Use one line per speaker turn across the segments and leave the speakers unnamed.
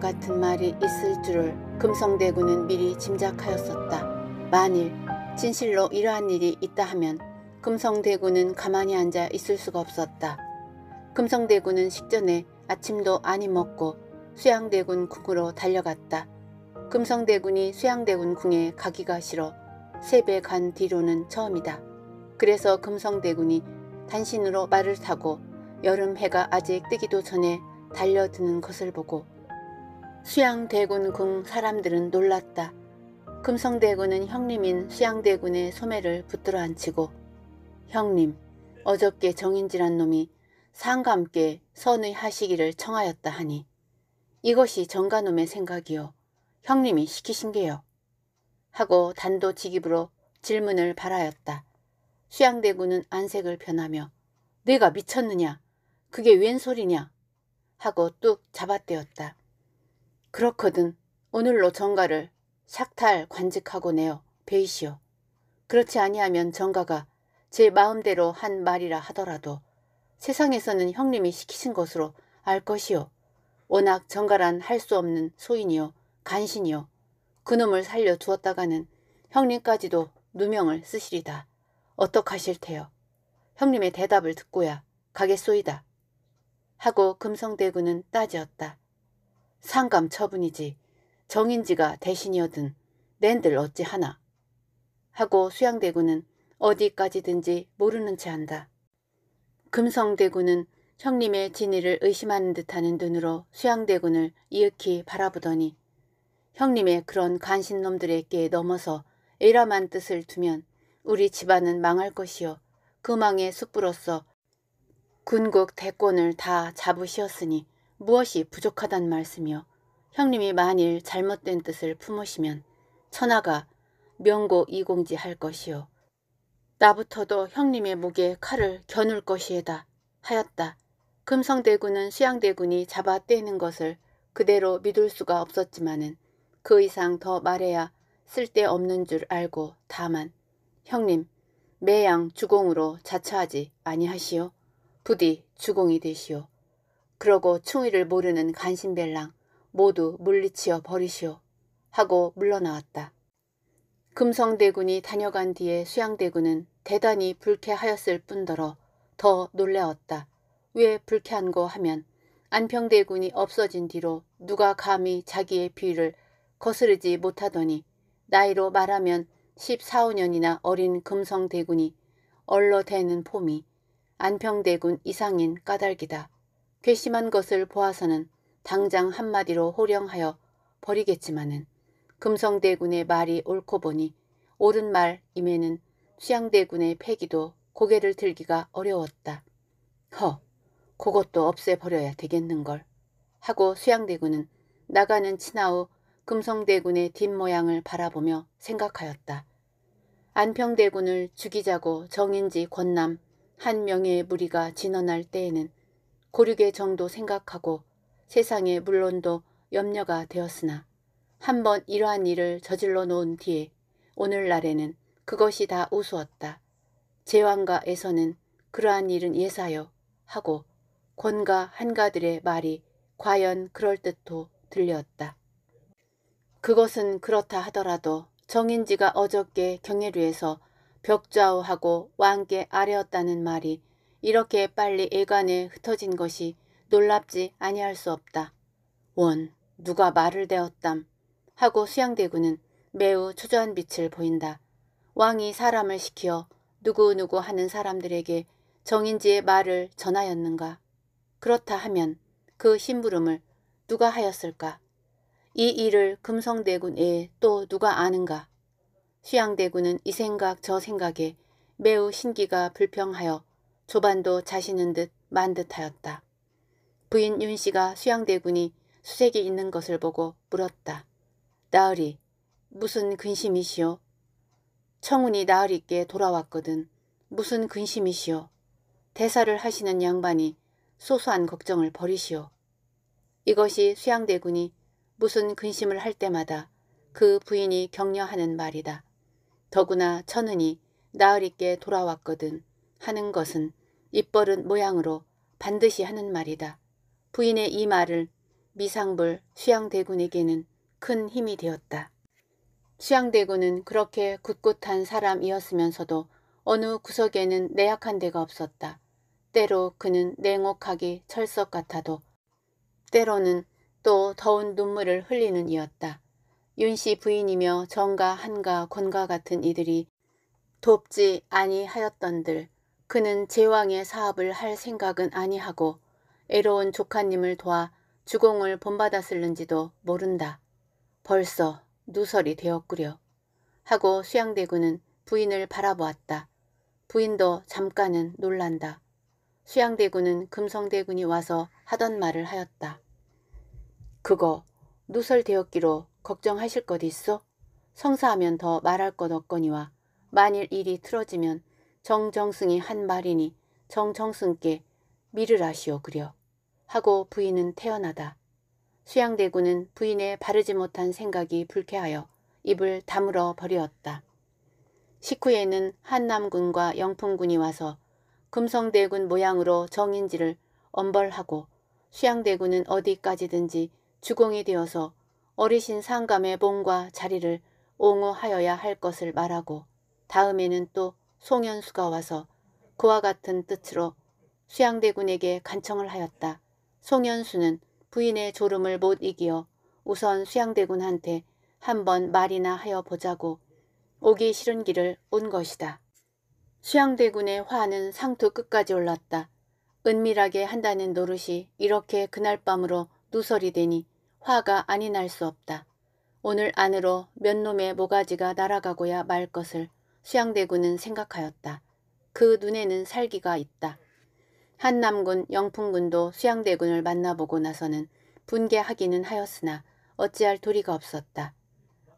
같은 말이 있을 줄을 금성대군은 미리 짐작하였었다. 만일 진실로 이러한 일이 있다 하면 금성대군은 가만히 앉아 있을 수가 없었다. 금성대군은 식전에 아침도 아니 먹고 수양대군 궁으로 달려갔다. 금성대군이 수양대군 궁에 가기가 싫어 세배 간 뒤로는 처음이다. 그래서 금성대군이 단신으로 말을 타고 여름 해가 아직 뜨기도 전에 달려드는 것을 보고 수양대군궁 사람들은 놀랐다. 금성대군은 형님인 수양대군의 소매를 붙들어 앉히고 형님 어저께 정인지란 놈이 상감께 선의 하시기를 청하였다 하니 이것이 정가놈의 생각이요 형님이 시키신 게요 하고 단도직입으로 질문을 바라였다 수양대군은 안색을 변하며 내가 미쳤느냐 그게 웬 소리냐 하고 뚝 잡아떼었다. 그렇거든. 오늘로 정가를 삭탈 관직하고내어 베이시오. 그렇지 아니하면 정가가 제 마음대로 한 말이라 하더라도 세상에서는 형님이 시키신 것으로 알 것이요. 워낙 정가란 할 수 없는 소인이요. 간신이요. 그놈을 살려 두었다가는 형님까지도 누명을 쓰시리다. 어떡하실 테요. 형님의 대답을 듣고야 가겠소이다. 하고 금성대군은 따지었다. 상감 처분이지 정인지가 대신이어든 낸들 어찌 하나 하고 수양대군은 어디까지든지 모르는 채 한다. 금성대군은 형님의 진의를 의심하는 듯하는 눈으로 수양대군을 이윽히 바라보더니 형님의 그런 간신놈들에게 넘어서 에라만 뜻을 두면 우리 집안은 망할 것이요 금왕의 숯불로서 군국 대권을 다 잡으시었으니 무엇이 부족하단 말씀이요. 형님이 만일 잘못된 뜻을 품으시면 천하가 명고 이공지 할 것이요. 나부터도 형님의 목에 칼을 겨눌 것이에다 하였다. 금성대군은 수양대군이 잡아 떼는 것을 그대로 믿을 수가 없었지만은 그 이상 더 말해야 쓸데없는 줄 알고 다만 형님 매양 주공으로 자처하지 아니하시오. 부디 주공이 되시오. 그러고 충의를 모르는 간신별랑 모두 물리치어 버리시오 하고 물러나왔다. 금성대군이 다녀간 뒤에 수양대군은 대단히 불쾌하였을 뿐더러 더놀래었다왜 불쾌한고 하면 안평대군이 없어진 뒤로 누가 감히 자기의 비위를 거스르지 못하더니 나이로 말하면 14, 5년이나 어린 금성대군이 얼러대는 폼이 안평대군 이상인 까닭이다. 괘씸한 것을 보아서는 당장 한마디로 호령하여 버리겠지만은 금성대군의 말이 옳고 보니 옳은 말임에는 수양대군의 패기도 고개를 들기가 어려웠다. 허, 그것도 없애버려야 되겠는걸. 하고 수양대군은 나가는 친하우 금성대군의 뒷모양을 바라보며 생각하였다. 안평대군을 죽이자고 정인지 권남 한 명의 무리가 진언할 때에는 고륙의 정도 생각하고 세상에 물론도 염려가 되었으나 한번 이러한 일을 저질러 놓은 뒤에 오늘날에는 그것이 다우수었다 제왕가에서는 그러한 일은 예사여 하고 권가 한가들의 말이 과연 그럴듯도 들렸다. 그것은 그렇다 하더라도 정인지가 어저께 경혜루에서 벽좌우하고 왕께 아뢰었다는 말이 이렇게 빨리 애간에 흩어진 것이 놀랍지 아니할 수 없다. 원, 누가 말을 대었담 하고 수양대군은 매우 초조한 빛을 보인다. 왕이 사람을 시켜 누구누구 하는 사람들에게 정인지의 말을 전하였는가. 그렇다 하면 그 심부름을 누가 하였을까? 이 일을 금성대군 에또 누가 아는가? 수양대군은 이 생각 저 생각에 매우 신기가 불평하여 조반도 자시는 듯만 듯하였다. 부인 윤씨가 수양대군이 수색이 있는 것을 보고 물었다. 나으리, 무슨 근심이시오? 청운이 나으리께 돌아왔거든. 무슨 근심이시오? 대사를 하시는 양반이 소소한 걱정을 버리시오. 이것이 수양대군이 무슨 근심을 할 때마다 그 부인이 격려하는 말이다. 더구나 천은이 나으리께 돌아왔거든 하는 것은 입버릇 모양으로 반드시 하는 말이다. 부인의 이 말을 미상불 수양대군에게는 큰 힘이 되었다. 수양대군은 그렇게 굳굳한 사람이었으면서도 어느 구석에는 내약한 데가 없었다. 때로 그는 냉혹하게 철석 같아도 때로는 또 더운 눈물을 흘리는 이었다. 윤씨 부인이며 정가 한가 권가 같은 이들이 돕지 아니하였던들 그는 제왕의 사업을 할 생각은 아니하고 애로운 조카님을 도와 주공을 본받았을는지도 모른다. 벌써 누설이 되었구려. 하고 수양대군은 부인을 바라보았다. 부인도 잠깐은 놀란다. 수양대군은 금성대군이 와서 하던 말을 하였다. 그거 누설되었기로 걱정하실 것 있어? 성사하면 더 말할 것 없거니와 만일 일이 틀어지면 정정승이 한 말이니 정정승께 미르라시오 그려 하고 부인은 태어나다. 수양대군은 부인의 바르지 못한 생각이 불쾌하여 입을 다물어 버렸다 식후에는 한남군과 영풍군이 와서 금성대군 모양으로 정인지를 엄벌하고 수양대군은 어디까지든지 주공이 되어서 어리신 상감의 몸과 자리를 옹호하여야 할 것을 말하고 다음에는 또 송현수가 와서 그와 같은 뜻으로 수양대군에게 간청을 하였다. 송현수는 부인의 졸음을 못 이기어 우선 수양대군한테 한번 말이나 하여 보자고 오기 싫은 길을 온 것이다. 수양대군의 화는 상투 끝까지 올랐다. 은밀하게 한다는 노릇이 이렇게 그날 밤으로 누설이 되니 화가 아니 날 수 없다. 오늘 안으로 몇 놈의 모가지가 날아가고야 말 것을 수양대군은 생각하였다. 그 눈에는 살기가 있다. 한남군, 영풍군도 수양대군을 만나보고 나서는 분개하기는 하였으나 어찌할 도리가 없었다.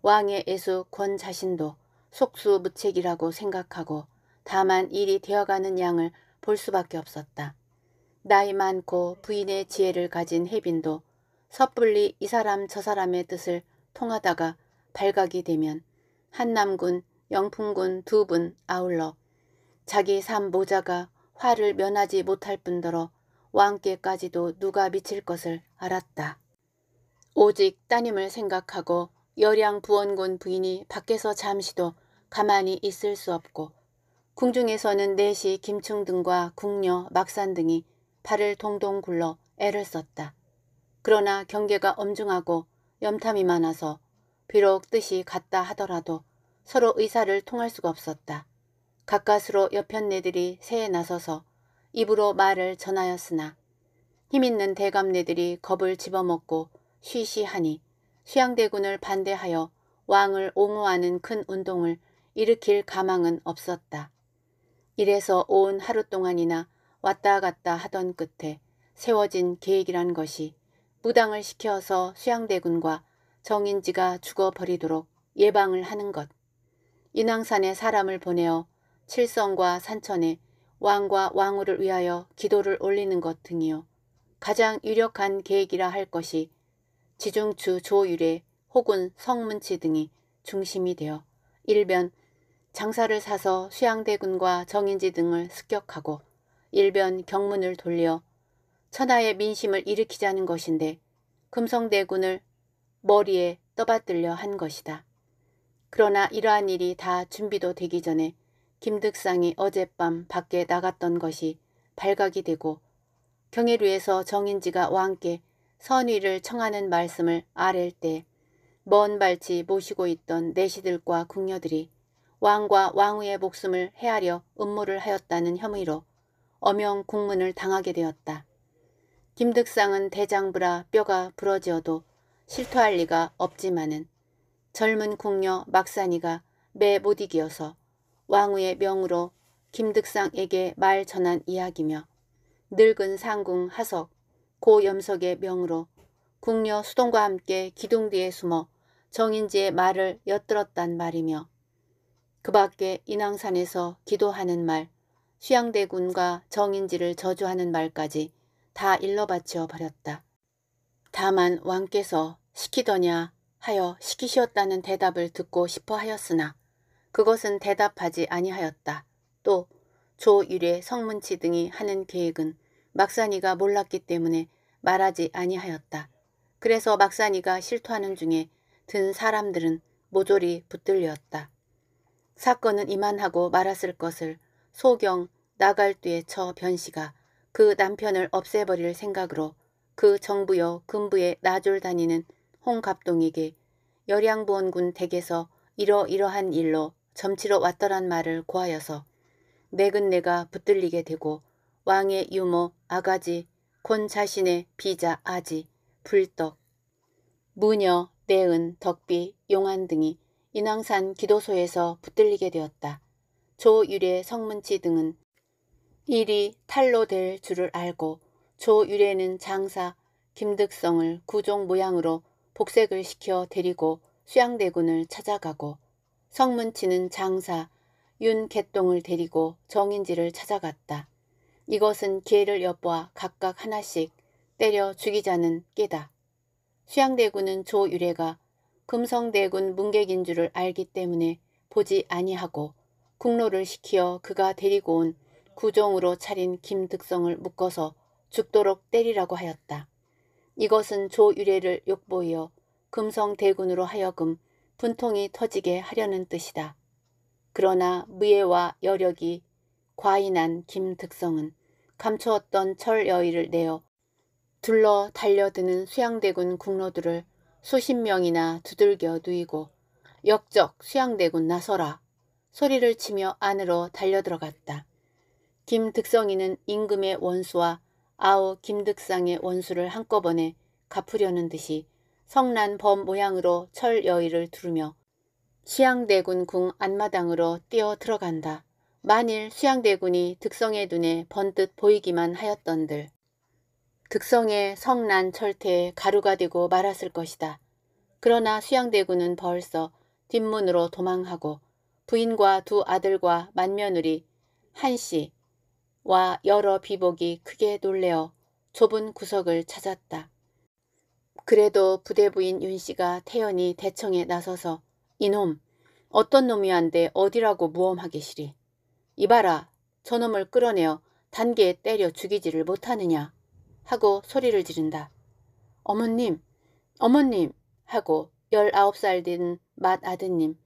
왕의 애수 권 자신도 속수무책이라고 생각하고 다만 일이 되어가는 양을 볼 수밖에 없었다. 나이 많고 부인의 지혜를 가진 혜빈도 섣불리 이 사람 저 사람의 뜻을 통하다가 발각이 되면 한남군 영풍군 두 분 아울러 자기 삼모자가 화를 면하지 못할 뿐더러 왕께까지도 누가 미칠 것을 알았다. 오직 따님을 생각하고 열량 부원군 부인이 밖에서 잠시도 가만히 있을 수 없고 궁중에서는 내시 김충 등과 궁녀 막산 등이 발을 동동 굴러 애를 썼다. 그러나 경계가 엄중하고 염탐이 많아서 비록 뜻이 같다 하더라도 서로 의사를 통할 수가 없었다. 가까스로 옆현네들이 새에 나서서 입으로 말을 전하였으나 힘있는 대감네들이 겁을 집어먹고 쉬쉬하니 수양대군을 반대하여 왕을 옹호하는 큰 운동을 일으킬 가망은 없었다. 이래서 온 하루 동안이나 왔다 갔다 하던 끝에 세워진 계획이란 것이 무당을 시켜서 수양대군과 정인지가 죽어버리도록 예방을 하는 것. 인왕산에 사람을 보내어 칠성과 산천에 왕과 왕후를 위하여 기도를 올리는 것 등이요. 가장 유력한 계획이라 할 것이 지중추 조율의 혹은 성문치 등이 중심이 되어 일변 장사를 사서 수양대군과 정인지 등을 습격하고 일변 경문을 돌려 천하의 민심을 일으키자는 것인데 금성대군을 머리에 떠받들려 한 것이다. 그러나 이러한 일이 다 준비도 되기 전에 김득상이 어젯밤 밖에 나갔던 것이 발각이 되고 경혜루에서 정인지가 왕께 선위를 청하는 말씀을 아랠 때 먼 발치 모시고 있던 내시들과 궁녀들이 왕과 왕후의 목숨을 헤아려 음모를 하였다는 혐의로 엄영 국문을 당하게 되었다. 김득상은 대장부라 뼈가 부러지어도 실토할 리가 없지만은 젊은 궁녀 막산이가 매못 이기어서 왕후의 명으로 김득상에게 말 전한 이야기며 늙은 상궁 하석 고염석의 명으로 궁녀 수동과 함께 기둥 뒤에 숨어 정인지의 말을 엿들었단 말이며 그 밖에 인왕산에서 기도하는 말, 수양대군과 정인지를 저주하는 말까지 다 일러바치어 버렸다. 다만 왕께서 시키더냐 하여 시키시었다는 대답을 듣고 싶어 하였으나 그것은 대답하지 아니하였다. 또 조유례 성문치 등이 하는 계획은 막산이가 몰랐기 때문에 말하지 아니하였다. 그래서 막산이가 실토하는 중에 든 사람들은 모조리 붙들렸다. 사건은 이만하고 말았을 것을 소경 나갈뒤에 처 변씨가 그 남편을 없애버릴 생각으로 그 정부여 금부에 나졸 다니는 홍갑동에게 여량부원군 댁에서 이러이러한 일로 점치러 왔더란 말을 구하여서 내근내가 붙들리게 되고 왕의 유모 아가지 곤 자신의 비자 아지 불떡 무녀 내은 덕비 용안 등이 인왕산 기도소에서 붙들리게 되었다. 조유래 성문치 등은 일이 탈로 될 줄을 알고 조유래는 장사 김득성을 구종 모양으로 복색을 시켜 데리고 수양대군을 찾아가고 성문치는 장사 윤개똥을 데리고 정인지를 찾아갔다. 이것은 기회를 엿보아 각각 하나씩 때려 죽이자는 깨다. 수양대군은 조유래가 금성대군 문객인 줄을 알기 때문에 보지 아니하고 국로를 시키어 그가 데리고 온 구종으로 차린 김득성을 묶어서 죽도록 때리라고 하였다. 이것은 조유례를 욕보이어 금성대군으로 하여금 분통이 터지게 하려는 뜻이다. 그러나 무예와 여력이 과인한 김득성은 감추었던 철여의를 내어 둘러 달려드는 수양대군 국로들을 수십 명이나 두들겨 누이고 역적 수양대군 나서라 소리를 치며 안으로 달려들어갔다. 김득성이는 임금의 원수와 아우 김득상의 원수를 한꺼번에 갚으려는 듯이 성난 범 모양으로 철 여의를 두르며 수양대군 궁 안마당으로 뛰어 들어간다. 만일 수양대군이 득성의 눈에 번듯 보이기만 하였던들. 득성의 성난 철퇴에 가루가 되고 말았을 것이다. 그러나 수양대군은 벌써 뒷문으로 도망하고 부인과 두 아들과 만며느리 한씨, 와 여러 비복이 크게 놀래어 좁은 구석을 찾았다. 그래도 부대부인 윤씨가 태연이 대청에 나서서 이놈 어떤 놈이 한데 어디라고 무험하게 시리. 이봐라 저놈을 끌어내어 단계에 때려 죽이지를 못하느냐 하고 소리를 지른다. 어머님 어머님 하고 19살 된 맏아드님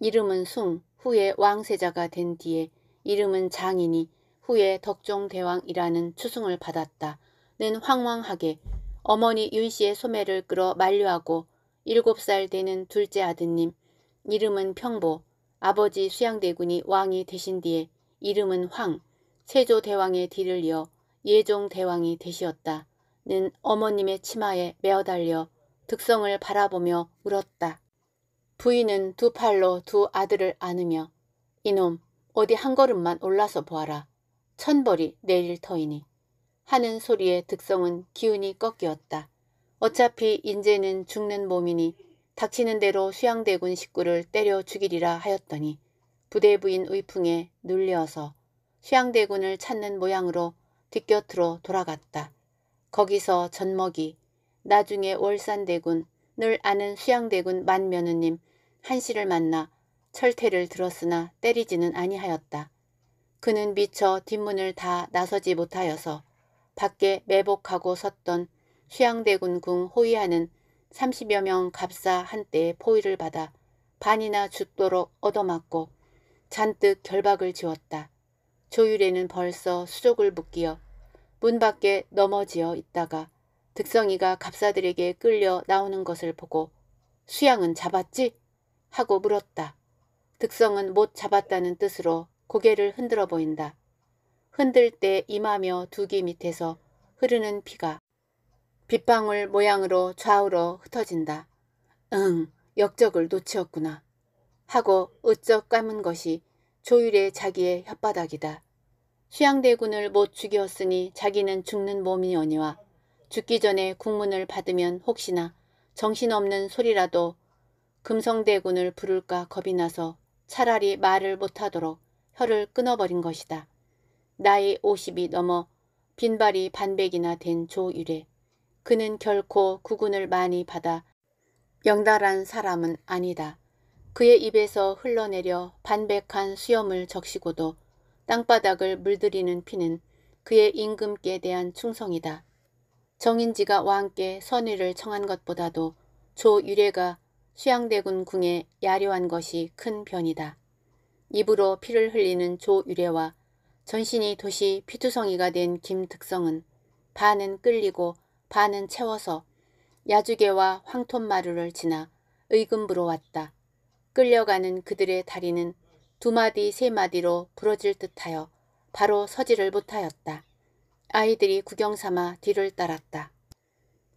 이름은 숭 후에 왕세자가 된 뒤에 이름은 장인이 후에 덕종대왕이라는 추승을 받았다. 는 황황하게 어머니 윤씨의 소매를 끌어 만류하고 일곱 살 되는 둘째 아드님 이름은 평보 아버지 수양대군이 왕이 되신 뒤에 이름은 황 세조대왕의 뒤를 이어 예종대왕이 되시었다. 는 어머님의 치마에 메어달려 득성을 바라보며 울었다. 부인은 두 팔로 두 아들을 안으며 이놈 어디 한 걸음만 올라서 보아라. 천벌이 내릴 터이니 하는 소리에 득성은 기운이 꺾였다. 어차피 인제는 죽는 몸이니 닥치는 대로 수양대군 식구를 때려 죽이리라 하였더니 부대부인 의풍에 눌려서 수양대군을 찾는 모양으로 뒷곁으로 돌아갔다. 거기서 전먹이 나중에 월산대군 늘 아는 수양대군 만면우님 한씨를 만나 철퇴를 들었으나 때리지는 아니하였다. 그는 미처 뒷문을 다 나서지 못하여서 밖에 매복하고 섰던 수양대군궁 호위하는 30여 명 갑사 한때의 포위를 받아 반이나 죽도록 얻어맞고 잔뜩 결박을 지웠다. 조율에는 벌써 수족을 묶이어 문 밖에 넘어지어 있다가 득성이가 갑사들에게 끌려 나오는 것을 보고 수양은 잡았지? 하고 물었다. 득성은 못 잡았다는 뜻으로 고개를 흔들어 보인다. 흔들 때 임하며 두기 밑에서 흐르는 피가 빗방울 모양으로 좌우로 흩어진다. 응, 역적을 놓치었구나. 하고 으쩍 감은 것이 조율의 자기의 혓바닥이다. 수양대군을 못 죽였으니 자기는 죽는 몸이 오니와 죽기 전에 국문을 받으면 혹시나 정신없는 소리라도 금성대군을 부를까 겁이 나서 차라리 말을 못하도록 혀를 끊어버린 것이다. 나이 50이 넘어 빈발이 반백이나 된 조유래. 그는 결코 구군을 많이 받아 영달한 사람은 아니다. 그의 입에서 흘러내려 반백한 수염을 적시고도 땅바닥을 물들이는 피는 그의 임금께 대한 충성이다. 정인지가 왕께 선의를 청한 것보다도 조유래가 수양대군 궁에 야려한 것이 큰 변이다. 입으로 피를 흘리는 조유래와 전신이 도시 피투성이가 된김특성은 반은 끌리고 반은 채워서 야주개와 황톤마루를 지나 의금부로 왔다. 끌려가는 그들의 다리는 두 마디 세 마디로 부러질 듯하여 바로 서지를 못하였다. 아이들이 구경삼아 뒤를 따랐다.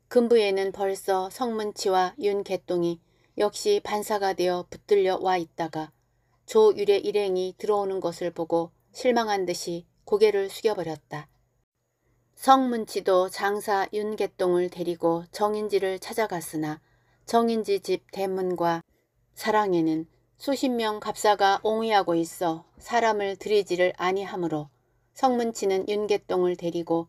근부에는 벌써 성문치와 윤개똥이 역시 반사가 되어 붙들려 와 있다가 조율의 일행이 들어오는 것을 보고 실망한 듯이 고개를 숙여버렸다. 성문치도 장사 윤계똥을 데리고 정인지를 찾아갔으나 정인지 집 대문과 사랑에는 수십 명 갑사가 옹위하고 있어 사람을 들이지를 아니하므로 성문치는 윤계똥을 데리고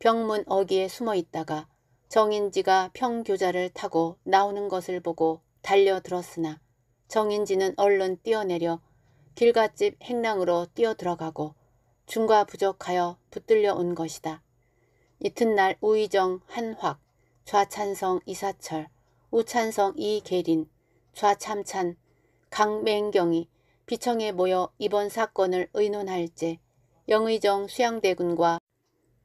병문 어귀에 숨어 있다가 정인지가 평교자를 타고 나오는 것을 보고 달려들었으나 정인지는 얼른 뛰어내려 길갓집 행랑으로 뛰어들어가고 중과 부족하여 붙들려 온 것이다. 이튿날 우이정, 한확, 좌찬성, 이사철, 우찬성, 이계린, 좌참찬, 강맹경이 비청에 모여 이번 사건을 의논할때 영의정 수양대군과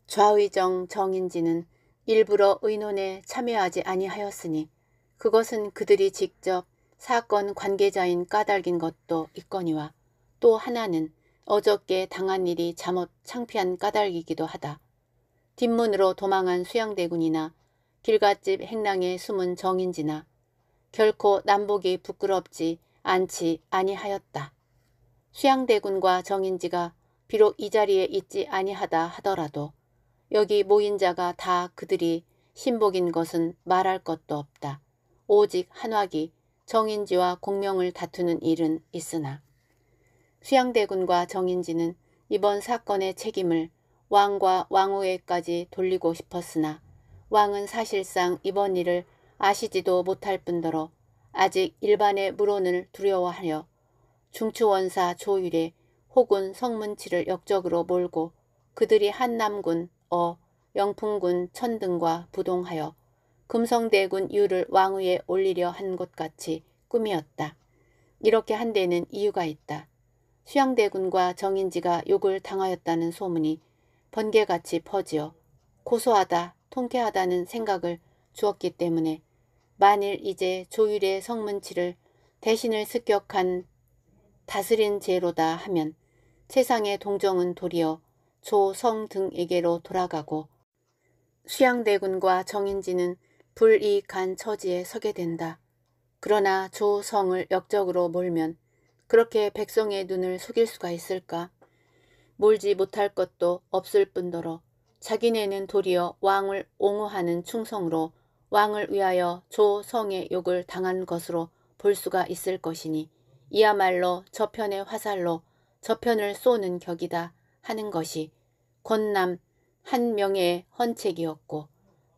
좌의정 정인지는 일부러 의논에 참여하지 아니하였으니 그것은 그들이 직접 사건 관계자인 까닭인 것도 있거니와 또 하나는 어저께 당한 일이 잠옷 창피한 까닭이기도 하다. 뒷문으로 도망한 수양대군이나 길갓집 행랑에 숨은 정인지나 결코 남복이 부끄럽지 않지 아니하였다. 수양대군과 정인지가 비록 이 자리에 있지 아니하다 하더라도 여기 모인 자가 다 그들이 신복인 것은 말할 것도 없다. 오직 한화기 정인지와 공명을 다투는 일은 있으나 수양대군과 정인지는 이번 사건의 책임을 왕과 왕후에까지 돌리고 싶었으나 왕은 사실상 이번 일을 아시지도 못할 뿐더러 아직 일반의 물론을 두려워하여 중추원사 조율에 혹은 성문치를 역적으로 몰고 그들이 한남군, 어, 영풍군 천등과 부동하여 금성대군 유를 왕위에 올리려 한 것 같이 꿈이었다. 이렇게 한 데는 이유가 있다. 수양대군과 정인지가 욕을 당하였다는 소문이 번개같이 퍼지어 고소하다, 통쾌하다는 생각을 주었기 때문에 만일 이제 조율의 성문치를 대신을 습격한 다스린 제로다 하면 세상의 동정은 도리어 조성 등에게로 돌아가고 수양대군과 정인지는 불이익한 처지에 서게 된다. 그러나 조성을 역적으로 몰면 그렇게 백성의 눈을 속일 수가 있을까? 몰지 못할 것도 없을 뿐더러 자기네는 도리어 왕을 옹호하는 충성으로 왕을 위하여 조성의 욕을 당한 것으로 볼 수가 있을 것이니 이야말로 저편의 화살로 저편을 쏘는 격이다 하는 것이 권남 한 명의 헌책이었고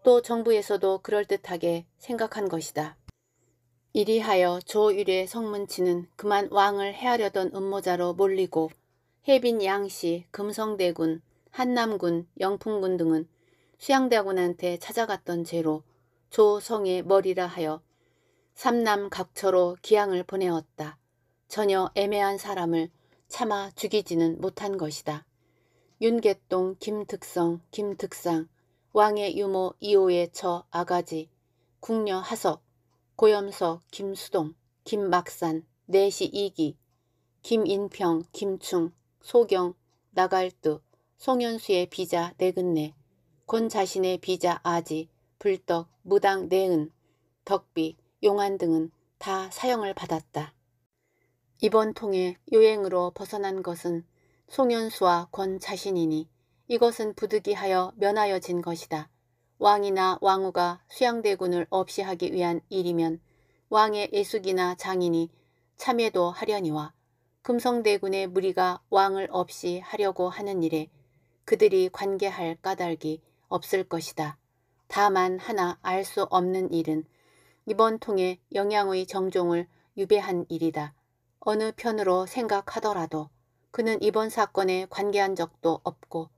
또 정부에서도 그럴듯하게 생각한 것이다. 이리하여 조율의 성문치는 그만 왕을 헤아려던 음모자로 몰리고 해빈 양씨, 금성대군, 한남군, 영풍군 등은 수양대군한테 찾아갔던 죄로 조성의 머리라 하여 삼남 각처로 기양을 보내었다. 전혀 애매한 사람을 차마 죽이지는 못한 것이다. 윤계동, 김특성김특상 왕의 유모 이호의 처 아가지, 궁녀 하석, 고염석, 김수동, 김막산, 내시 이기, 김인평, 김충, 소경, 나갈뜨, 송현수의 비자 내근네, 권 자신의 비자 아지, 불떡 무당 내은, 덕비, 용안 등은 다 사형을 받았다. 이번 통에 요행으로 벗어난 것은 송현수와 권 자신이니 이것은 부득이하여 면하여진 것이다. 왕이나 왕후가 수양대군을 없이 하기 위한 일이면 왕의 예숙이나 장인이 참여도 하려니와 금성대군의 무리가 왕을 없이 하려고 하는 일에 그들이 관계할 까닭이 없을 것이다. 다만 하나 알 수 없는 일은 이번 통에 영양의 정종을 유배한 일이다. 어느 편으로 생각하더라도 그는 이번 사건에 관계한 적도 없고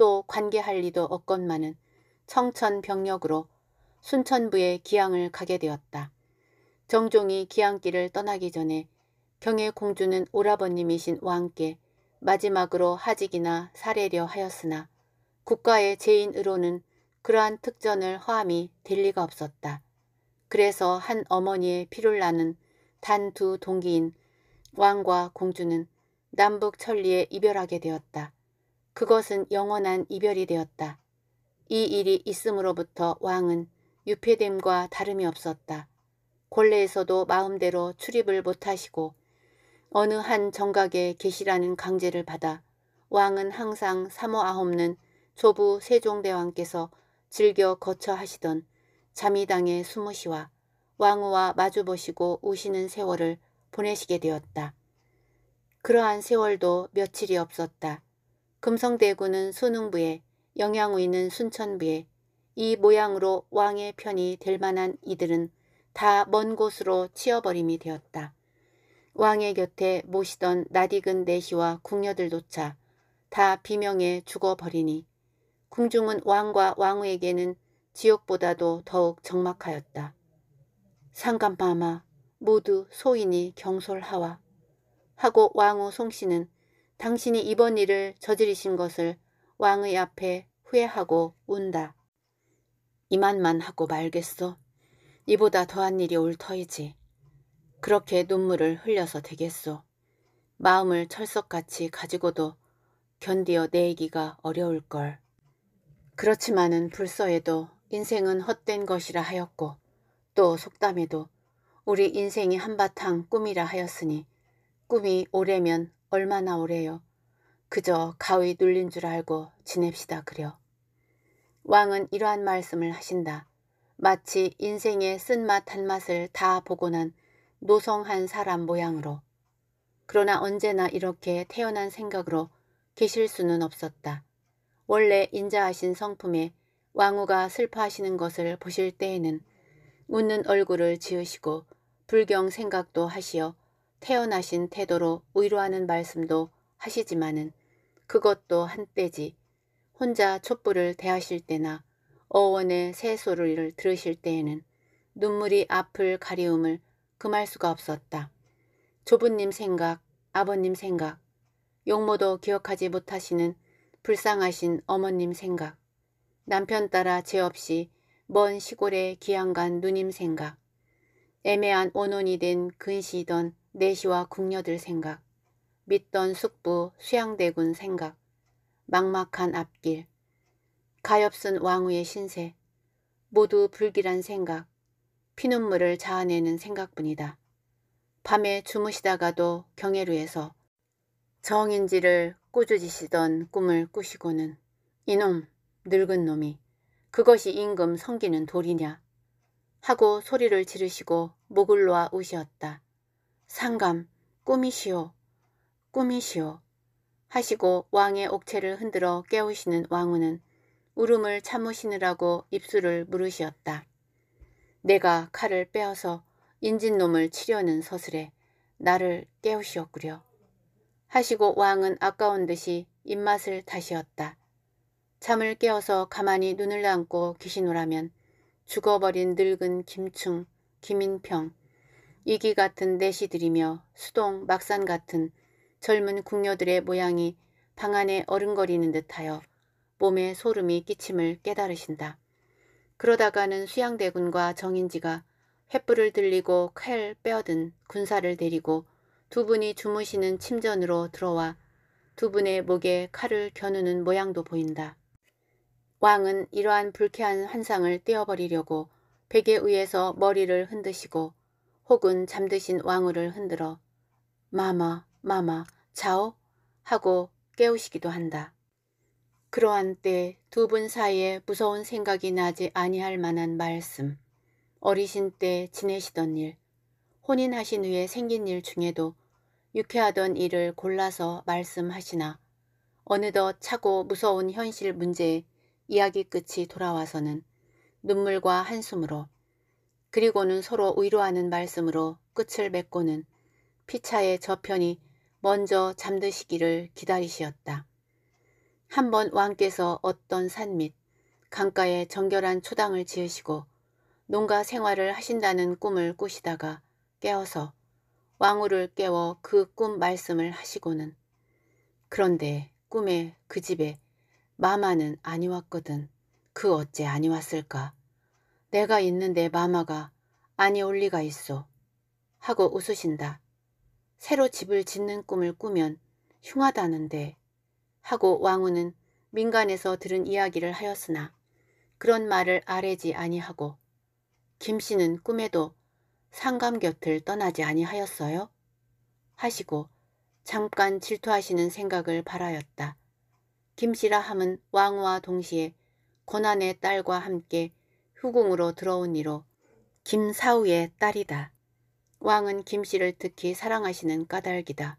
또 관계할 리도 없건만은 청천벽력으로 순천부에 기양을 가게 되었다. 정종이 기양길을 떠나기 전에 경의 공주는 오라버님이신 왕께 마지막으로 하직이나 사례려 하였으나 국가의 재인으로는 그러한 특전을 허함이 될 리가 없었다. 그래서 한 어머니의 피를 나는 단 두 동기인 왕과 공주는 남북 천리에 이별하게 되었다. 그것은 영원한 이별이 되었다. 이 일이 있음으로부터 왕은 유폐됨과 다름이 없었다. 골레에서도 마음대로 출입을 못하시고 어느 한 정각에 계시라는 강제를 받아 왕은 항상 사모아없는 조부 세종대왕께서 즐겨 거처 하시던 자미당의 수무시와 왕후와 마주보시고 우시는 세월을 보내시게 되었다. 그러한 세월도 며칠이 없었다. 금성대군은 순흥부에 영양우인은 순천부에 이 모양으로 왕의 편이 될 만한 이들은 다 먼 곳으로 치어버림이 되었다. 왕의 곁에 모시던 낯익은 내시와 궁녀들조차 다 비명에 죽어버리니 궁중은 왕과 왕후에게는 지옥보다도 더욱 적막하였다. 상감마마 모두 소인이 경솔하와 하고 왕후 송씨는 당신이 이번 일을 저지르신 것을 왕의 앞에 후회하고 운다. 이만만 하고 말겠소. 이보다 더한 일이 올 터이지. 그렇게 눈물을 흘려서 되겠소. 마음을 철석같이 가지고도 견디어 내기가 어려울걸. 그렇지만은 불서에도 인생은 헛된 것이라 하였고 또 속담에도 우리 인생이 한바탕 꿈이라 하였으니 꿈이 오래면 얼마나 오래요. 그저 가위 눌린 줄 알고 지냅시다 그려. 왕은 이러한 말씀을 하신다. 마치 인생의 쓴맛 한맛을 다 보고 난 노성한 사람 모양으로. 그러나 언제나 이렇게 태어난 생각으로 계실 수는 없었다. 원래 인자하신 성품에 왕후가 슬퍼하시는 것을 보실 때에는 웃는 얼굴을 지으시고 불경 생각도 하시어 태어나신 태도로 위로하는 말씀도 하시지만은 그것도 한때지 혼자 촛불을 대하실 때나 어원의 새소리를 들으실 때에는 눈물이 앞을 가리움을 금할 수가 없었다. 조부님 생각, 아버님 생각, 용모도 기억하지 못하시는 불쌍하신 어머님 생각, 남편 따라 죄없이 먼시골에 기양간 누님 생각, 애매한 온혼이 된 근시던 내시와 궁녀들 생각, 믿던 숙부 수양대군 생각, 막막한 앞길, 가엾은 왕후의 신세, 모두 불길한 생각, 피눈물을 자아내는 생각뿐이다. 밤에 주무시다가도 경애루에서 정인지를 꾸짖으시던 꿈을 꾸시고는 이놈, 늙은 놈이 그것이 임금 성기는 돌이냐 하고 소리를 지르시고 목을 놓아 우시었다. 상감, 꿈이시오, 꿈이시오 하시고 왕의 옥체를 흔들어 깨우시는 왕후는 울음을 참으시느라고 입술을 물으시었다. 내가 칼을 빼어서 인진놈을 치려는 서슬에 나를 깨우시었구려. 하시고 왕은 아까운 듯이 입맛을 다시었다. 잠을 깨어서 가만히 눈을 안고귀신오라면 죽어버린 늙은 김충, 김인평, 이기 같은 내시들이며 수동 막산 같은 젊은 궁녀들의 모양이 방 안에 어른거리는 듯하여 몸에 소름이 끼침을 깨달으신다. 그러다가는 수양대군과 정인지가 횃불을 들리고 칼 빼어든 군사를 데리고 두 분이 주무시는 침전으로 들어와 두 분의 목에 칼을 겨누는 모양도 보인다. 왕은 이러한 불쾌한 환상을 떼어버리려고 베개 위에서 머리를 흔드시고 혹은 잠드신 왕후를 흔들어 마마 마마 자오 하고 깨우시기도 한다. 그러한 때 두 분 사이에 무서운 생각이 나지 아니할 만한 말씀, 어리신 때 지내시던 일, 혼인하신 후에 생긴 일 중에도 유쾌하던 일을 골라서 말씀하시나 어느덧 차고 무서운 현실 문제에 이야기 끝이 돌아와서는 눈물과 한숨으로 그리고는 서로 위로하는 말씀으로 끝을 맺고는 피차의 저편이 먼저 잠드시기를 기다리시었다. 한번 왕께서 어떤 산밑 강가에 정결한 초당을 지으시고 농가 생활을 하신다는 꿈을 꾸시다가 깨어서 왕후를 깨워 그 꿈 말씀을 하시고는 그런데 꿈에 그 집에 마마는 아니왔거든. 그 어째 아니왔을까? 내가 있는 내 마마가 아니올 리가 있어. 하고 웃으신다. 새로 집을 짓는 꿈을 꾸면 흉하다는데 하고 왕후는 민간에서 들은 이야기를 하였으나 그런 말을 아래지 아니하고 김씨는 꿈에도 상감 곁을 떠나지 아니하였어요? 하시고 잠깐 질투하시는 생각을 바라였다 김씨라 함은 왕후와 동시에 고난의 딸과 함께 후궁으로 들어온 이로 김사우의 딸이다. 왕은 김씨를 특히 사랑하시는 까닭이다.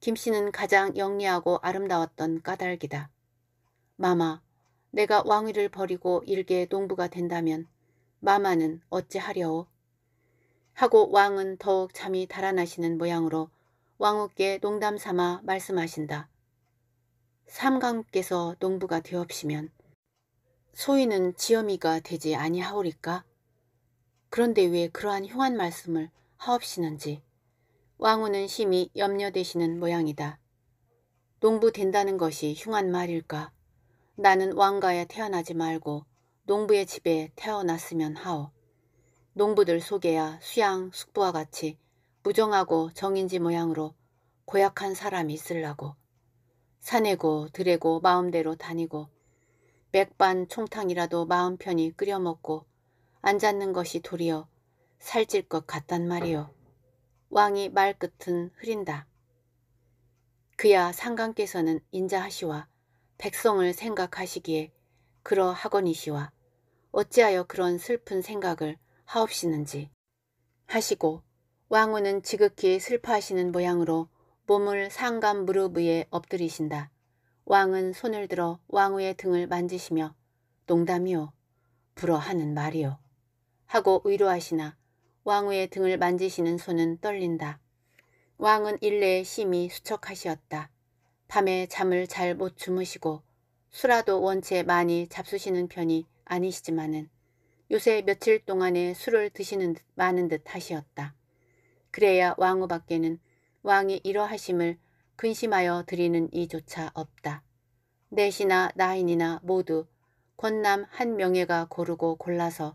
김씨는 가장 영리하고 아름다웠던 까닭이다. 마마, 내가 왕위를 버리고 일개의 농부가 된다면 마마는 어찌하려오? 하고 왕은 더욱 잠이 달아나시는 모양으로 왕후께 농담삼아 말씀하신다. 삼강께서 농부가 되옵시면 소인은 지엄이가 되지 아니하오리까? 그런데 왜 그러한 흉한 말씀을 하옵시는지 왕후는 심히 염려되시는 모양이다. 농부된다는 것이 흉한 말일까? 나는 왕가에 태어나지 말고 농부의 집에 태어났으면 하오. 농부들 속에야 수양, 숙부와 같이 무정하고 정인지 모양으로 고약한 사람이 있으려고. 사내고 드레고 마음대로 다니고 맥반 총탕이라도 마음 편히 끓여 먹고 앉았는 것이 도리어 살찔 것 같단 말이요. 왕이 말끝은 흐린다. 그야 상관께서는 인자하시와 백성을 생각하시기에 그러하거니시와 어찌하여 그런 슬픈 생각을 하옵시는지 하시고 왕후는 지극히 슬퍼하시는 모양으로 몸을 상감 무릎 위에 엎드리신다. 왕은 손을 들어 왕후의 등을 만지시며 농담이요 불어하는 말이요 하고 위로하시나 왕후의 등을 만지시는 손은 떨린다. 왕은 일례의 심히 수척하시었다. 밤에 잠을 잘 못 주무시고 술라도 원체 많이 잡수시는 편이 아니시지만은 요새 며칠 동안에 술을 드시는 듯 많은 듯 하시었다. 그래야 왕후 밖에는 왕이 이러하심을 근심하여 드리는 이조차 없다. 넷이나 나인이나 모두 권남 한 명예가 고르고 골라서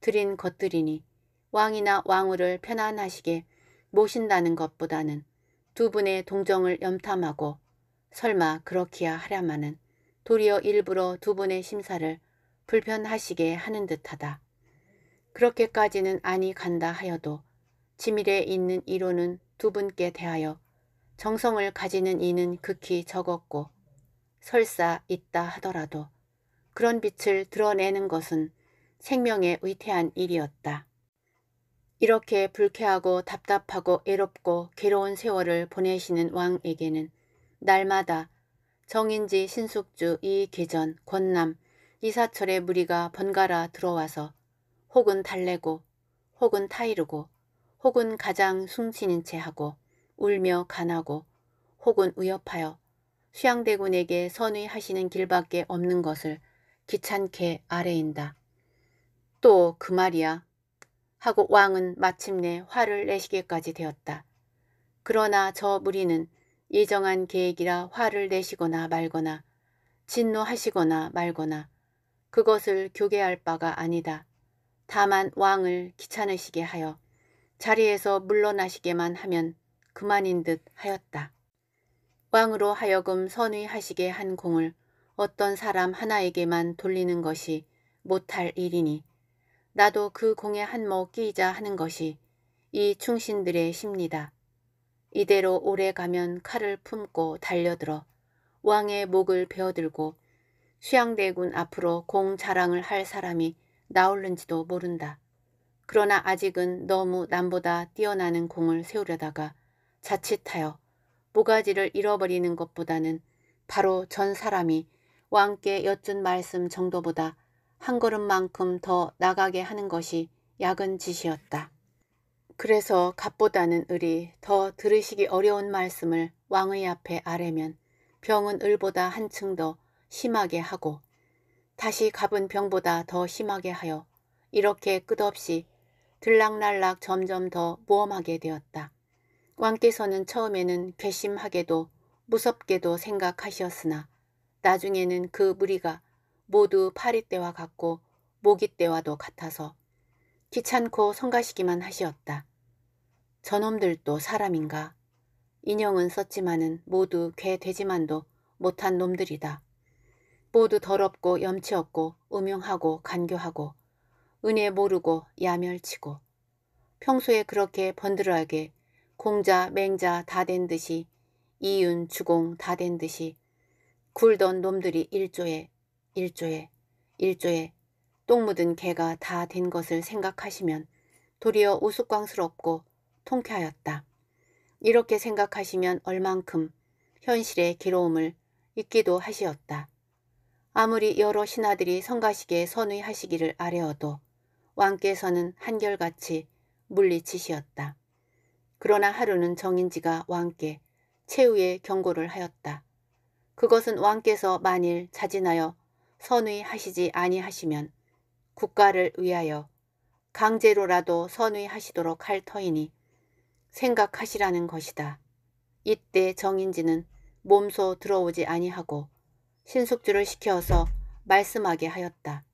드린 것들이니 왕이나 왕후를 편안하시게 모신다는 것보다는 두 분의 동정을 염탐하고 설마 그렇기야 하랴마는 도리어 일부러 두 분의 심사를 불편하시게 하는 듯하다. 그렇게까지는 아니 간다 하여도 치밀에 있는 이론은 두 분께 대하여 정성을 가지는 이는 극히 적었고 설사 있다 하더라도 그런 빛을 드러내는 것은 생명에 위태한 일이었다. 이렇게 불쾌하고 답답하고 애롭고 괴로운 세월을 보내시는 왕에게는 날마다 정인지 신숙주 이계전 권남 이사철의 무리가 번갈아 들어와서 혹은 달래고 혹은 타이르고 혹은 가장 숭신는채 하고 울며 간하고 혹은 위협하여 수양대군에게 선의하시는 길밖에 없는 것을 귀찮게 아래인다. 또 그 말이야 하고 왕은 마침내 화를 내시게까지 되었다. 그러나 저 무리는 예정한 계획이라 화를 내시거나 말거나 진노하시거나 말거나 그것을 교개할 바가 아니다. 다만 왕을 귀찮으시게 하여 자리에서 물러나시게만 하면 그만인 듯 하였다. 왕으로 하여금 선의하시게 한 공을 어떤 사람 하나에게만 돌리는 것이 못할 일이니 나도 그 공에 한몫 끼이자 하는 것이 이 충신들의 심리다. 이대로 오래 가면 칼을 품고 달려들어 왕의 목을 베어들고 수양대군 앞으로 공 자랑을 할 사람이 나올는지도 모른다. 그러나 아직은 너무 남보다 뛰어나는 공을 세우려다가 자칫하여 모가지를 잃어버리는 것보다는 바로 전 사람이 왕께 여쭌 말씀 정도보다 한 걸음만큼 더 나가게 하는 것이 약은 짓이었다. 그래서 값보다는 을이 더 들으시기 어려운 말씀을 왕의 앞에 아뢰면 병은 을보다 한층 더 심하게 하고 다시 갑은 병보다 더 심하게 하여 이렇게 끝없이 들락날락 점점 더 모험하게 되었다. 왕께서는 처음에는 괘씸하게도 무섭게도 생각하셨으나 나중에는 그 무리가 모두 파리떼와 같고 모기떼와도 같아서 귀찮고 성가시기만 하시었다. 저놈들도 사람인가? 인형은 썼지만은 모두 괴 되지만도 못한 놈들이다. 모두 더럽고 염치없고 음흉하고 간교하고 은혜 모르고 야멸치고 평소에 그렇게 번들하게 공자 맹자 다 된 듯이 이윤 주공 다 된 듯이 굴던 놈들이 일조에 일조에 일조에 똥 묻은 개가 다 된 것을 생각하시면 도리어 우스꽝스럽고 통쾌하였다. 이렇게 생각하시면 얼만큼 현실의 괴로움을 잊기도 하시었다. 아무리 여러 신하들이 성가시게 선의하시기를 아뢰어도 왕께서는 한결같이 물리치시었다. 그러나 하루는 정인지가 왕께 최후의 경고를 하였다. 그것은 왕께서 만일 자진하여 선의 하시지 아니하시면 국가를 위하여 강제로라도 선의 하시도록 할 터이니 생각하시라는 것이다. 이때 정인지는 몸소 들어오지 아니하고 신숙주를 시켜서 말씀하게 하였다.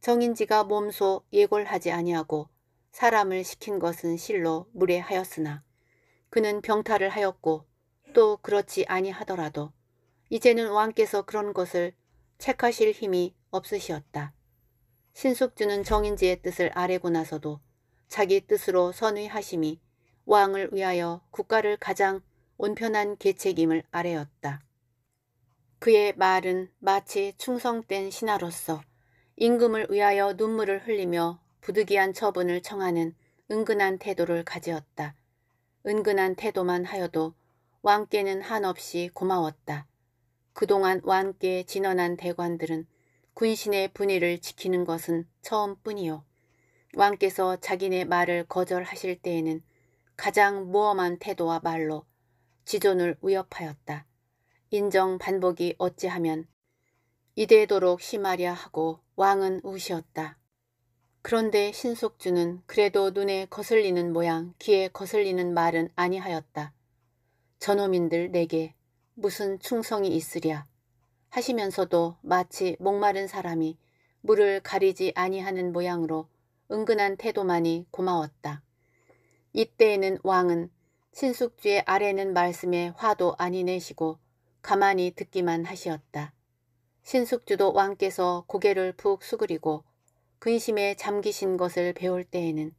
정인지가 몸소 예골하지 아니하고 사람을 시킨 것은 실로 무례하였으나 그는 병탈을 하였고 또 그렇지 아니하더라도 이제는 왕께서 그런 것을 책하실 힘이 없으시었다. 신숙주는 정인지의 뜻을 아뢰고 나서도 자기 뜻으로 선의하심이 왕을 위하여 국가를 가장 온편한 계책임을 아래었다 그의 말은 마치 충성된 신하로서 임금을 위하여 눈물을 흘리며 부득이한 처분을 청하는 은근한 태도를 가지었다. 은근한 태도만 하여도 왕께는 한없이 고마웠다. 그동안 왕께 진언한 대관들은 군신의 분위를 지키는 것은 처음뿐이요. 왕께서 자기네 말을 거절하실 때에는 가장 모험한 태도와 말로 지존을 위협하였다. 인정 반복이 어찌하면 이대도록 심하랴 하고 왕은 우시었다. 그런데 신숙주는 그래도 눈에 거슬리는 모양 귀에 거슬리는 말은 아니하였다. 저놈인들 내게 무슨 충성이 있으랴 하시면서도 마치 목마른 사람이 물을 가리지 아니하는 모양으로 은근한 태도만이 고마웠다. 이때에는 왕은 신숙주의 아래는 말씀에 화도 아니 내시고 가만히 듣기만 하시었다. 신숙주도 왕께서 고개를 푹 수그리고 근심에 잠기신 것을 배울 때에는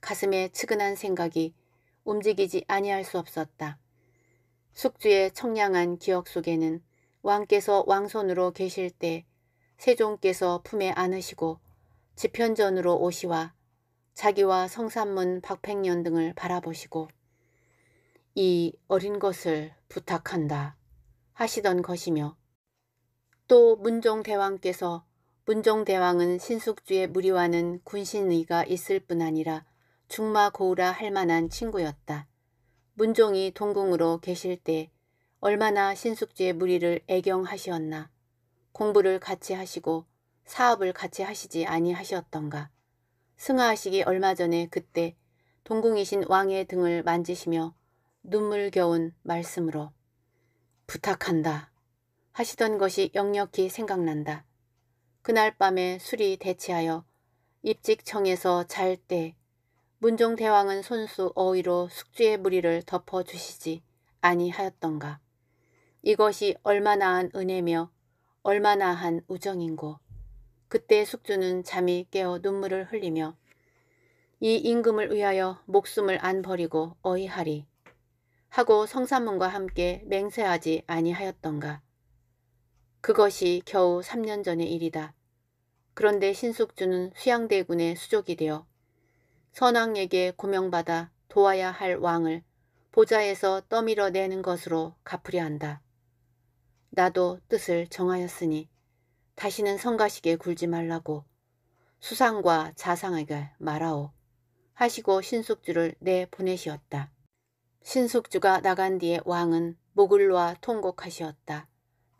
가슴에 측은한 생각이 움직이지 아니할 수 없었다. 숙주의 청량한 기억 속에는 왕께서 왕손으로 계실 때 세종께서 품에 안으시고 지편전으로 오시와 자기와 성산문 박팽년 등을 바라보시고 이 어린 것을 부탁한다 하시던 것이며 또 문종대왕께서 문종대왕은 신숙주의 무리와는 군신의가 있을 뿐 아니라 중마 고우라 할 만한 친구였다. 문종이 동궁으로 계실 때 얼마나 신숙주의 무리를 애경하시었나. 공부를 같이 하시고 사업을 같이 하시지 아니하셨던가. 승하하시기 얼마 전에 그때 동궁이신 왕의 등을 만지시며 눈물겨운 말씀으로 부탁한다 하시던 것이 역력히 생각난다. 그날 밤에 술이 대치하여 입직청에서 잘 때 문종대왕은 손수 어휘로 숙주의 무리를 덮어주시지 아니하였던가. 이것이 얼마나 한 은혜며 얼마나 한 우정인고. 그때 숙주는 잠이 깨어 눈물을 흘리며 이 임금을 위하여 목숨을 안 버리고 어이하리 하고 성삼문과 함께 맹세하지 아니하였던가. 그것이 겨우 3년 전의 일이다. 그런데 신숙주는 수양대군의 수족이 되어 선왕에게 고명받아 도와야 할 왕을 보좌에서 떠밀어내는 것으로 갚으려 한다. 나도 뜻을 정하였으니 다시는 성가시게 굴지 말라고 수상과 자상에게 말하오 하시고 신숙주를 내보내시었다. 신숙주가 나간 뒤에 왕은 목을 놓아 통곡하시었다.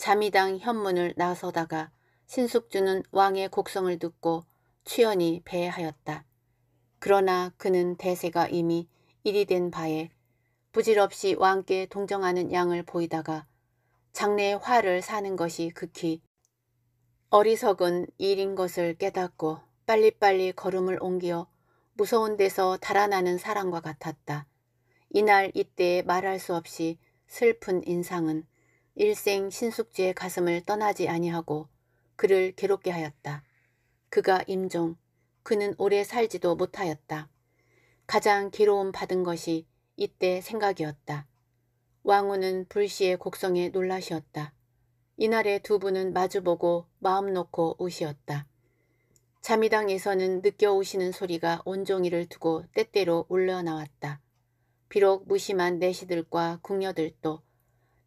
자미당 현문을 나서다가 신숙주는 왕의 곡성을 듣고 취연히 배하였다. 그러나 그는 대세가 이미 일이 된 바에 부질없이 왕께 동정하는 양을 보이다가 장래의 화를 사는 것이 극히 어리석은 일인 것을 깨닫고 빨리빨리 걸음을 옮겨 무서운 데서 달아나는 사람과 같았다. 이날 이때에 말할 수 없이 슬픈 인상은 일생 신숙지의 가슴을 떠나지 아니하고 그를 괴롭게 하였다. 그가 임종, 그는 오래 살지도 못하였다. 가장 괴로움 받은 것이 이때 생각이었다. 왕후는 불시의 곡성에 놀라시었다. 이날의 두 분은 마주보고 마음 놓고 우시었다. 자미당에서는 느껴 우시는 소리가 온종일을 두고 때때로 울려나왔다. 비록 무심한 내시들과 궁녀들도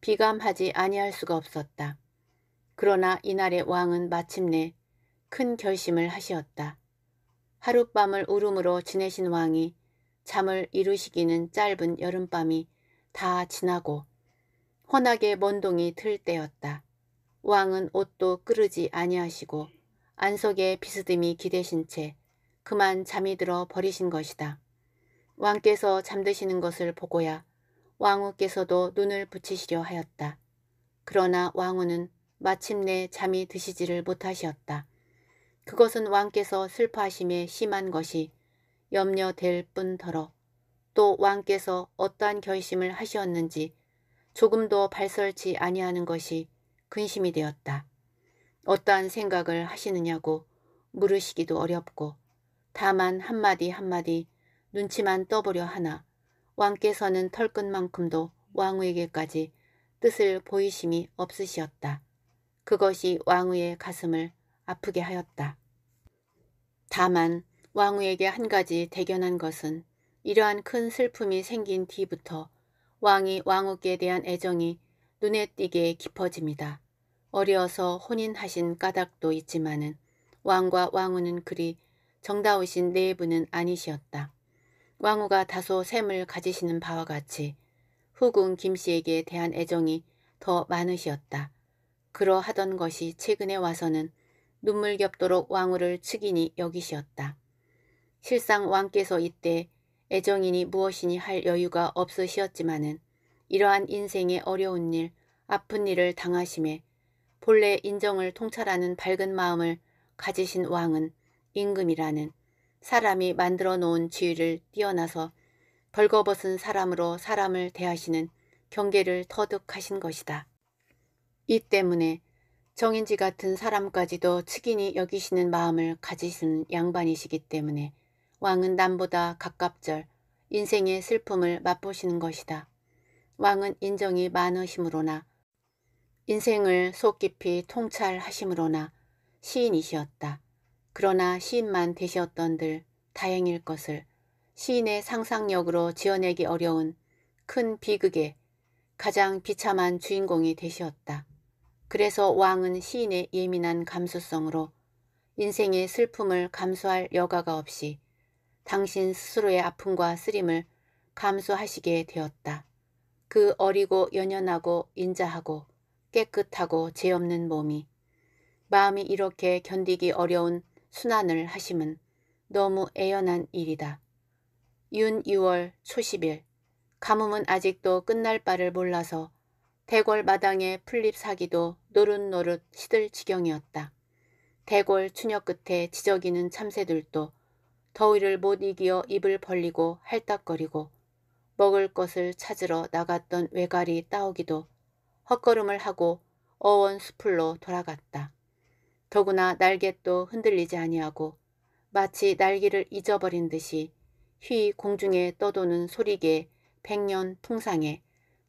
비감하지 아니할 수가 없었다. 그러나 이날의 왕은 마침내 큰 결심을 하시었다. 하룻밤을 울음으로 지내신 왕이 잠을 이루시기는 짧은 여름밤이 다 지나고 헌하게 먼동이 틀 때였다. 왕은 옷도 끌르지 아니하시고 안속에 비스듬히 기대신 채 그만 잠이 들어 버리신 것이다. 왕께서 잠드시는 것을 보고야 왕후께서도 눈을 붙이시려 하였다. 그러나 왕후는 마침내 잠이 드시지를 못하시었다. 그것은 왕께서 슬퍼하심에 심한 것이 염려될 뿐더러 또 왕께서 어떠한 결심을 하셨는지 조금도 발설치 아니하는 것이 근심이 되었다. 어떠한 생각을 하시느냐고 물으시기도 어렵고 다만 한마디 한마디 눈치만 떠보려 하나 왕께서는 털끝만큼도 왕후에게까지 뜻을 보이심이 없으시었다. 그것이 왕후의 가슴을 아프게 하였다. 다만 왕후에게 한 가지 대견한 것은 이러한 큰 슬픔이 생긴 뒤부터 왕이 왕후께 대한 애정이 눈에 띄게 깊어집니다. 어려서 혼인하신 까닭도 있지만은 왕과 왕후는 그리 정다우신 네 분은 아니시었다. 왕후가 다소 샘을 가지시는 바와 같이 후궁 김씨에게 대한 애정이 더 많으시었다. 그러하던 것이 최근에 와서는 눈물 겹도록 왕후를 측이니 여기시었다. 실상 왕께서 이때 애정이니 무엇이니 할 여유가 없으시었지만은 이러한 인생의 어려운 일, 아픈 일을 당하심에 본래 인정을 통찰하는 밝은 마음을 가지신 왕은 임금이라는 사람이 만들어 놓은 지위를 뛰어나서 벌거벗은 사람으로 사람을 대하시는 경계를 터득하신 것이다. 이 때문에 정인지 같은 사람까지도 측인이 여기시는 마음을 가지신 양반이시기 때문에 왕은 남보다 가깝절 인생의 슬픔을 맛보시는 것이다. 왕은 인정이 많으심으로나 인생을 속 깊이 통찰하심으로나 시인이시었다. 그러나 시인만 되셨던들 다행일 것을 시인의 상상력으로 지어내기 어려운 큰 비극의 가장 비참한 주인공이 되셨다 그래서 왕은 시인의 예민한 감수성으로 인생의 슬픔을 감수할 여가가 없이 당신 스스로의 아픔과 쓰림을 감수하시게 되었다. 그 어리고 연연하고 인자하고 깨끗하고 죄없는 몸이 마음이 이렇게 견디기 어려운 순환을 하심은 너무 애연한 일이다. 윤 6월 초십일 가뭄은 아직도 끝날 바를 몰라서 대궐 마당에 풀잎 사기도 노릇노릇 시들 지경이었다. 대궐 추녀 끝에 지저귀는 참새들도 더위를 못 이기어 입을 벌리고 할딱거리고 먹을 것을 찾으러 나갔던 외갈이 따오기도 헛걸음을 하고 어원 수풀로 돌아갔다. 더구나 날개도 흔들리지 아니하고 마치 날개를 잊어버린 듯이 휘 공중에 떠도는 소리개 백년 풍상에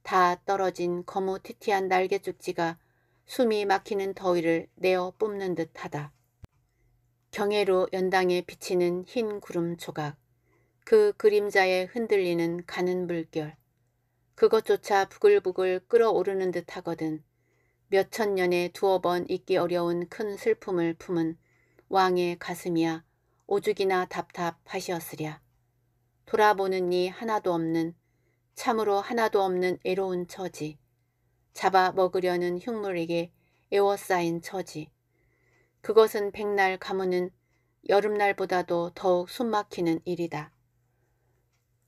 다 떨어진 거무티티한 날개죽지가 숨이 막히는 더위를 내어 뿜는 듯하다. 경외로 연당에 비치는 흰 구름 조각, 그 그림자에 흔들리는 가는 물결, 그것조차 부글부글 끓어오르는 듯하거든 몇천 년에 두어 번 잊기 어려운 큰 슬픔을 품은 왕의 가슴이야 오죽이나 답답하시었으랴. 돌아보는 이 하나도 없는 참으로 하나도 없는 애로운 처지 잡아 먹으려는 흉물에게 애워싸인 처지 그것은 백날 가무는 여름날보다도 더욱 숨막히는 일이다.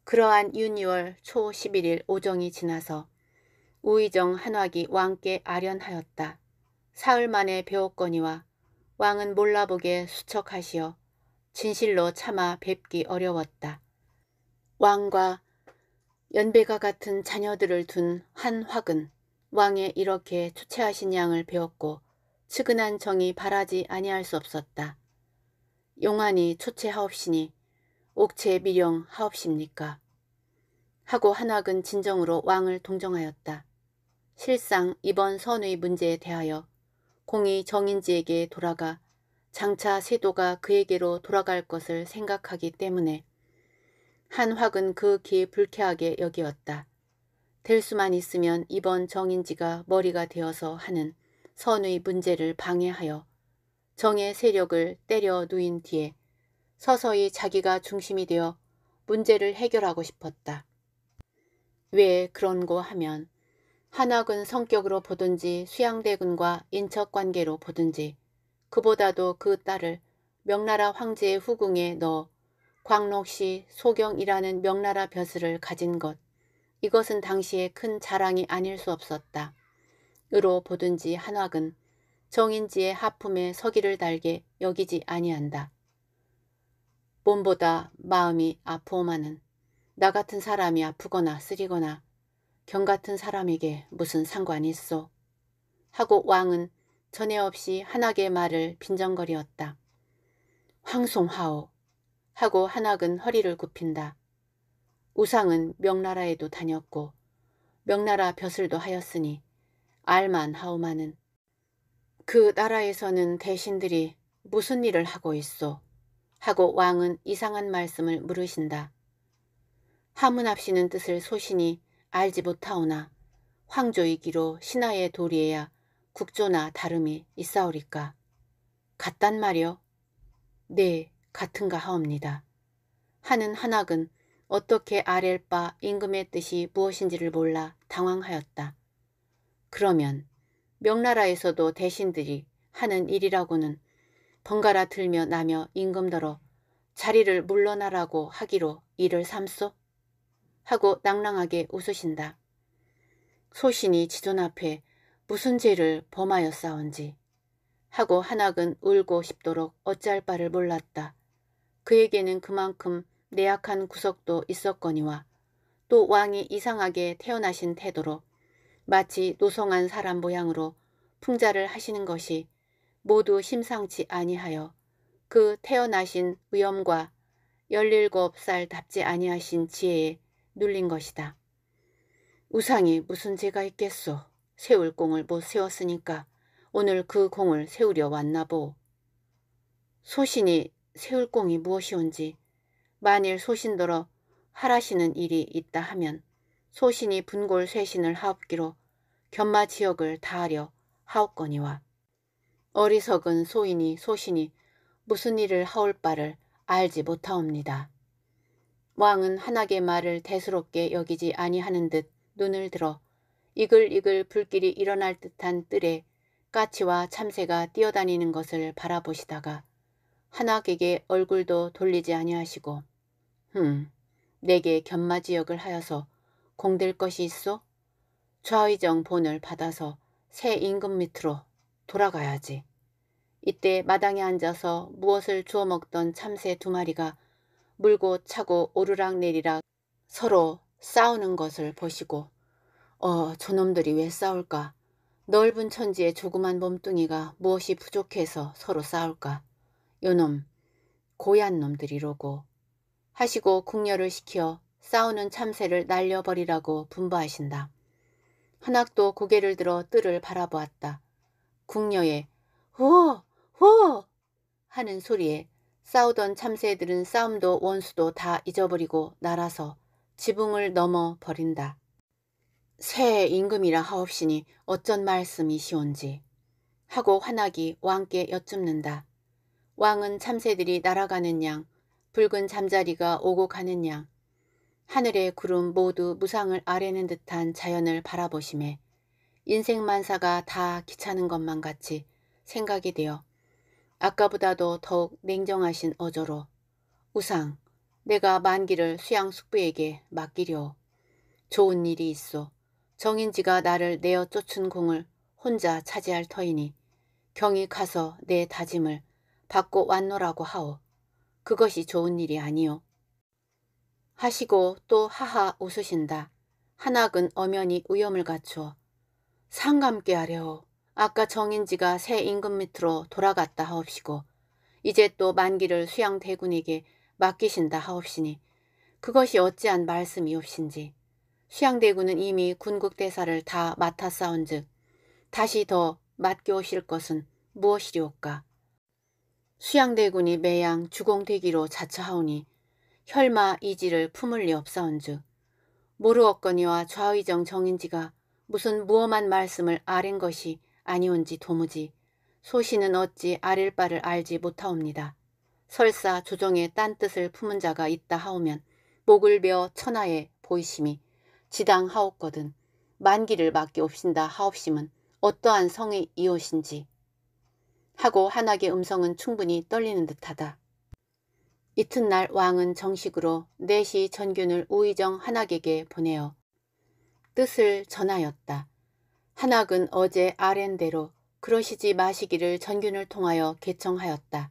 그러한 6월 초 11일 오정이 지나서 우의정 한화기 왕께 아련하였다. 사흘 만에 배웠거니와 왕은 몰라보게 수척하시어 진실로 차마 뵙기 어려웠다. 왕과 연배가 같은 자녀들을 둔 한화근 왕에 이렇게 초췌하신 양을 배웠고 측은한 정이 바라지 아니할 수 없었다. 용안이 초췌하옵시니 옥체 미령 하옵십니까? 하고 한화근 진정으로 왕을 동정하였다. 실상 이번 선의 문제에 대하여 공이 정인지에게 돌아가 장차 세도가 그에게로 돌아갈 것을 생각하기 때문에 한화근 그 귀에 불쾌하게 여기었다. 될 수만 있으면 이번 정인지가 머리가 되어서 하는 선의 문제를 방해하여 정의 세력을 때려 누인 뒤에 서서히 자기가 중심이 되어 문제를 해결하고 싶었다. 왜 그런고 하면 한화군 성격으로 보든지 수양대군과 인척관계로 보든지 그보다도 그 딸을 명나라 황제의 후궁에 넣어 광록시 소경이라는 명나라 벼슬을 가진 것 이것은 당시의 큰 자랑이 아닐 수 없었다. 으로 보든지 한화근 정인지의 하품에 서기를 달게 여기지 아니한다. 몸보다 마음이 아프오마는 나 같은 사람이 아프거나 쓰리거나 경 같은 사람에게 무슨 상관이 있어. 하고 왕은 전에 없이 한학의 말을 빈정거리었다. 황송하오 하고 한학은 허리를 굽힌다. 우상은 명나라에도 다녔고 명나라 벼슬도 하였으니 알만 하오마는 그 나라에서는 대신들이 무슨 일을 하고 있어 하고 왕은 이상한 말씀을 물으신다. 하문합시는 뜻을 소신이 알지 못하오나 황조이기로 신하의 도리에야 국조나 다름이 있사오리까. 같단 말이오 네, 같은가 하옵니다. 하는 한학은 어떻게 아랠 바 임금의 뜻이 무엇인지를 몰라 당황하였다. 그러면 명나라에서도 대신들이 하는 일이라고는 번갈아 들며 나며 임금더러 자리를 물러나라고 하기로 일을 삼소? 하고 낭랑하게 웃으신다. 소신이 지존 앞에 무슨 죄를 범하여싸운지 하고 한학은 울고 싶도록 어찌할 바를 몰랐다. 그에게는 그만큼 내악한 구석도 있었거니와 또 왕이 이상하게 태어나신 태도로 마치 노성한 사람 모양으로 풍자를 하시는 것이 모두 심상치 아니하여 그 태어나신 위엄과 열일곱 살답지 아니하신 지혜에 눌린 것이다. 우상이 무슨 죄가 있겠소. 세울 공을 못 세웠으니까 오늘 그 공을 세우려 왔나보. 소신이 세울 공이 무엇이온지 만일 소신더러 하라시는 일이 있다 하면 소신이 분골 쇄신을 하옵기로 견마 지역을 다하려 하옵거니와 어리석은 소인이 소신이 무슨 일을 하올 바를 알지 못하옵니다. 왕은 한악의 말을 대수롭게 여기지 아니하는 듯 눈을 들어 이글이글 불길이 일어날 듯한 뜰에 까치와 참새가 뛰어다니는 것을 바라보시다가 한악에게 얼굴도 돌리지 아니하시고 흠 내게 견마지역을 하여서 공될 것이 있어? 좌의정 본을 받아서 새 임금 밑으로 돌아가야지. 이때 마당에 앉아서 무엇을 주워 먹던 참새 두 마리가 물고 차고 오르락내리락 서로 싸우는 것을 보시고 어 저놈들이 왜 싸울까? 넓은 천지에 조그만 몸뚱이가 무엇이 부족해서 서로 싸울까? 요놈 고얀 놈들이로고 하시고 궁녀를 시켜 싸우는 참새를 날려버리라고 분부하신다. 한학도 고개를 들어 뜰을 바라보았다. 궁녀의 호호 하는 소리에 싸우던 참새들은 싸움도 원수도 다 잊어버리고 날아서 지붕을 넘어 버린다. 새해 임금이라 하옵시니 어쩐 말씀이시온지 하고 환하기 왕께 여쭙는다. 왕은 참새들이 날아가는 양, 붉은 잠자리가 오고 가는 양, 하늘의 구름 모두 무상을 아래는 듯한 자연을 바라보심에 인생만사가 다 귀찮은 것만 같이 생각이 되어 아까보다도 더욱 냉정하신 어조로 우상, 내가 만기를 수양숙부에게 맡기려. 좋은 일이 있어. 정인지가 나를 내어 쫓은 공을 혼자 차지할 터이니 경이 가서 내 다짐을 받고 왔노라고 하오. 그것이 좋은 일이 아니오. 하시고 또 하하 웃으신다. 한학은 엄연히 위험을 갖추어 상감께 하려오. 아까 정인지가 새 임금 밑으로 돌아갔다 하옵시고 이제 또 만기를 수양대군에게 맡기신다 하옵시니 그것이 어찌한 말씀이옵신지 수양대군은 이미 군국대사를 다맡아싸운즉 다시 더 맡겨오실 것은 무엇이리옵까 수양대군이 매양 주공되기로 자처하오니 혈마 이지를 품을 리 없사온즉 모르었거니와 좌의정 정인지가 무슨 무엄한 말씀을 아랜 것이 아니온지 도무지 소신은 어찌 아릴 바를 알지 못하옵니다. 설사 조정에 딴 뜻을 품은 자가 있다 하오면 목을 베어 천하에 보이심이 지당하옵거든 만기를 맡기옵신다 하옵심은 어떠한 성의 이엇인지 하고 한학의 음성은 충분히 떨리는 듯하다. 이튿날 왕은 정식으로 내시 전균을 우의정 한학에게 보내어 뜻을 전하였다. 한학은 어제 아랜대로 그러시지 마시기를 전균을 통하여 개청하였다.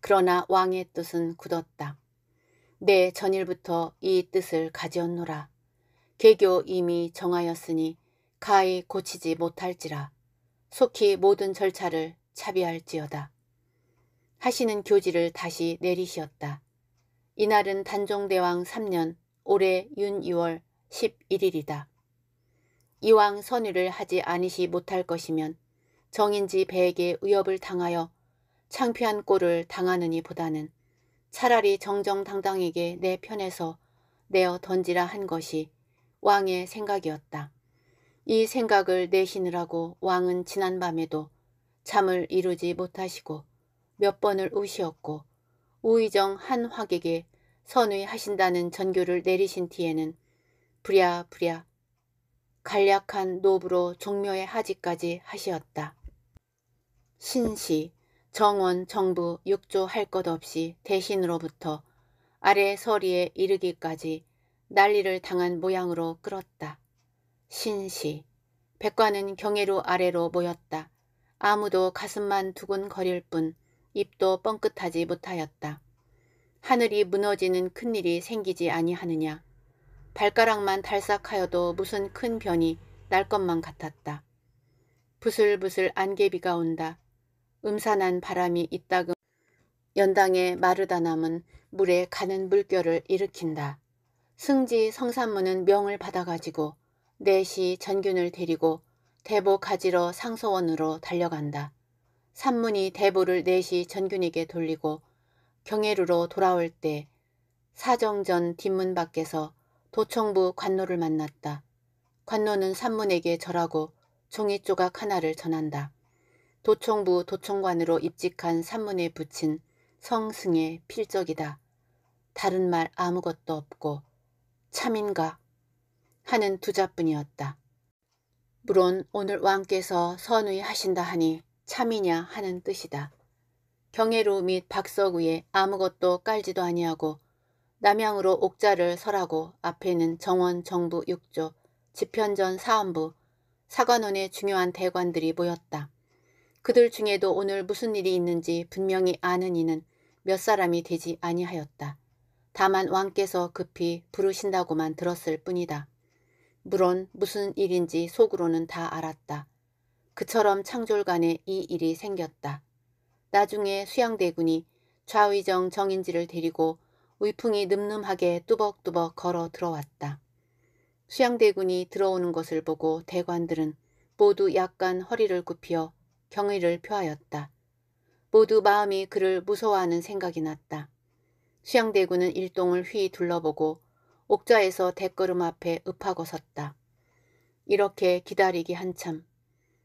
그러나 왕의 뜻은 굳었다. 내 전일부터 이 뜻을 가지었노라. 개교 이미 정하였으니 가히 고치지 못할지라. 속히 모든 절차를 차비할지어다. 하시는 교지를 다시 내리시었다. 이날은 단종대왕 3년 올해 윤 2월 11일이다. 이왕 선의를 하지 아니시 못할 것이면 정인지 배에게 위협을 당하여 창피한 꼴을 당하느니 보다는 차라리 정정당당하게 내 편에서 내어 던지라 한 것이 왕의 생각이었다. 이 생각을 내시느라고 왕은 지난밤에도 잠을 이루지 못하시고 몇 번을 우시었고 우의정 한화객에 선의하신다는 전교를 내리신 뒤에는 부랴부랴 간략한 노부로 종묘의 하지까지 하시었다. 신시, 정원, 정부, 육조 할 것 없이 대신으로부터 아래 서리에 이르기까지 난리를 당한 모양으로 끌었다. 신시, 백관은 경애로 아래로 모였다. 아무도 가슴만 두근거릴 뿐 입도 뻥끗하지 못하였다. 하늘이 무너지는 큰일이 생기지 아니하느냐. 발가락만 달싹하여도 무슨 큰 변이 날 것만 같았다. 부슬부슬 안개비가 온다. 음산한 바람이 있다금 연당에 마르다 남은 물에 가는 물결을 일으킨다. 승지 성산문은 명을 받아가지고 내시 전균을 데리고 대보 가지러 상서원으로 달려간다. 산문이 대보를 내시 전균에게 돌리고 경해루로 돌아올 때 사정전 뒷문 밖에서 도청부 관노를 만났다. 관노는 산문에게 절하고 종이 조각 하나를 전한다. 도청부 도청관으로 입직한 산문에 붙인 성승의 필적이다. 다른 말 아무것도 없고 참인가 하는 두자뿐이었다. 물론 오늘 왕께서 선의 하신다 하니 참이냐 하는 뜻이다. 경혜루 및 박서구에 아무것도 깔지도 아니하고 남양으로 옥자를 설하고 앞에는 정원 정부 6조, 집현전 사헌부, 사관원의 중요한 대관들이 모였다. 그들 중에도 오늘 무슨 일이 있는지 분명히 아는 이는 몇 사람이 되지 아니하였다. 다만 왕께서 급히 부르신다고만 들었을 뿐이다. 물론 무슨 일인지 속으로는 다 알았다. 그처럼 창졸간에 이 일이 생겼다. 나중에 수양대군이 좌의정 정인지를 데리고 의풍이 늠름하게 뚜벅뚜벅 걸어 들어왔다. 수양대군이 들어오는 것을 보고 대관들은 모두 약간 허리를 굽히어 경의를 표하였다. 모두 마음이 그를 무서워하는 생각이 났다. 수양대군은 일동을 휘 둘러보고 옥좌에서 대걸음 앞에 읍하고 섰다. 이렇게 기다리기 한참.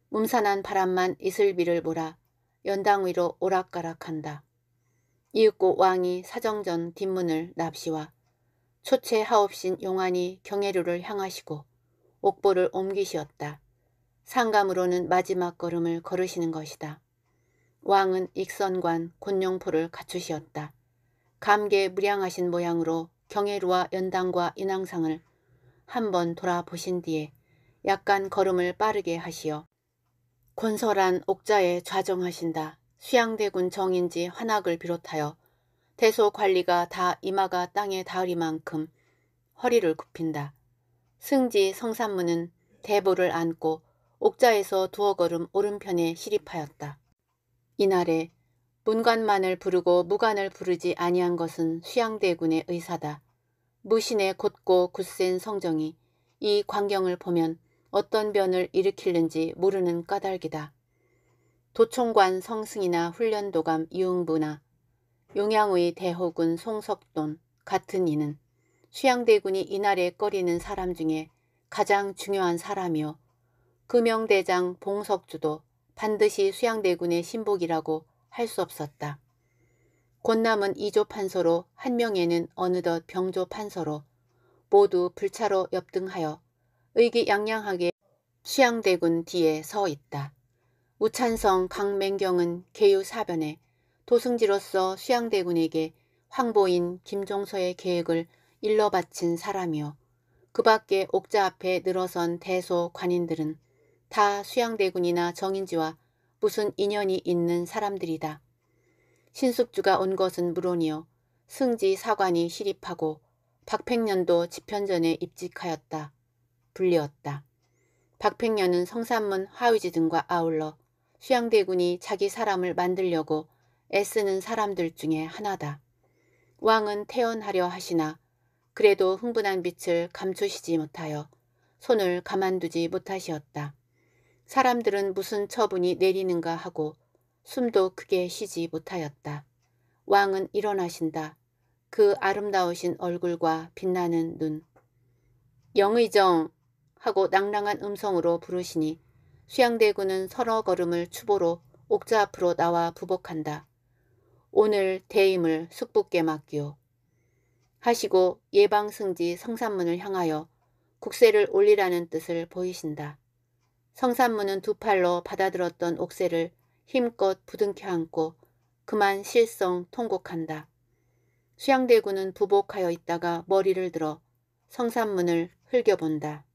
몸산한 바람만 이슬비를 몰아 연당 위로 오락가락한다. 이윽고 왕이 사정전 뒷문을 납시와 초체 하옵신 용안이 경해류를 향하시고 옥보를 옮기시었다. 상감으로는 마지막 걸음을 걸으시는 것이다. 왕은 익선관 곤룡포를 갖추시었다. 감개 무량하신 모양으로 경해루와 연당과 인왕상을 한번 돌아보신 뒤에 약간 걸음을 빠르게 하시어 곤설한 옥자에 좌정하신다. 수양대군 정인지 환학을 비롯하여 대소 관리가 다 이마가 땅에 닿으리만큼 허리를 굽힌다. 승지 성산문은 대보를 안고 옥자에서 두어 걸음 오른편에 시립하였다. 이날에 문관만을 부르고 무관을 부르지 아니한 것은 수양대군의 의사다. 무신의 곧고 굳센 성정이 이 광경을 보면 어떤 변을 일으키는지 모르는 까닭이다. 도총관 성승이나 훈련도감 이응부나 용양의 대호군 송석돈 같은 이는 수양대군이 이날에 꺼리는 사람 중에 가장 중요한 사람이요. 금영대장 봉석주도 반드시 수양대군의 신복이라고 할 수 없었다. 곤남은 이조 판서로 한 명에는 어느덧 병조 판서로 모두 불차로 엽등하여 의기양양하게 수양대군 뒤에 서 있다. 우찬성 강맹경은 개유사변에 도승지로서 수양대군에게 황보인 김종서의 계획을 일러 바친 사람이요. 그 밖에 옥자 앞에 늘어선 대소 관인들은 다 수양대군이나 정인지와 무슨 인연이 있는 사람들이다. 신숙주가 온 것은 물론이요. 승지 사관이 시립하고 박팽년도 집현전에 입직하였다. 불리었다. 박팽년은 성산문 하위지 등과 아울러 휴양대군이 자기 사람을 만들려고 애쓰는 사람들 중에 하나다. 왕은 태연하려 하시나 그래도 흥분한 빛을 감추시지 못하여 손을 가만두지 못하시었다. 사람들은 무슨 처분이 내리는가 하고 숨도 크게 쉬지 못하였다. 왕은 일어나신다. 그 아름다우신 얼굴과 빛나는 눈. 영의정! 하고 낭랑한 음성으로 부르시니 수양대군은 서러 걸음을 추보로 옥자 앞으로 나와 부복한다. 오늘 대임을 숙부께 맡기오. 하시고 예방승지 성산문을 향하여 국세를 올리라는 뜻을 보이신다. 성산문은 두 팔로 받아들었던 옥세를 힘껏 부둥켜 안고 그만 실성 통곡한다. 수양대군은 부복하여 있다가 머리를 들어 성산문을 흘겨본다.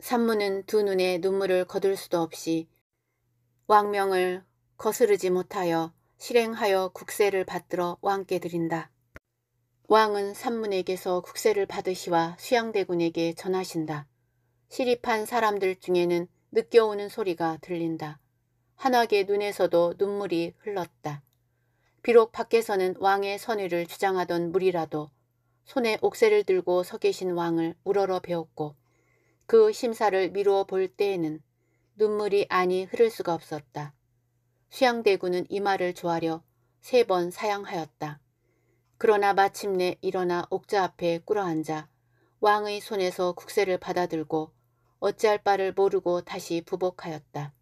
산무는 두 눈에 눈물을 거둘 수도 없이 왕명을 거스르지 못하여 실행하여 국세를 받들어 왕께 드린다. 왕은 산문에게서 국세를 받으시와 수양대군에게 전하신다. 시립한 사람들 중에는 느껴오는 소리가 들린다. 한화계 눈에서도 눈물이 흘렀다. 비록 밖에서는 왕의 선의를 주장하던 무리라도 손에 옥새를 들고 서 계신 왕을 우러러 배웠고 그 심사를 미루어 볼 때에는 눈물이 아니 흐를 수가 없었다. 수양대군은 이 말을 조하려 세 번 사양하였다. 그러나 마침내 일어나 옥자 앞에 꿇어앉아 왕의 손에서 국세를 받아들고 어찌할 바를 모르고 다시 부복하였다.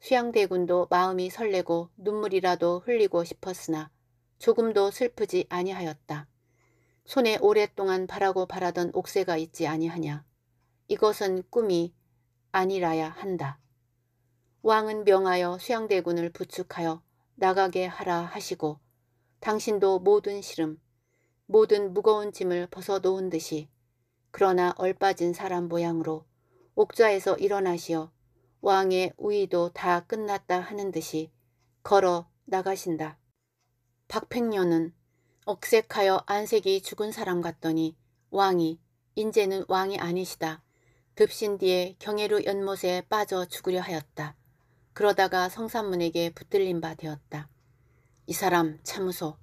수양대군도 마음이 설레고 눈물이라도 흘리고 싶었으나 조금도 슬프지 아니하였다. 손에 오랫동안 바라고 바라던 옥세가 있지 아니하냐. 이것은 꿈이 아니라야 한다. 왕은 명하여 수양대군을 부축하여 나가게 하라 하시고 당신도 모든 시름, 모든 무거운 짐을 벗어놓은 듯이 그러나 얼빠진 사람 모양으로 옥좌에서 일어나시어 왕의 우위도 다 끝났다 하는 듯이 걸어 나가신다. 박팽년은 억색하여 안색이 죽은 사람 같더니 왕이 인제는 왕이 아니시다. 급신 뒤에 경해루 연못에 빠져 죽으려 하였다. 그러다가 성산문에게 붙들린 바 되었다. 이 사람 참으소.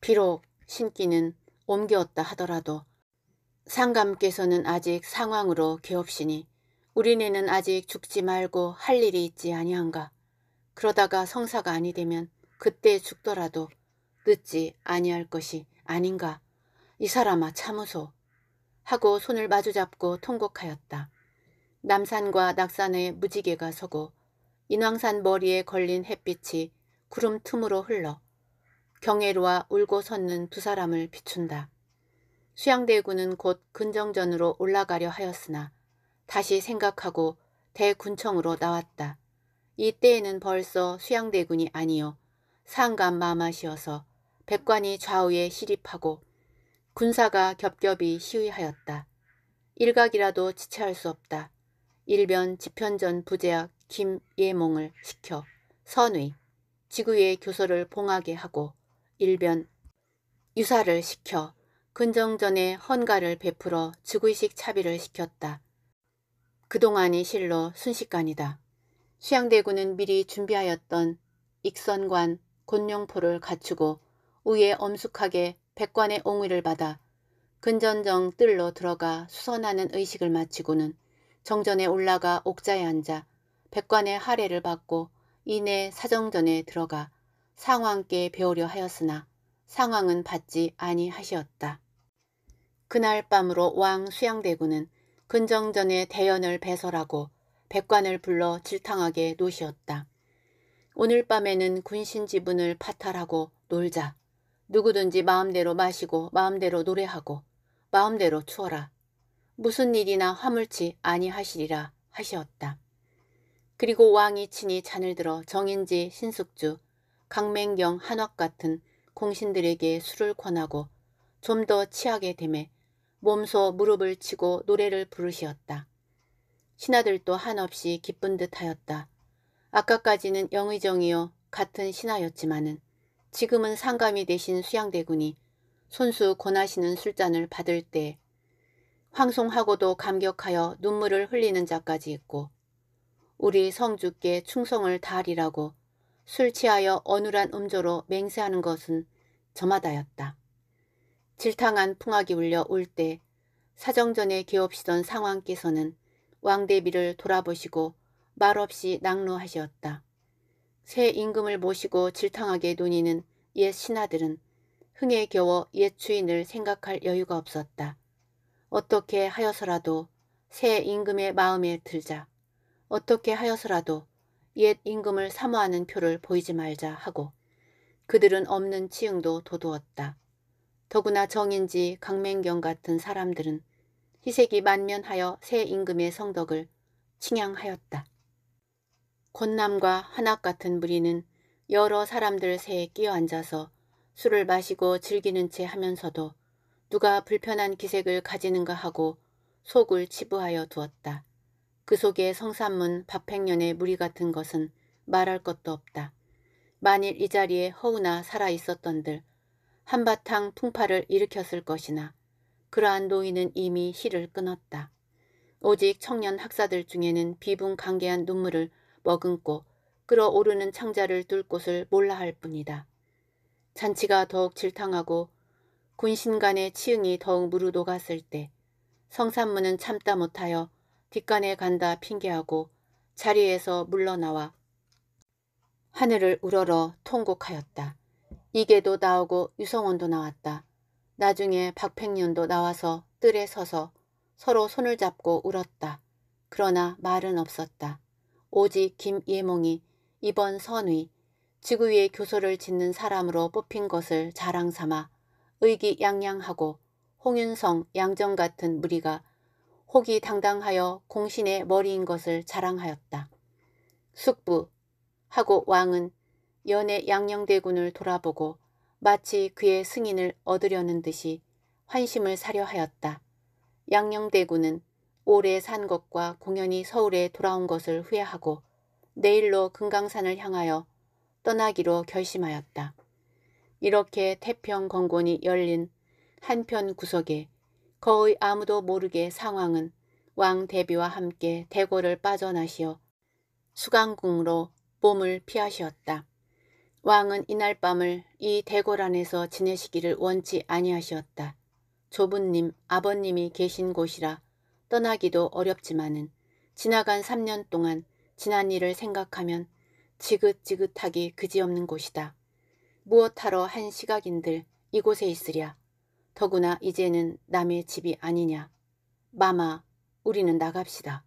비록 신기는 옮겼다 하더라도 상감께서는 아직 상황으로 개업시니 우리네는 아직 죽지 말고 할 일이 있지 아니한가. 그러다가 성사가 아니 되면 그때 죽더라도 늦지 아니할 것이 아닌가. 이 사람아 참으소. 하고 손을 마주잡고 통곡하였다. 남산과 낙산의 무지개가 서고 인왕산 머리에 걸린 햇빛이 구름 틈으로 흘러 경애로와 울고 섰는 두 사람을 비춘다. 수양대군은 곧 근정전으로 올라가려 하였으나 다시 생각하고 대군청으로 나왔다. 이때에는 벌써 수양대군이 아니요 상감 마마시어서 백관이 좌우에 시립하고 군사가 겹겹이 시위하였다. 일각이라도 지체할 수 없다. 일변 지편전 부제학 김예몽을 시켜 선의, 지구의 교서를 봉하게 하고 일변 유사를 시켜 근정전의 헌가를 베풀어 지구의식 차비를 시켰다. 그동안이 실로 순식간이다. 수양대군은 미리 준비하였던 익선관, 곤룡포를 갖추고 우에 엄숙하게 백관의 옹의를 받아 근전정 뜰로 들어가 수선하는 의식을 마치고는 정전에 올라가 옥자에 앉아 백관의 할애를 받고 이내 사정전에 들어가 상황께 배우려 하였으나 상황은 받지 아니하시었다. 그날 밤으로 왕 수양대군은 근정전의 대연을 배설하고 백관을 불러 질탕하게 노시었다. 오늘 밤에는 군신 지분을 파탈하고 놀자. 누구든지 마음대로 마시고 마음대로 노래하고 마음대로 추어라. 무슨 일이나 화물치 아니하시리라 하시었다. 그리고 왕이 친히 잔을 들어 정인지 신숙주 강맹경 한확 같은 공신들에게 술을 권하고 좀 더 취하게 되매 몸소 무릎을 치고 노래를 부르시었다. 신하들도 한없이 기쁜 듯하였다. 아까까지는 영의정이요 같은 신하였지만은 지금은 상감이 되신 수양대군이 손수 권하시는 술잔을 받을 때 황송하고도 감격하여 눈물을 흘리는 자까지 있고 우리 성주께 충성을 다하리라고 술 취하여 어눌한 음조로 맹세하는 것은 저마다였다. 질탕한 풍악이 울려 올때 사정전에 개업시던 상황께서는 왕대비를 돌아보시고 말없이 낙로하시었다 새 임금을 모시고 질탕하게 논의는 옛 신하들은 흥에 겨워 옛 주인을 생각할 여유가 없었다. 어떻게 하여서라도 새 임금의 마음에 들자. 어떻게 하여서라도 옛 임금을 사모하는 표를 보이지 말자 하고 그들은 없는 치응도 도두었다. 더구나 정인지 강맹경 같은 사람들은 희색이 만면하여 새 임금의 성덕을 칭양하였다. 콧남과 한악 같은 무리는 여러 사람들 새에 끼어 앉아서 술을 마시고 즐기는 채 하면서도 누가 불편한 기색을 가지는가 하고 속을 치부하여 두었다. 그 속에 성산문 박팽년의 무리 같은 것은 말할 것도 없다. 만일 이 자리에 허우나 살아 있었던들 한바탕 풍파를 일으켰을 것이나 그러한 노인은 이미 시를 끊었다. 오직 청년 학사들 중에는 비분 강개한 눈물을 머금고 끌어오르는 창자를 둘 곳을 몰라 할 뿐이다. 잔치가 더욱 질탕하고 군신 간의 치응이 더욱 무르도갔을 때 성산문은 참다 못하여 뒷간에 간다 핑계하고 자리에서 물러나와 하늘을 우러러 통곡하였다. 이계도 나오고 유성원도 나왔다. 나중에 박팽년도 나와서 뜰에 서서 서로 손을 잡고 울었다. 그러나 말은 없었다. 오직 김예몽이 이번 선위, 지구위의 교소를 짓는 사람으로 뽑힌 것을 자랑삼아 의기양양하고 홍윤성, 양정 같은 무리가 호기당당하여 공신의 머리인 것을 자랑하였다. 숙부 하고 왕은 연의 양녕대군을 돌아보고 마치 그의 승인을 얻으려는 듯이 환심을 사려 하였다. 양녕대군은 오래 산 것과 공연이 서울에 돌아온 것을 후회하고 내일로 금강산을 향하여 떠나기로 결심하였다. 이렇게 태평 건곤이 열린 한편 구석에 거의 아무도 모르게 상황은 왕 대비와 함께 대고를 빠져나시어 수강궁으로 몸을 피하시었다. 왕은 이날 밤을 이 대궐 안에서 지내시기를 원치 아니하시었다. 조부님, 아버님이 계신 곳이라 떠나기도 어렵지만은 지나간 3년 동안 지난 일을 생각하면 지긋지긋하기 그지없는 곳이다. 무엇하러 한 시각인들 이곳에 있으랴. 더구나 이제는 남의 집이 아니냐. 마마 우리는 나갑시다.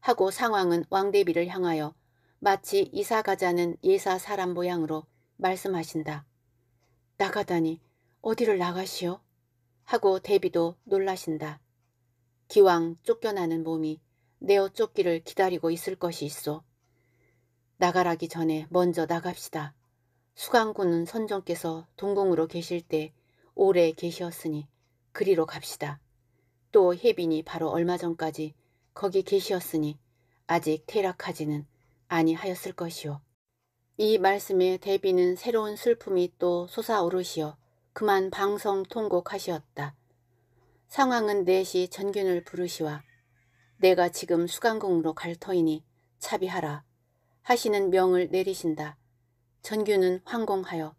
하고 상황은 왕대비를 향하여 마치 이사 가자는 예사 사람 모양으로 말씀하신다. 나가다니 어디를 나가시오? 하고 대비도 놀라신다. 기왕 쫓겨나는 몸이 내어 쫓기를 기다리고 있을 것이 있어. 나가라기 전에 먼저 나갑시다. 수강군은 선정께서 동궁으로 계실 때 오래 계시었으니 그리로 갑시다. 또 혜빈이 바로 얼마 전까지 거기 계시었으니 아직 퇴락하지는 아니하였을 것이오이 말씀에 대비는 새로운 슬픔이 또 솟아오르시어 그만 방성 통곡하시었다. 상황은 내시 네 전균을 부르시와 내가 지금 수강궁으로 갈 터이니 차비하라 하시는 명을 내리신다. 전균은 황공하여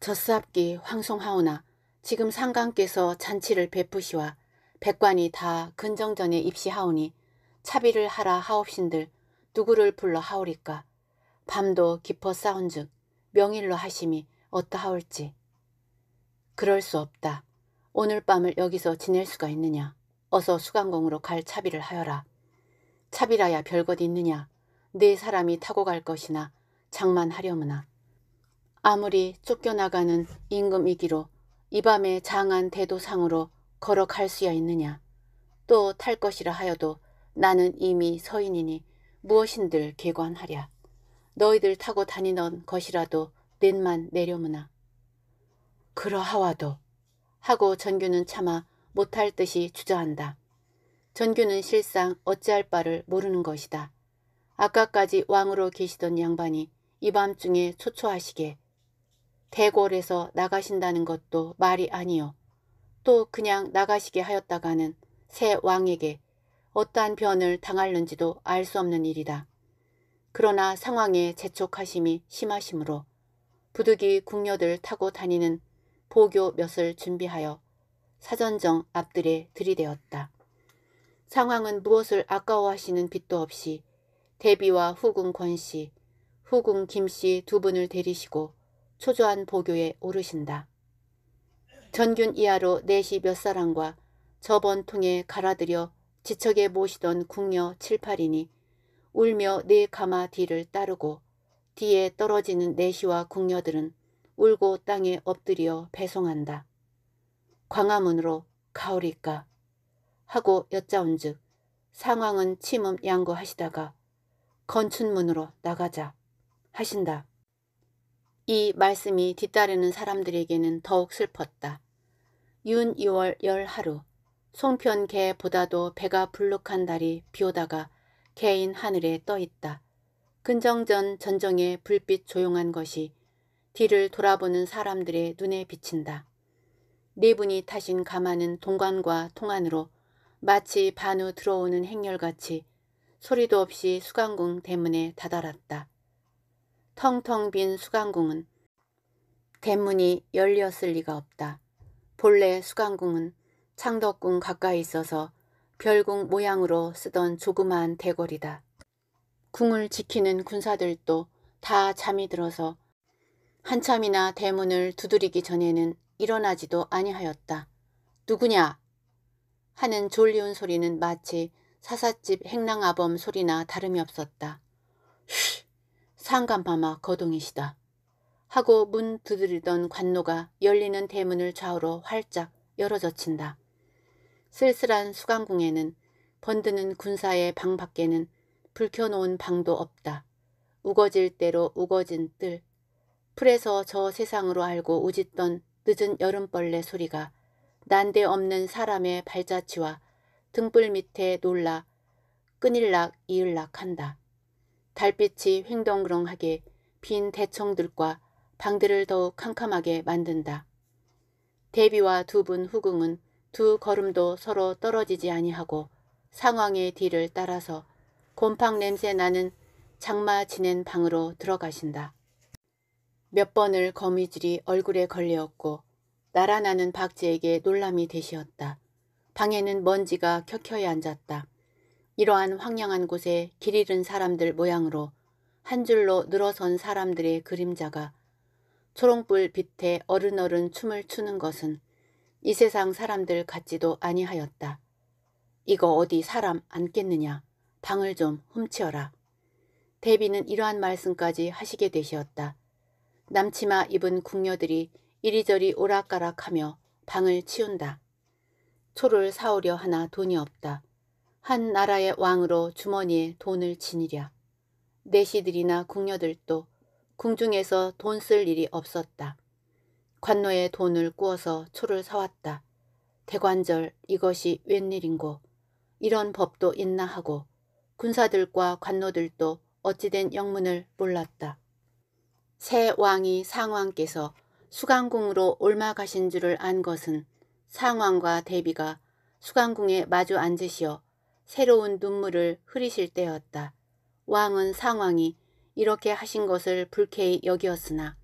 젖삽기 황송하오나 지금 상관께서 잔치를 베푸시와 백관이 다 근정전에 입시하오니 차비를 하라 하옵신들 누구를 불러 하오리까 밤도 깊어 싸운즉 명일로 하심이 어떠하올지 그럴 수 없다. 오늘 밤을 여기서 지낼 수가 있느냐. 어서 수강공으로 갈 차비를 하여라. 차비라야 별것 있느냐. 네 사람이 타고 갈 것이나 장만하려무나. 아무리 쫓겨나가는 임금이기로 이 밤에 장안 대도상으로 걸어갈 수야 있느냐. 또 탈 것이라 하여도 나는 이미 서인이니 무엇인들 개관하랴. 너희들 타고 다니던 것이라도 넷만 내려무나. 그러하와도 하고 전규는 차마 못할 듯이 주저한다. 전규는 실상 어찌할 바를 모르는 것이다. 아까까지 왕으로 계시던 양반이 이밤중에 초초하시게 대궐에서 나가신다는 것도 말이 아니요. 또 그냥 나가시게 하였다가는 새 왕에게 어떠한 변을 당할는지도 알 수 없는 일이다. 그러나 상황에 재촉하심이 심하심으로 부득이 궁녀들 타고 다니는 포교 몇을 준비하여 사전정 앞들에 들이대었다. 상황은 무엇을 아까워하시는 빛도 없이 대비와 후궁 권씨, 후궁 김씨 두 분을 데리시고 초조한 보교에 오르신다. 전균 이하로 내시 몇 사람과 저번 통에 갈아들여 지척에 모시던 궁녀 칠팔이니 울며 네 가마 뒤를 따르고 뒤에 떨어지는 내시와 궁녀들은 울고 땅에 엎드려 배송한다. 광화문으로 가오리까 하고 여자온즉 상황은 침음 양거하시다가 건춘문으로 나가자 하신다. 이 말씀이 뒤따르는 사람들에게는 더욱 슬펐다. 윤 2월 열 하루 송편 개보다도 배가 불룩한 달이 비오다가 개인 하늘에 떠있다. 근정전 전정의 불빛 조용한 것이 뒤를 돌아보는 사람들의 눈에 비친다. 네 분이 타신 가마는 동관과 통안으로 마치 반우 들어오는 행렬같이 소리도 없이 수강궁 대문에 다다랐다. 텅텅 빈 수강궁은 대문이 열렸을 리가 없다. 본래 수강궁은 창덕궁 가까이 있어서 별궁 모양으로 쓰던 조그마한 대궐이다. 궁을 지키는 군사들도 다 잠이 들어서 한참이나 대문을 두드리기 전에는 일어나지도 아니하였다. 누구냐? 하는 졸리운 소리는 마치 사사집 행랑아범 소리나 다름이 없었다. 쉿! 상간마마 거동이시다. 하고 문 두드리던 관노가 열리는 대문을 좌우로 활짝 열어젖힌다. 쓸쓸한 수강궁에는 번드는 군사의 방 밖에는 불켜놓은 방도 없다. 우거질 대로 우거진 뜰, 풀에서 저 세상으로 알고 우짖던 늦은 여름벌레 소리가 난데없는 사람의 발자취와 등불 밑에 놀라 끈일락 이을락 한다. 달빛이 횡동그렁하게빈 대청들과 방들을 더욱 캄캄하게 만든다. 대비와 두 분 후궁은 두 걸음도 서로 떨어지지 아니하고 상황의 뒤를 따라서 곰팡 냄새 나는 장마 지낸 방으로 들어가신다. 몇 번을 거미줄이 얼굴에 걸려었고 날아나는 박쥐에게 놀람이 되시었다. 방에는 먼지가 켜켜이 앉았다. 이러한 황량한 곳에 길 잃은 사람들 모양으로 한 줄로 늘어선 사람들의 그림자가 초롱불 빛에 어른어른 춤을 추는 것은 이 세상 사람들 같지도 아니하였다. 이거 어디 사람 앉겠느냐. 방을 좀 훔치어라. 대비는 이러한 말씀까지 하시게 되시었다. 남치마 입은 궁녀들이 이리저리 오락가락하며 방을 치운다. 초를 사오려 하나 돈이 없다. 한 나라의 왕으로 주머니에 돈을 지니랴. 내시들이나 궁녀들도 궁중에서 돈 쓸 일이 없었다. 관노에 돈을 구어서 초를 사왔다. 대관절 이것이 웬일인고 이런 법도 있나 하고 군사들과 관노들도 어찌된 영문을 몰랐다. 새 왕이 상왕께서 수강궁으로 올라가신 줄을 안 것은 상왕과 대비가 수강궁에 마주 앉으시어 새로운 눈물을 흐리실 때였다. 왕은 상왕이 이렇게 하신 것을 불쾌히 여기었으나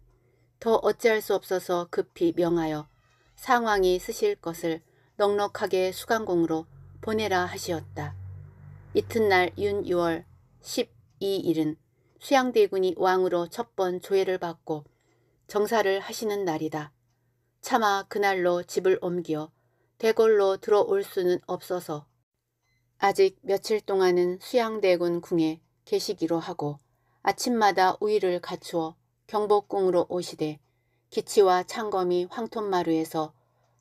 더 어찌할 수 없어서 급히 명하여 상왕이 쓰실 것을 넉넉하게 수강궁으로 보내라 하시었다. 이튿날 윤 6월 12일은 수양대군이 왕으로 첫 번조회를 받고 정사를 하시는 날이다. 차마 그날로 집을 옮겨 대궐로 들어올 수는 없어서 아직 며칠 동안은 수양대군 궁에 계시기로 하고 아침마다 우위를 갖추어 경복궁으로 오시되 기치와 창검이 황톤마루에서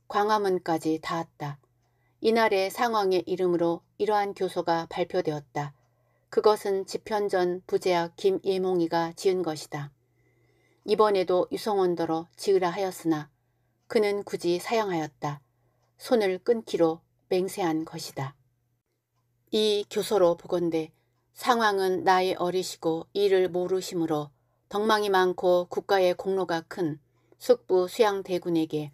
광화문까지 닿았다. 이날의 상황의 이름으로 이러한 교소가 발표되었다. 그것은 집현전 부제학 김예몽이가 지은 것이다. 이번에도 유성원더러 지으라 하였으나 그는 굳이 사양하였다. 손을 끊기로 맹세한 것이다. 이 교서로 보건대 상황은 나의 어리시고 일을 모르시므로 덕망이 많고 국가의 공로가 큰 숙부 수양대군에게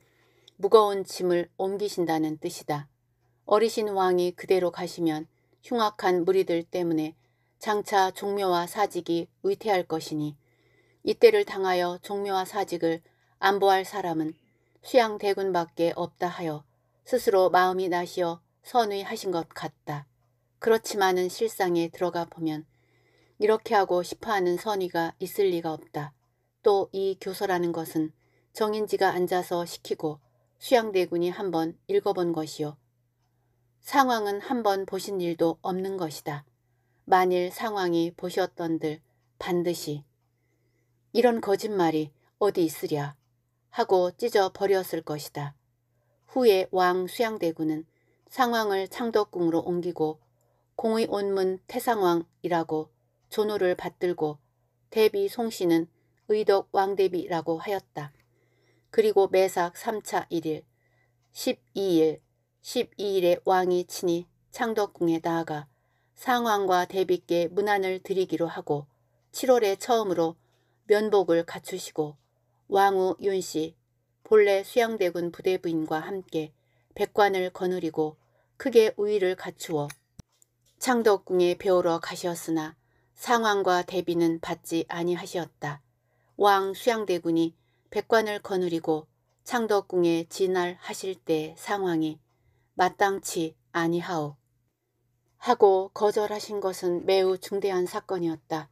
무거운 짐을 옮기신다는 뜻이다. 어리신 왕이 그대로 가시면 흉악한 무리들 때문에 장차 종묘와 사직이 의태할 것이니 이때를 당하여 종묘와 사직을 안보할 사람은 수양 대군밖에 없다 하여 스스로 마음이 나시어 선의하신 것 같다. 그렇지만은 실상에 들어가 보면 이렇게 하고 싶어하는 선의가 있을 리가 없다. 또 이 교서라는 것은 정인지가 앉아서 시키고 수양대군이 한번 읽어본 것이요. 상황은 한번 보신 일도 없는 것이다. 만일 상황이 보셨던들 반드시 이런 거짓말이 어디 있으랴 하고 찢어버렸을 것이다. 후에 왕 수양대군은 상황을 창덕궁으로 옮기고 공의 온문 태상왕이라고 존호를 받들고 대비 송씨는 의덕 왕대비라고 하였다. 그리고 매삭 3차 1일 12일 12일에 왕이 친히 창덕궁에 나아가 상황과 대비께 문안을 드리기로 하고 7월에 처음으로 면복을 갖추시고 왕후 윤씨 본래 수양대군 부대부인과 함께 백관을 거느리고 크게 우위를 갖추어 창덕궁에 배우러 가셨으나 상황과 대비는 받지 아니하시었다. 왕 수양대군이 백관을 거느리고 창덕궁에 진할하실 때 상황이 마땅치 아니하오. 하고 거절하신 것은 매우 중대한 사건이었다.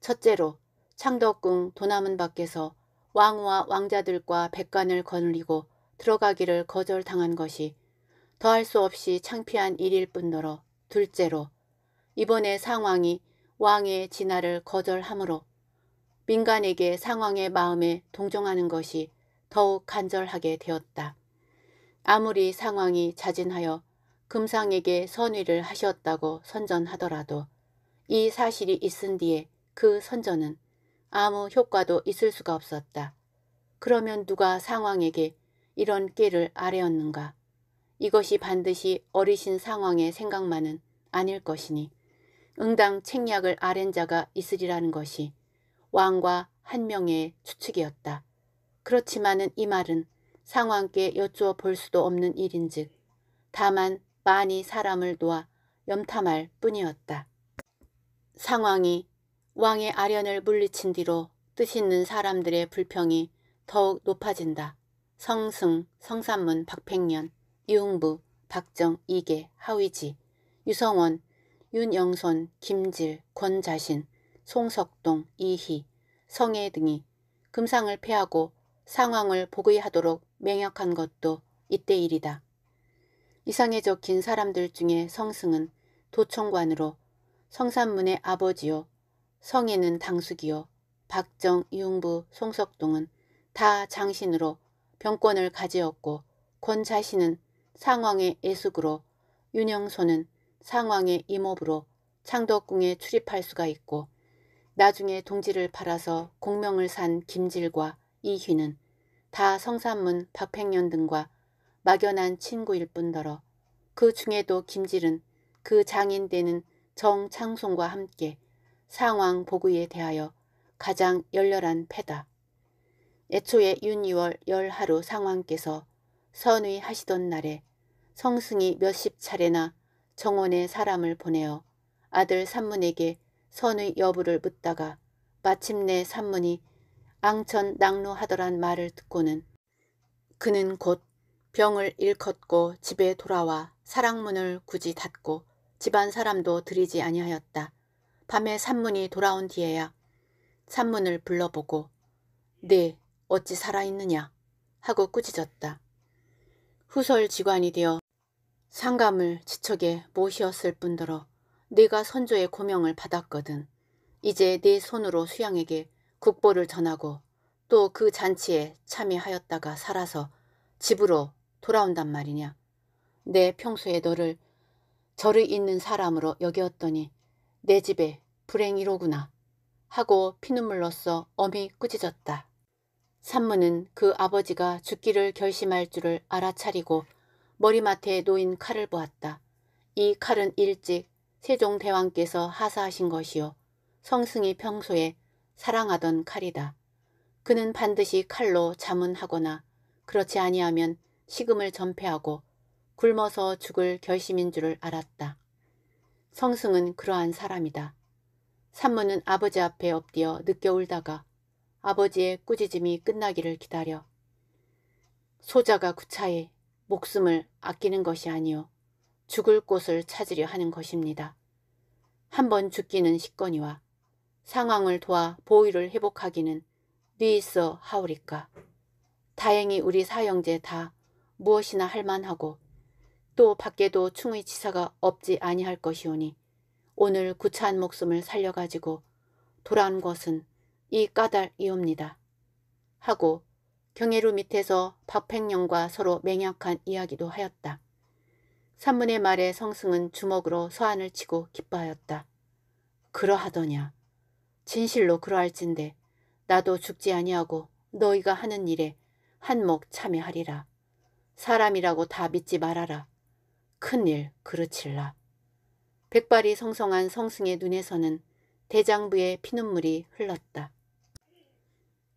첫째로 창덕궁 도남은 밖에서 왕후와 왕자들과 백관을 거느리고 들어가기를 거절당한 것이 더할 수 없이 창피한 일일 뿐더러 둘째로 이번에 상황이 왕의 진화를 거절하므로 민간에게 상황의 마음에 동정하는 것이 더욱 간절하게 되었다. 아무리 상황이 자진하여 금상에게 선의를 하셨다고 선전하더라도 이 사실이 있은 뒤에 그 선전은 아무 효과도 있을 수가 없었다. 그러면 누가 상황에게 이런 끼를 아뢰었는가. 이것이 반드시 어리신 상황의 생각만은 아닐 것이니 응당 책략을 아랜 자가 있으리라는 것이 왕과 한 명의 추측이었다. 그렇지만은 이 말은 상황께 여쭈어 볼 수도 없는 일인즉 다만 많이 사람을 놓아 염탐할 뿐이었다. 상황이 왕의 아련을 물리친 뒤로 뜻있는 사람들의 불평이 더욱 높아진다. 성승, 성산문, 박팽년, 이웅부, 박정, 이계, 하위지, 유성원, 윤영손, 김질, 권자신, 송석동, 이희, 성혜 등이 금상을 패하고 상황을 복의하도록 맹약한 것도 이때 일이다. 이상에 적힌 사람들 중에 성승은 도청관으로 성산문의 아버지요. 성에는 당숙이요. 박정, 이웅부, 송석동은 다 장신으로 병권을 가지었고 권 자신은 상왕의 애숙으로 윤영소는 상왕의 임업으로 창덕궁에 출입할 수가 있고 나중에 동지를 팔아서 공명을 산 김질과 이휘는 다 성산문 박팽년 등과 막연한 친구일 뿐더러 그 중에도 김질은 그 장인 되는 정창송과 함께 상황 보구에 대하여 가장 열렬한 패다. 애초에 윤2월 열하루 상황께서 선의하시던 날에 성승이 몇십 차례나 정원에 사람을 보내어 아들 산문에게 선의 여부를 묻다가 마침내 산문이 앙천 낙로하더란 말을 듣고는 그는 곧 병을 일컫고 집에 돌아와 사랑문을 굳이 닫고 집안 사람도 들이지 아니하였다. 밤에 산문이 돌아온 뒤에야 산문을 불러보고 네 어찌 살아있느냐 하고 꾸짖었다. 후설직관이 되어 상감을 지척에 모시었을 뿐더러 네가 선조의 고명을 받았거든. 이제 네 손으로 수양에게 국보를 전하고 또 그 잔치에 참여하였다가 살아서 집으로 돌아온단 말이냐. 내 평소에 너를 저를 있는 사람으로 여겼더니내 집에 불행이로구나 하고 피눈물로써 엄히 꾸짖었다. 산무는그 아버지가 죽기를 결심할 줄을 알아차리고 머리맡에 놓인 칼을 보았다. 이 칼은 일찍 세종대왕께서 하사하신 것이요. 성승이 평소에 사랑하던 칼이다. 그는 반드시 칼로 자문하거나 그렇지 아니하면 식음을 전폐하고 굶어서 죽을 결심인 줄을 알았다. 성승은 그러한 사람이다. 산모는 아버지 앞에 엎드려 늦게 울다가 아버지의 꾸짖음이 끝나기를 기다려 소자가 구차에 목숨을 아끼는 것이 아니요 죽을 곳을 찾으려 하는 것입니다. 한번 죽기는 식거니와 상황을 도와 보위를 회복하기는 뉘 있어 하오리까. 다행히 우리 사형제 다 무엇이나 할 만하고 또 밖에도 충의 치사가 없지 아니할 것이오니 오늘 구차한 목숨을 살려가지고 돌아온 것은 이 까닭이옵니다. 하고 경혜루 밑에서 박팽령과 서로 맹약한 이야기도 하였다. 산문의 말에 성승은 주먹으로 서안을 치고 기뻐하였다. 그러하더냐. 진실로 그러할진데 나도 죽지 아니하고 너희가 하는 일에 한몫 참여하리라. 사람이라고 다 믿지 말아라. 큰일 그르칠라. 백발이 성성한 성승의 눈에서는 대장부의 피눈물이 흘렀다.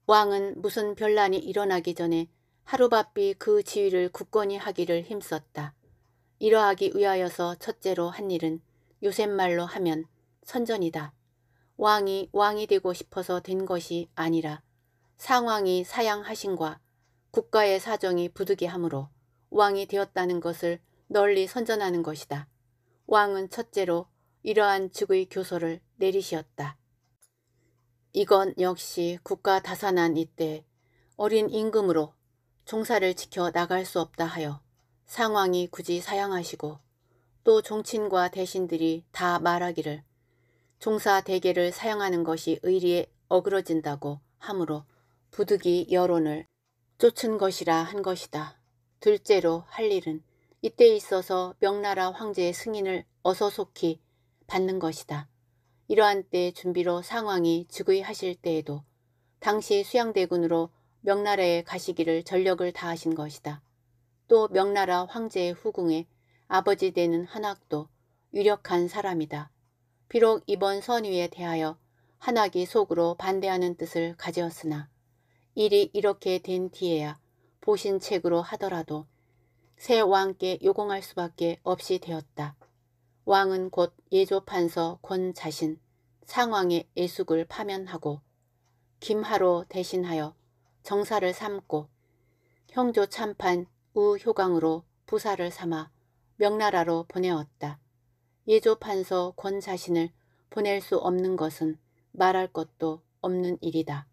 왕은 무슨 변란이 일어나기 전에 하루바삐 그 지위를 굳건히 하기를 힘썼다. 이러하기 위하여서 첫째로 한 일은 요샛말로 하면 선전이다. 왕이 왕이 되고 싶어서 된 것이 아니라 상황이 사양하신과 국가의 사정이 부득이하므로 왕이 되었다는 것을 널리 선전하는 것이다. 왕은 첫째로 이러한 측의 교서를 내리시었다. 이건 역시 국가 다산한 이때 어린 임금으로 종사를 지켜 나갈 수 없다 하여 상황이 굳이 사양하시고 또 종친과 대신들이 다 말하기를 종사 대계를 사용하는 것이 의리에 어그러진다고 하므로 부득이 여론을 쫓은 것이라 한 것이다. 둘째로 할 일은 이때 있어서 명나라 황제의 승인을 어서속히 받는 것이다. 이러한 때 준비로 상황이 즉위하실 때에도 당시 수양대군으로 명나라에 가시기를 전력을 다하신 것이다. 또 명나라 황제의 후궁에 아버지 되는 한학도 유력한 사람이다. 비록 이번 선위에 대하여 한학이 속으로 반대하는 뜻을 가지었으나 일이 이렇게 된 뒤에야 보신 책으로 하더라도 새 왕께 요공할 수밖에 없이 되었다. 왕은 곧 예조판서 권 자신 상황의 예숙을 파면하고 김하로 대신하여 정사를 삼고 형조 참판 우효강으로 부사를 삼아 명나라로 보내었다. 예조판서 권 자신을 보낼 수 없는 것은 말할 것도 없는 일이다.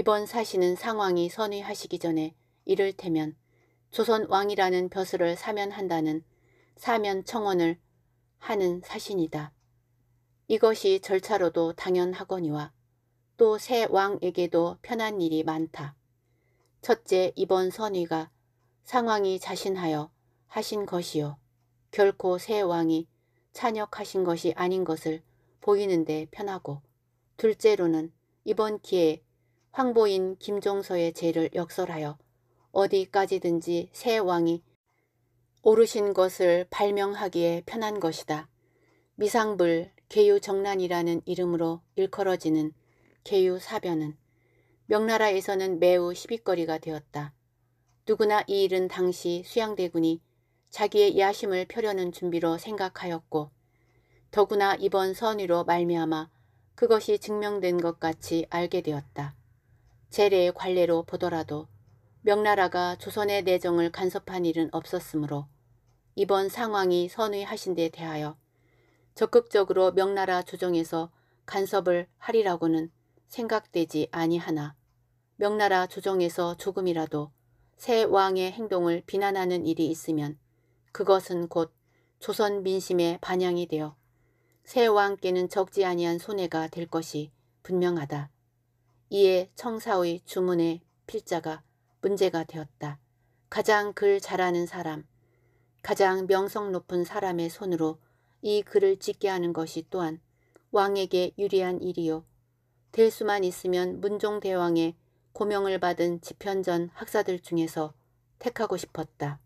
이번 사시는 상황이 선의하시기 전에 이를테면 조선 왕이라는 벼슬을 사면한다는 사면 청원을 하는 사신이다. 이것이 절차로도 당연하거니와 또 새 왕에게도 편한 일이 많다. 첫째 이번 선의가 상황이 자신하여 하신 것이요. 결코 새 왕이 찬역하신 것이 아닌 것을 보이는데 편하고 둘째로는 이번 기회에 황보인 김종서의 죄를 역설하여 어디까지든지 새 왕이 오르신 것을 발명하기에 편한 것이다. 미상불 계유정난이라는 이름으로 일컬어지는 계유사변은 명나라에서는 매우 시비거리가 되었다. 누구나 이 일은 당시 수양대군이 자기의 야심을 펴려는 준비로 생각하였고 더구나 이번 선의로 말미암아 그것이 증명된 것 같이 알게 되었다. 재래의 관례로 보더라도 명나라가 조선의 내정을 간섭한 일은 없었으므로 이번 상황이 선의하신 데 대하여 적극적으로 명나라 조정에서 간섭을 하리라고는 생각되지 아니하나 명나라 조정에서 조금이라도 새 왕의 행동을 비난하는 일이 있으면 그것은 곧 조선 민심의반향이 되어 새 왕께는 적지 아니한 손해가 될 것이 분명하다. 이에 청사의 주문의 필자가 문제가 되었다. 가장 글 잘하는 사람, 가장 명성 높은 사람의 손으로 이 글을 짓게 하는 것이 또한 왕에게 유리한 일이요. 될 수만 있으면 문종대왕의 고명을 받은 지편전 학사들 중에서 택하고 싶었다.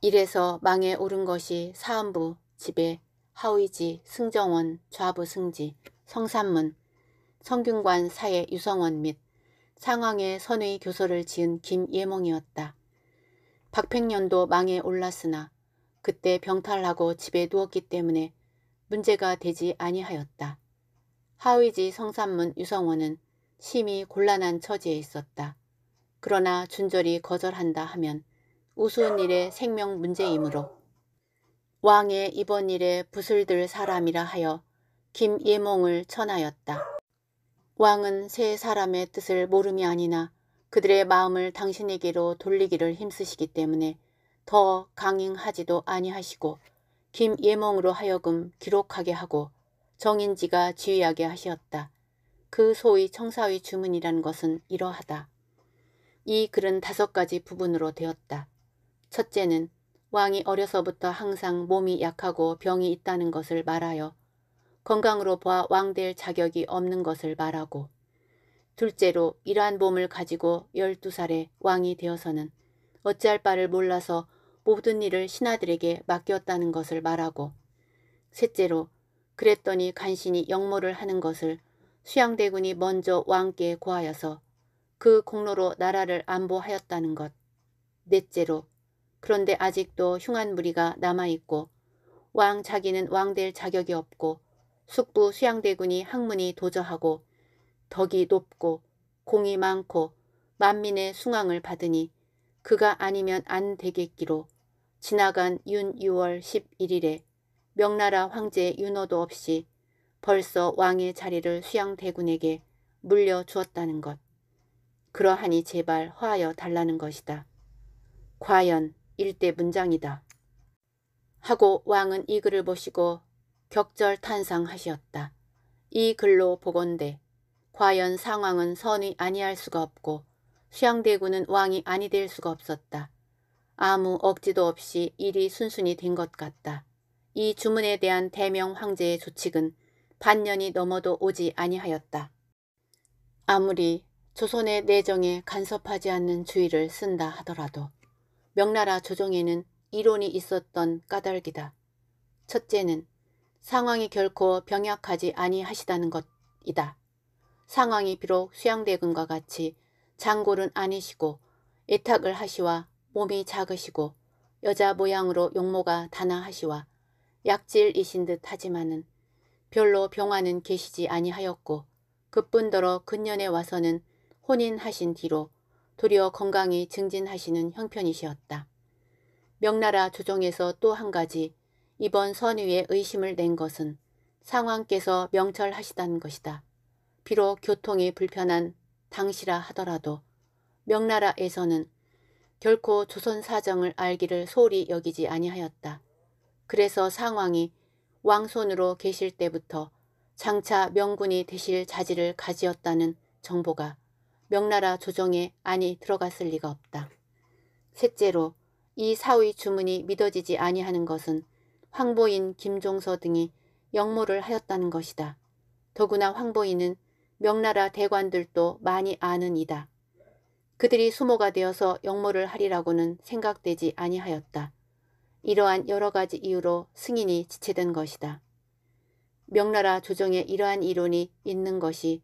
이래서 망에 오른 것이 사안부집배 하위지, 승정원, 좌부 승지, 성산문, 성균관 사회 유성원 및 상황의 선의 교서를 지은 김예몽이었다. 박팽년도 망에 올랐으나 그때 병탈하고 집에 누웠기 때문에 문제가 되지 아니하였다. 하위지 성산문 유성원은 심히 곤란한 처지에 있었다. 그러나 준절이 거절한다 하면 우스운 일의 생명 문제이므로 왕의 이번 일에 부슬들 사람이라 하여 김예몽을 천하였다. 왕은 세 사람의 뜻을 모름이 아니나 그들의 마음을 당신에게로 돌리기를 힘쓰시기 때문에 더 강행하지도 아니하시고 김예몽으로 하여금 기록하게 하고 정인지가 지휘하게 하시었다. 그 소위 청사위 주문이란 것은 이러하다. 이 글은 다섯 가지 부분으로 되었다. 첫째는 왕이 어려서부터 항상 몸이 약하고 병이 있다는 것을 말하여 건강으로 보아 왕 될 자격이 없는 것을 말하고 둘째로 이러한 몸을 가지고 12살에 왕이 되어서는 어찌할 바를 몰라서 모든 일을 신하들에게 맡겼다는 것을 말하고 셋째로 그랬더니 간신히 역모를 하는 것을 수양대군이 먼저 왕께 구하여서그 공로로 나라를 안보하였다는 것 넷째로 그런데 아직도 흉한 무리가 남아있고 왕 자기는 왕 될 자격이 없고 숙부 수양대군이 학문이 도저하고 덕이 높고 공이 많고 만민의 숭앙을 받으니 그가 아니면 안 되겠기로 지나간 윤 6월 11일에 명나라 황제 윤호도 없이 벌써 왕의 자리를 수양대군에게 물려 주었다는 것. 그러하니 제발 화하여 달라는 것이다. 과연 일대 문장이다. 하고 왕은 이 글을 보시고 격절탄상하셨다이 글로 보건대 과연 상황은 선이 아니할 수가 없고 수양대군은 왕이 아니 될 수가 없었다. 아무 억지도 없이 일이 순순히 된 것 같다. 이 주문에 대한 대명 황제의 조칙은 반년이 넘어도 오지 아니하였다. 아무리 조선의 내정에 간섭하지 않는 주의를 쓴다 하더라도 명나라 조정에는 이론이 있었던 까닭이다. 첫째는 상황이 결코 병약하지 아니하시다는 것이다. 상황이 비록 수양대군과 같이 장골은 아니시고 애탁을 하시와 몸이 작으시고 여자 모양으로 용모가 단아하시와 약질이신 듯 하지만은 별로 병화는 계시지 아니하였고 그뿐더러 근년에 와서는 혼인하신 뒤로 도리어 건강이 증진하시는 형편이시었다. 명나라 조정에서 또 한 가지 이번 선유에 의심을 낸 것은 상황께서 명철하시다는 것이다. 비록 교통이 불편한 당시라 하더라도 명나라에서는 결코 조선 사정을 알기를 소홀히 여기지 아니하였다. 그래서 상황이 왕손으로 계실 때부터 장차 명군이 되실 자질을 가지었다는 정보가 명나라 조정에 안이 들어갔을 리가 없다. 셋째로 이 사위 주문이 믿어지지 아니하는 것은 황보인, 김종서 등이 역모를 하였다는 것이다. 더구나 황보인은 명나라 대관들도 많이 아는 이다. 그들이 수모가 되어서 역모를 하리라고는 생각되지 아니하였다. 이러한 여러 가지 이유로 승인이 지체된 것이다. 명나라 조정에 이러한 이론이 있는 것이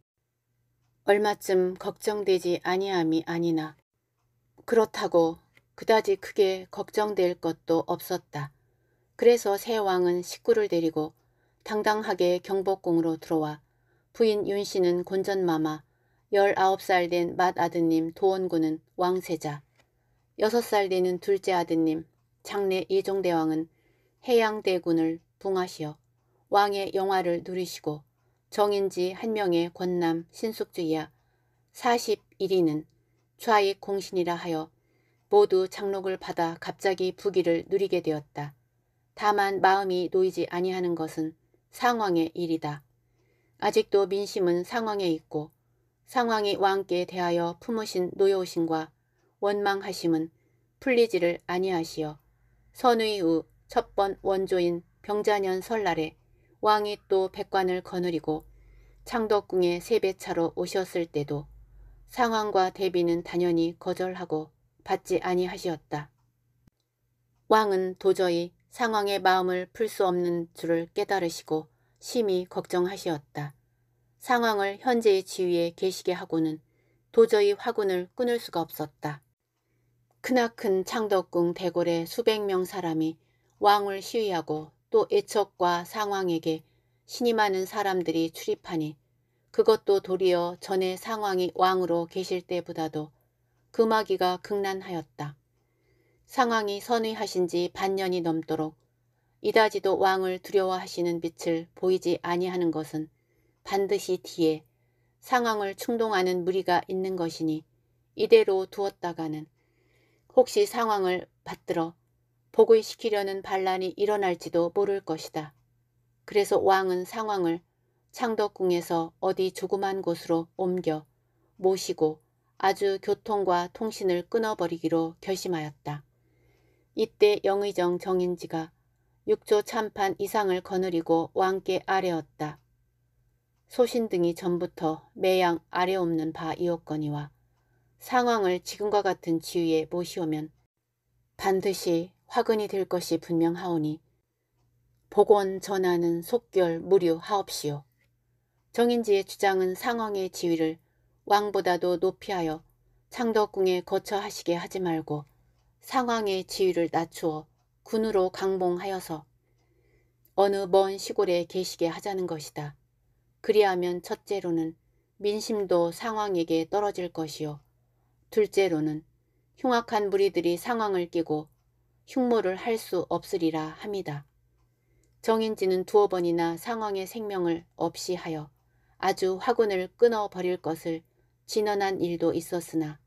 얼마쯤 걱정되지 아니함이 아니나 그렇다고 그다지 크게 걱정될 것도 없었다. 그래서 새 왕은 식구를 데리고 당당하게 경복궁으로 들어와 부인 윤씨는 곤전마마, 19살 된 맏아드님 도원군은 왕세자, 6살 되는 둘째 아드님 장래 이종대왕은 해양대군을 붕하시어 왕의 영화를 누리시고 정인지 한 명의 권남 신숙주야 이4 1위는 좌익 공신이라 하여 모두 장록을 받아 갑자기 부기를 누리게 되었다. 다만 마음이 놓이지 아니하는 것은 상황의 일이다. 아직도 민심은 상황에 있고 상황이 왕께 대하여 품으신 노여우신과 원망하심은 풀리지를 아니하시어 선의 후첫번 원조인 병자년 설날에 왕이 또 백관을 거느리고 창덕궁에 세배차로 오셨을 때도 상황과 대비는 당연히 거절하고 받지 아니하시었다. 왕은 도저히 상황의 마음을 풀 수 없는 줄을 깨달으시고 심히 걱정하시었다. 상황을 현재의 지위에 계시게 하고는 도저히 화군을 끊을 수가 없었다. 크나큰 창덕궁 대궐에 수백 명 사람이 왕을 시위하고 또 애척과 상황에게 신이 많은 사람들이 출입하니 그것도 도리어 전에 상황이 왕으로 계실 때보다도 금하기가 극난하였다. 상황이 선의하신 지 반년이 넘도록 이다지도 왕을 두려워하시는 빛을 보이지 아니하는 것은 반드시 뒤에 상황을 충동하는 무리가 있는 것이니 이대로 두었다가는 혹시 상황을 받들어 복의시키려는 반란이 일어날지도 모를 것이다. 그래서 왕은 상황을 창덕궁에서 어디 조그만 곳으로 옮겨 모시고 아주 교통과 통신을 끊어버리기로 결심하였다. 이때 영의정 정인지가 6조 참판 이상을 거느리고 왕께 아뢰었다. 소신 등이 전부터 매양 아뢰없는 바 이었거니와 상황을 지금과 같은 지위에 모시오면 반드시 화근이 될 것이 분명하오니 복원 전하는 속결 무료하옵시오. 정인지의 주장은 상황의 지위를 왕보다도 높이하여 창덕궁에 거처하시게 하지 말고 상황의 지위를 낮추어 군으로 강봉하여서 어느 먼 시골에 계시게 하자는 것이다. 그리하면 첫째로는 민심도 상황에게 떨어질 것이요. 둘째로는 흉악한 무리들이 상황을 끼고 흉모를 할 수 없으리라 합니다 정인지는 두어 번이나 상황의 생명을 없이 하여 아주 화군을 끊어버릴 것을 진언한 일도 있었으나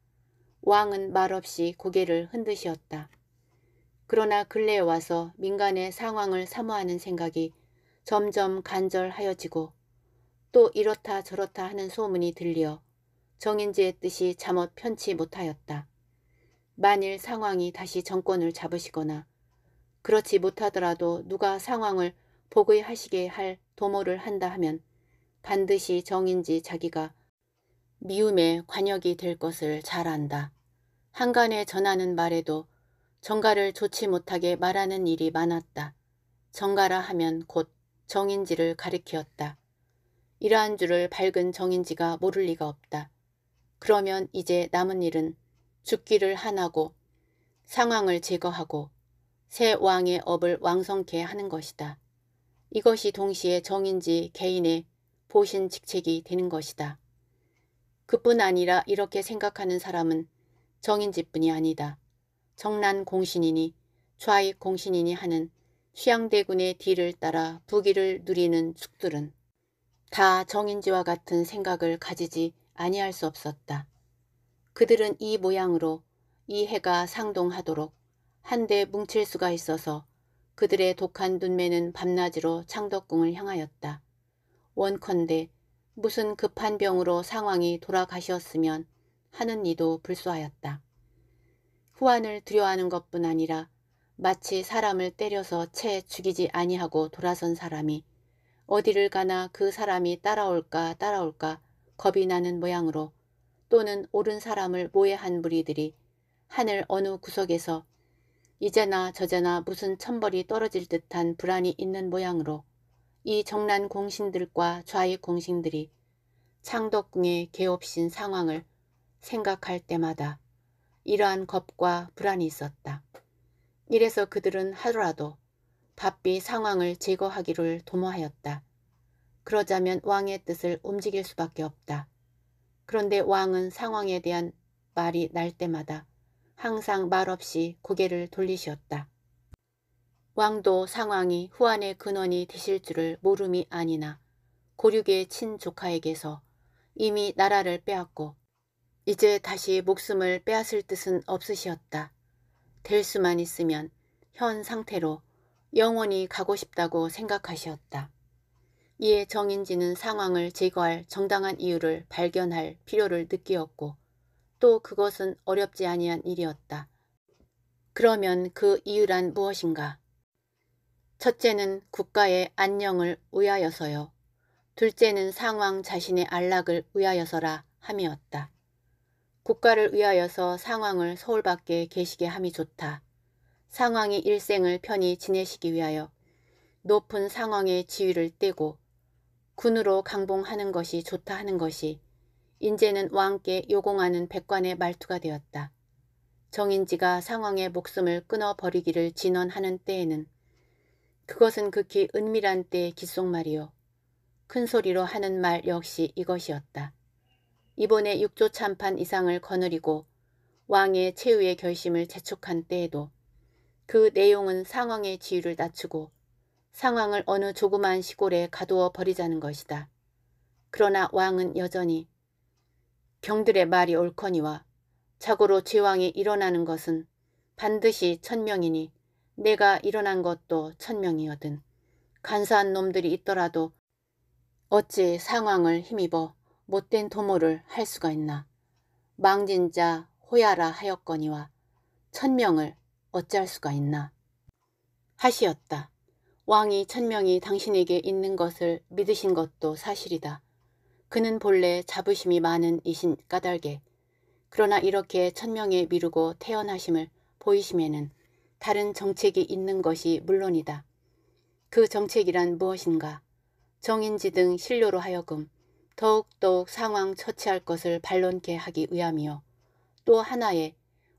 왕은 말없이 고개를 흔드시었다. 그러나 근래에 와서 민간의 상황을 사모하는 생각이 점점 간절하여지고 또 이렇다 저렇다 하는 소문이 들려 정인지의 뜻이 잠옷 편치 못하였다. 만일 상황이 다시 정권을 잡으시거나 그렇지 못하더라도 누가 상황을 복의하시게 할 도모를 한다 하면 반드시 정인지 자기가 미움의 관역이 될 것을 잘 안다. 한간에 전하는 말에도 정가를 좋지 못하게 말하는 일이 많았다. 정가라 하면 곧 정인지를 가리키었다. 이러한 줄을 밝은 정인지가 모를 리가 없다. 그러면 이제 남은 일은 죽기를 한하고 상황을 제거하고 새 왕의 업을 왕성케 하는 것이다. 이것이 동시에 정인지 개인의 보신 직책이 되는 것이다. 그뿐 아니라 이렇게 생각하는 사람은 정인지뿐이 아니다. 청란 공신이니 좌익 공신이니 하는 휴양대군의 뒤를 따라 부귀를 누리는 숙들은 다 정인지와 같은 생각을 가지지 아니할 수 없었다. 그들은 이 모양으로 이 해가 상동하도록 한데 뭉칠 수가 있어서 그들의 독한 눈매는 밤낮으로 창덕궁을 향하였다. 원컨대 무슨 급한 병으로 상황이 돌아가셨으면 하는 이도 불소하였다 후안을 두려워하는 것뿐 아니라 마치 사람을 때려서 채 죽이지 아니하고 돌아선 사람이 어디를 가나 그 사람이 따라올까 따라올까 겁이 나는 모양으로 또는 옳은 사람을 모해한 무리들이 하늘 어느 구석에서 이제나 저제나 무슨 천벌이 떨어질 듯한 불안이 있는 모양으로 이 정난 공신들과 좌익 공신들이 창덕궁의 개업신 상황을 생각할 때마다 이러한 겁과 불안이 있었다. 이래서 그들은 하루라도 바삐 상황을 제거하기를 도모하였다. 그러자면 왕의 뜻을 움직일 수밖에 없다. 그런데 왕은 상황에 대한 말이 날 때마다 항상 말없이 고개를 돌리셨다 왕도 상황이 후한의 근원이 되실 줄을 모름이 아니나 고륙의 친조카에게서 이미 나라를 빼앗고 이제 다시 목숨을 빼앗을 뜻은 없으시었다. 될 수만 있으면 현 상태로 영원히 가고 싶다고 생각하시었다. 이에 정인지는 상황을 제거할 정당한 이유를 발견할 필요를 느끼었고 또 그것은 어렵지 아니한 일이었다. 그러면 그 이유란 무엇인가? 첫째는 국가의 안녕을 위하여서요. 둘째는 상황 자신의 안락을 위하여서라 함이었다. 국가를 위하여서 상황을 서울 밖에 계시게 함이 좋다. 상황이 일생을 편히 지내시기 위하여 높은 상황의 지위를 떼고 군으로 강봉하는 것이 좋다 하는 것이 인제는 왕께 요공하는 백관의 말투가 되었다. 정인지가 상황의 목숨을 끊어버리기를 진언하는 때에는 그것은 극히 은밀한 때의 기속말이요큰 소리로 하는 말 역시 이것이었다. 이번에 육조 참판 이상을 거느리고 왕의 최후의 결심을 재촉한 때에도 그 내용은 상황의 지위를 낮추고 상황을 어느 조그마한 시골에 가두어 버리자는 것이다. 그러나 왕은 여전히 경들의 말이 옳거니와 자고로 제왕이 일어나는 것은 반드시 천명이니 내가 일어난 것도 천명이거든. 간사한 놈들이 있더라도 어찌 상황을 힘입어 못된 도모를 할 수가 있나. 망진자 호야라 하였거니와 천명을 어찌할 수가 있나. 하시었다. 왕이 천명이 당신에게 있는 것을 믿으신 것도 사실이다. 그는 본래 자부심이 많은 이신 까닭에 그러나 이렇게 천명에 미루고 태어나심을 보이심에는 다른 정책이 있는 것이 물론이다. 그 정책이란 무엇인가? 정인지 등 신료로 하여금 더욱더욱 상황 처치할 것을 반론케 하기 위함이요. 또 하나의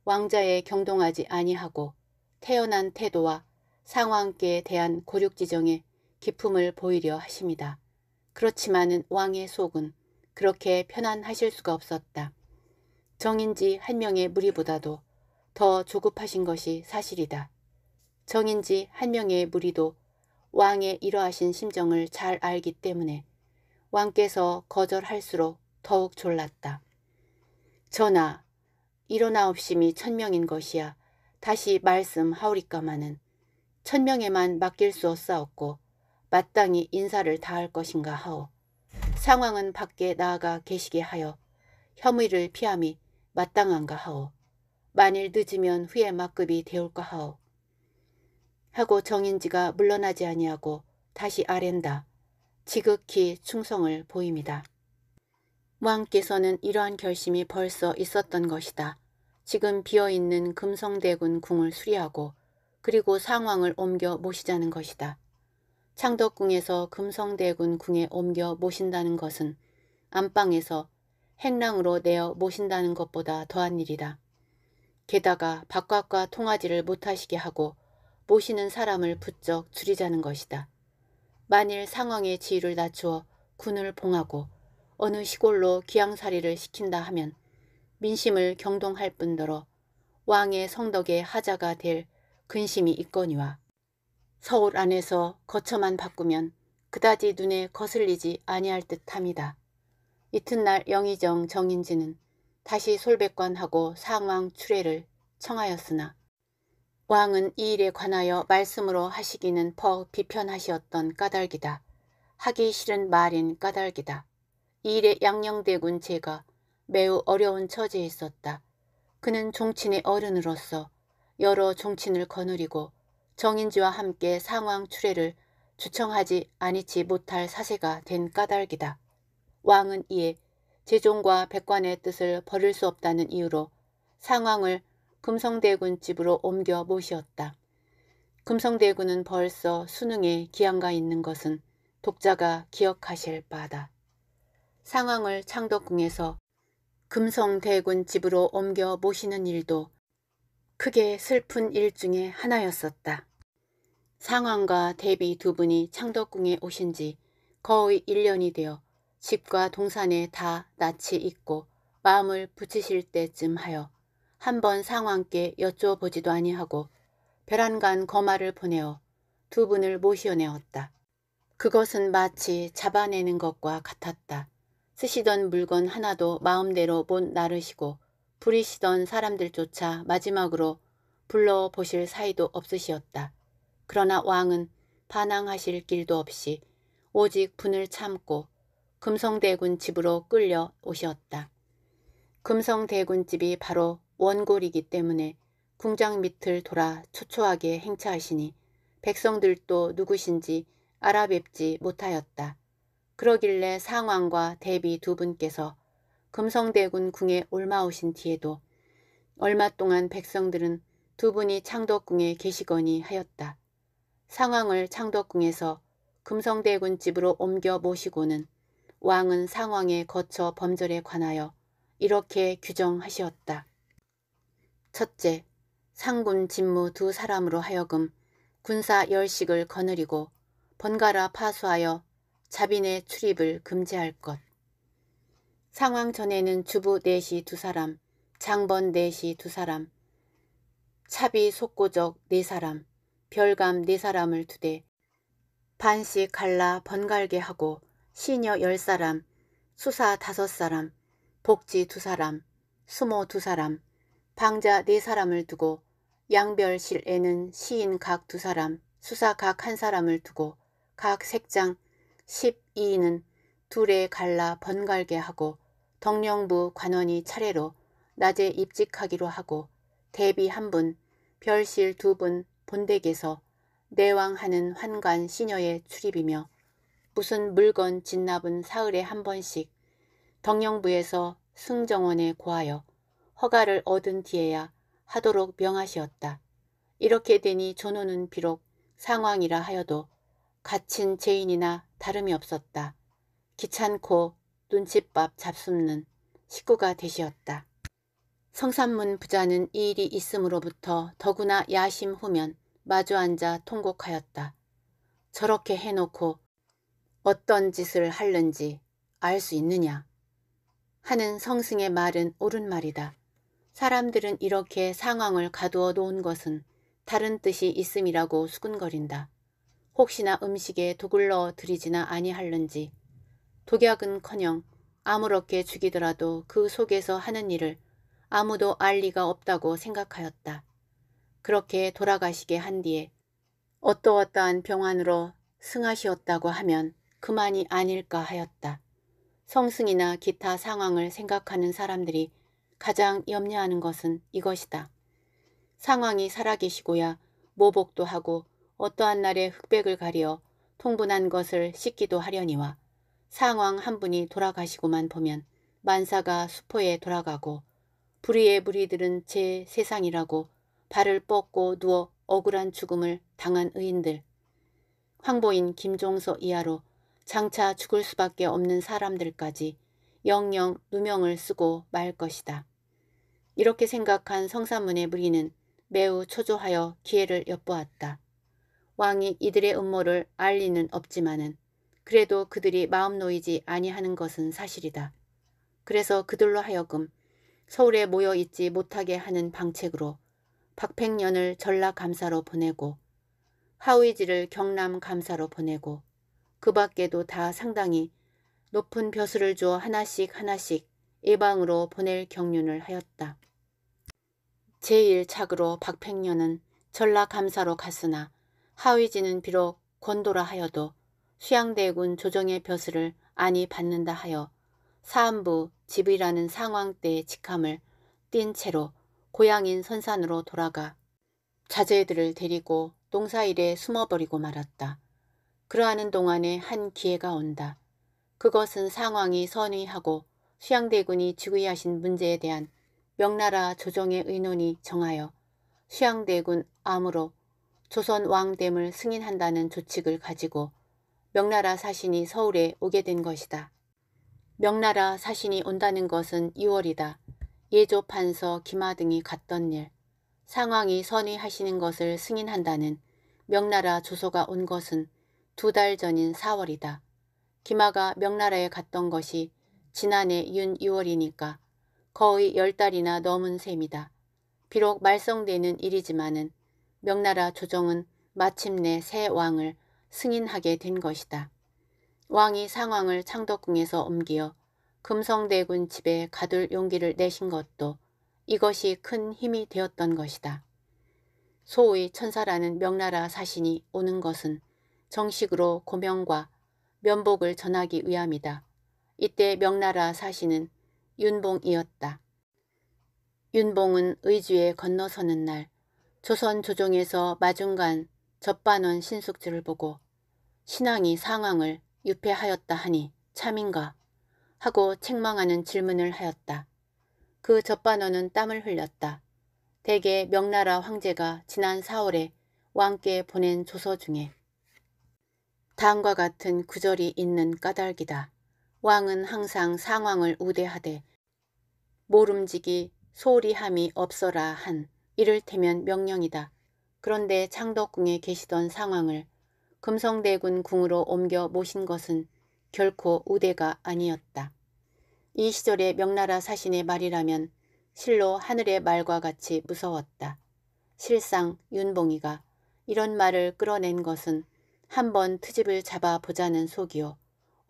왕자에 경동하지 아니하고 태어난 태도와 상황께 대한 고륙지정의 기품을 보이려 하십니다. 그렇지만은 왕의 속은 그렇게 편안하실 수가 없었다. 정인지 한 명의 무리보다도 더 조급하신 것이 사실이다. 정인지 한 명의 무리도 왕의 이러하신 심정을 잘 알기 때문에 왕께서 거절할수록 더욱 졸랐다. 전하, 일어나옵심이 천명인 것이야. 다시 말씀하오리까마는 천명에만 맡길 수 없사옵고 마땅히 인사를 다할 것인가 하오. 상황은 밖에 나아가 계시게 하여 혐의를 피함이 마땅한가 하오. 만일 늦으면 후에 막급이 되올까 하오. 하고 정인지가 물러나지 아니하고 다시 아랜다. 지극히 충성을 보입니다. 왕께서는 이러한 결심이 벌써 있었던 것이다. 지금 비어있는 금성대군 궁을 수리하고 그리고 상황을 옮겨 모시자는 것이다. 창덕궁에서 금성대군 궁에 옮겨 모신다는 것은 안방에서 행랑으로 내어 모신다는 것보다 더한 일이다. 게다가 바깥과 통하지를 못하시게 하고 모시는 사람을 부쩍 줄이자는 것이다. 만일 상황의 지위를 낮추어 군을 봉하고 어느 시골로 귀양살이를 시킨다 하면 민심을 경동할 뿐더러 왕의 성덕에 하자가 될 근심이 있거니와 서울 안에서 거처만 바꾸면 그다지 눈에 거슬리지 아니할 듯합니다. 이튿날 영의정 정인지는 다시 솔백관하고 상왕 출애를 청하였으나 왕은 이 일에 관하여 말씀으로 하시기는 퍼 비편하시었던 까닭이다. 하기 싫은 말인 까닭이다. 이 일에 양녕대군 제가 매우 어려운 처지에 있었다. 그는 종친의 어른으로서 여러 종친을 거느리고 정인지와 함께 상황 출애를 주청하지 아니지 못할 사세가 된 까닭이다. 왕은 이에 제종과 백관의 뜻을 버릴 수 없다는 이유로 상황을 금성대군 집으로 옮겨 모시었다. 금성대군은 벌써 수능에 기한가 있는 것은 독자가 기억하실 바다. 상황을 창덕궁에서 금성대군 집으로 옮겨 모시는 일도 크게 슬픈 일 중에 하나였었다. 상황과 대비 두 분이 창덕궁에 오신 지 거의 1년이 되어 집과 동산에 다 낯이 익고 마음을 붙이실 때쯤 하여 한번 상황께 여쭤보지도 아니하고 베란간 거마를 보내어 두 분을 모시어내었다. 그것은 마치 잡아내는 것과 같았다. 쓰시던 물건 하나도 마음대로 못 나르시고 부리시던 사람들조차 마지막으로 불러보실 사이도 없으시었다. 그러나 왕은 반항하실 길도 없이 오직 분을 참고 금성대군 집으로 끌려 오셨다. 금성대군 집이 바로 원골이기 때문에 궁장 밑을 돌아 초초하게 행차하시니 백성들도 누구신지 알아뵙지 못하였다. 그러길래 상왕과 대비 두 분께서 금성대군 궁에 올마오신 뒤에도 얼마 동안 백성들은 두 분이 창덕궁에 계시거니 하였다. 상왕을 창덕궁에서 금성대군 집으로 옮겨 모시고는 왕은 상왕에 거쳐 범절에 관하여 이렇게 규정하시었다. 첫째, 상군 진무 두 사람으로 하여금 군사 열식을 거느리고 번갈아 파수하여 자빈의 출입을 금지할 것. 상황 전에는 주부 넷이 두 사람, 장번 넷이 두 사람, 차비 속고적 네 사람, 별감 네 사람을 두되 반씩 갈라 번갈게 하고 시녀 열 사람, 수사 다섯 사람, 복지 두 사람, 수모 두 사람, 방자 네 사람을 두고 양별실에는 시인 각 두 사람, 수사 각 한 사람을 두고 각 색장 12인은 둘에 갈라 번갈게 하고 덕령부 관원이 차례로 낮에 입직하기로 하고 대비 한 분, 별실 두 분 본댁에서 내왕하는 환관 시녀의 출입이며 무슨 물건 진납은 사흘에 한 번씩 덕령부에서 승정원에 고하여 허가를 얻은 뒤에야 하도록 명하시었다. 이렇게 되니 전우는 비록 상황이라 하여도 갇힌 죄인이나 다름이 없었다. 귀찮고 눈칫밥 잡숫는 식구가 되시었다. 성산문 부자는 이 일이 있음으로부터 더구나 야심 후면 마주 앉아 통곡하였다. 저렇게 해놓고 어떤 짓을 할는지 알 수 있느냐 하는 성승의 말은 옳은 말이다. 사람들은 이렇게 상황을 가두어 놓은 것은 다른 뜻이 있음이라고 수근거린다. 혹시나 음식에 독을 넣어 드리지나 아니할는지 독약은커녕 아무렇게 죽이더라도 그 속에서 하는 일을 아무도 알 리가 없다고 생각하였다. 그렇게 돌아가시게 한 뒤에 어떠어떠한 병환으로 승하시었다고 하면 그만이 아닐까 하였다. 성승이나 기타 상황을 생각하는 사람들이 가장 염려하는 것은 이것이다. 상황이 살아계시고야 모복도 하고 어떠한 날에 흑백을 가려 통분한 것을 씻기도 하려니와 상황 한 분이 돌아가시고만 보면 만사가 수포에 돌아가고 불의의 무리들은 제 세상이라고 발을 뻗고 누워 억울한 죽음을 당한 의인들 황보인 김종서 이하로 장차 죽을 수밖에 없는 사람들까지 영영 누명을 쓰고 말 것이다. 이렇게 생각한 성사문의 무리는 매우 초조하여 기회를 엿보았다. 왕이 이들의 음모를 알 리는 없지만은 그래도 그들이 마음 놓이지 아니하는 것은 사실이다. 그래서 그들로 하여금 서울에 모여 있지 못하게 하는 방책으로 박팽년을 전라 감사로 보내고 하위지를 경남 감사로 보내고 그 밖에도 다 상당히 높은 벼슬을 주어 하나씩 하나씩 예방으로 보낼 경륜을 하였다. 제1차으로 박팽년은 전라감사로 갔으나 하위진은 비록 권도라 하여도 수양대군 조정의 벼슬을 안이 받는다 하여 사안부 집이라는 상황때의 직함을 띤 채로 고향인 선산으로 돌아가 자제들을 데리고 농사일에 숨어버리고 말았다. 그러하는 동안에 한 기회가 온다. 그것은 상황이 선의하고 수양대군이 지휘하신 문제에 대한 명나라 조정의 의논이 정하여 수양대군 암으로 조선 왕됨을 승인한다는 조칙을 가지고 명나라 사신이 서울에 오게 된 것이다. 명나라 사신이 온다는 것은 2월이다. 예조 판서 김하 등이 갔던 일, 상황이 선의하시는 것을 승인한다는 명나라 조서가 온 것은 두 달 전인 4월이다. 김하가 명나라에 갔던 것이 지난해 윤 2월이니까 거의 열 달이나 넘은 셈이다. 비록 말썽되는 일이지만은 명나라 조정은 마침내 새 왕을 승인하게 된 것이다. 왕이 상황을 창덕궁에서 옮기어 금성대군 집에 가둘 용기를 내신 것도 이것이 큰 힘이 되었던 것이다. 소의 천사라는 명나라 사신이 오는 것은 정식으로 고명과 면복을 전하기 위함이다. 이때 명나라 사신은 윤봉이었다. 윤봉은 의주에 건너서는 날 조선 조정에서 마중간 접반원 신숙주를 보고 신앙이 상황을 유폐하였다 하니 참인가 하고 책망하는 질문을 하였다. 그 접반원은 땀을 흘렸다. 대개 명나라 황제가 지난 4월에 왕께 보낸 조서 중에 다음과 같은 구절이 있는 까닭이다. 왕은 항상 상황을 우대하되 모름지기 소리함이 없어라 한 이를테면 명령이다. 그런데 창덕궁에 계시던 상황을 금성대군 궁으로 옮겨 모신 것은 결코 우대가 아니었다. 이 시절의 명나라 사신의 말이라면 실로 하늘의 말과 같이 무서웠다. 실상 윤봉이가 이런 말을 끌어낸 것은 한 번 트집을 잡아보자는 속이오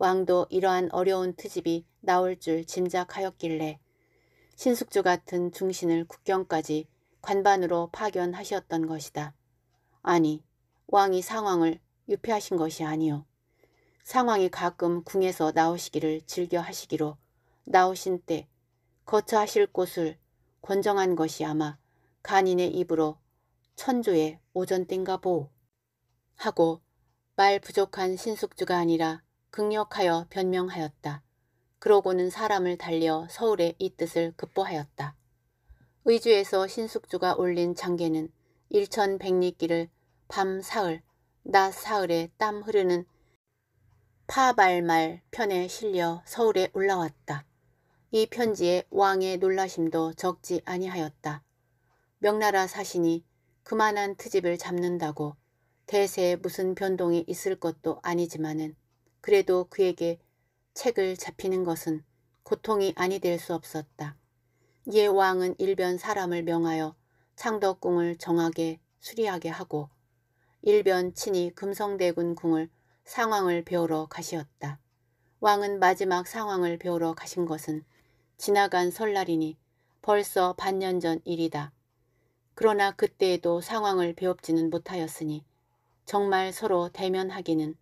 왕도 이러한 어려운 트집이 나올 줄 짐작하였길래 신숙주 같은 중신을 국경까지 관반으로 파견하셨던 것이다. 아니, 왕이 상황을 유피하신 것이 아니요. 상황이 가끔 궁에서 나오시기를 즐겨 하시기로 나오신 때 거처하실 곳을 권정한 것이 아마 간인의 입으로 천조의 오전땡가 보 하고 말 부족한 신숙주가 아니라 극력하여 변명하였다. 그러고는 사람을 달려 서울에 이 뜻을 급보하였다. 의주에서 신숙주가 올린 장계는 일천 백리길을 밤 사흘, 낮 사흘에 땀 흐르는 파발말 편에 실려 서울에 올라왔다. 이 편지에 왕의 놀라심도 적지 아니하였다. 명나라 사신이 그만한 트집을 잡는다고 대세에 무슨 변동이 있을 것도 아니지만은 그래도 그에게 책을 잡히는 것은 고통이 아니 될 수 없었다. 이에 왕은 일변 사람을 명하여 창덕궁을 정하게 수리하게 하고 일변 친히 금성대군 궁을 상황을 배우러 가시었다. 왕은 마지막 상황을 배우러 가신 것은 지나간 설날이니 벌써 반년 전 일이다. 그러나 그때에도 상황을 배웁지는 못하였으니 정말 서로 대면하기는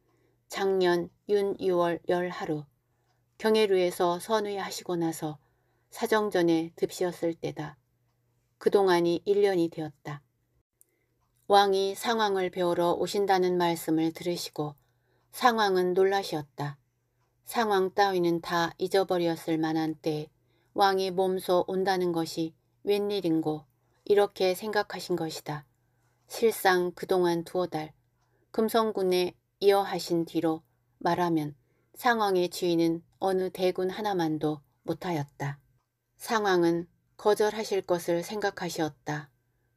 작년 윤 6월 열하루 경해루에서 선의하시고 나서 사정전에 듭시었을 때다. 그동안이 1년이 되었다. 왕이 상황을 배우러 오신다는 말씀을 들으시고 상황은 놀라시었다. 상황 따위는 다 잊어버렸을 만한 때에 왕이 몸소 온다는 것이 웬일인고 이렇게 생각하신 것이다. 실상 그동안 두어 달 금성군에 이어하신 뒤로 말하면 상황의 주인은 어느 대군 하나만도 못하였다. 상황은 거절하실 것을 생각하시었다.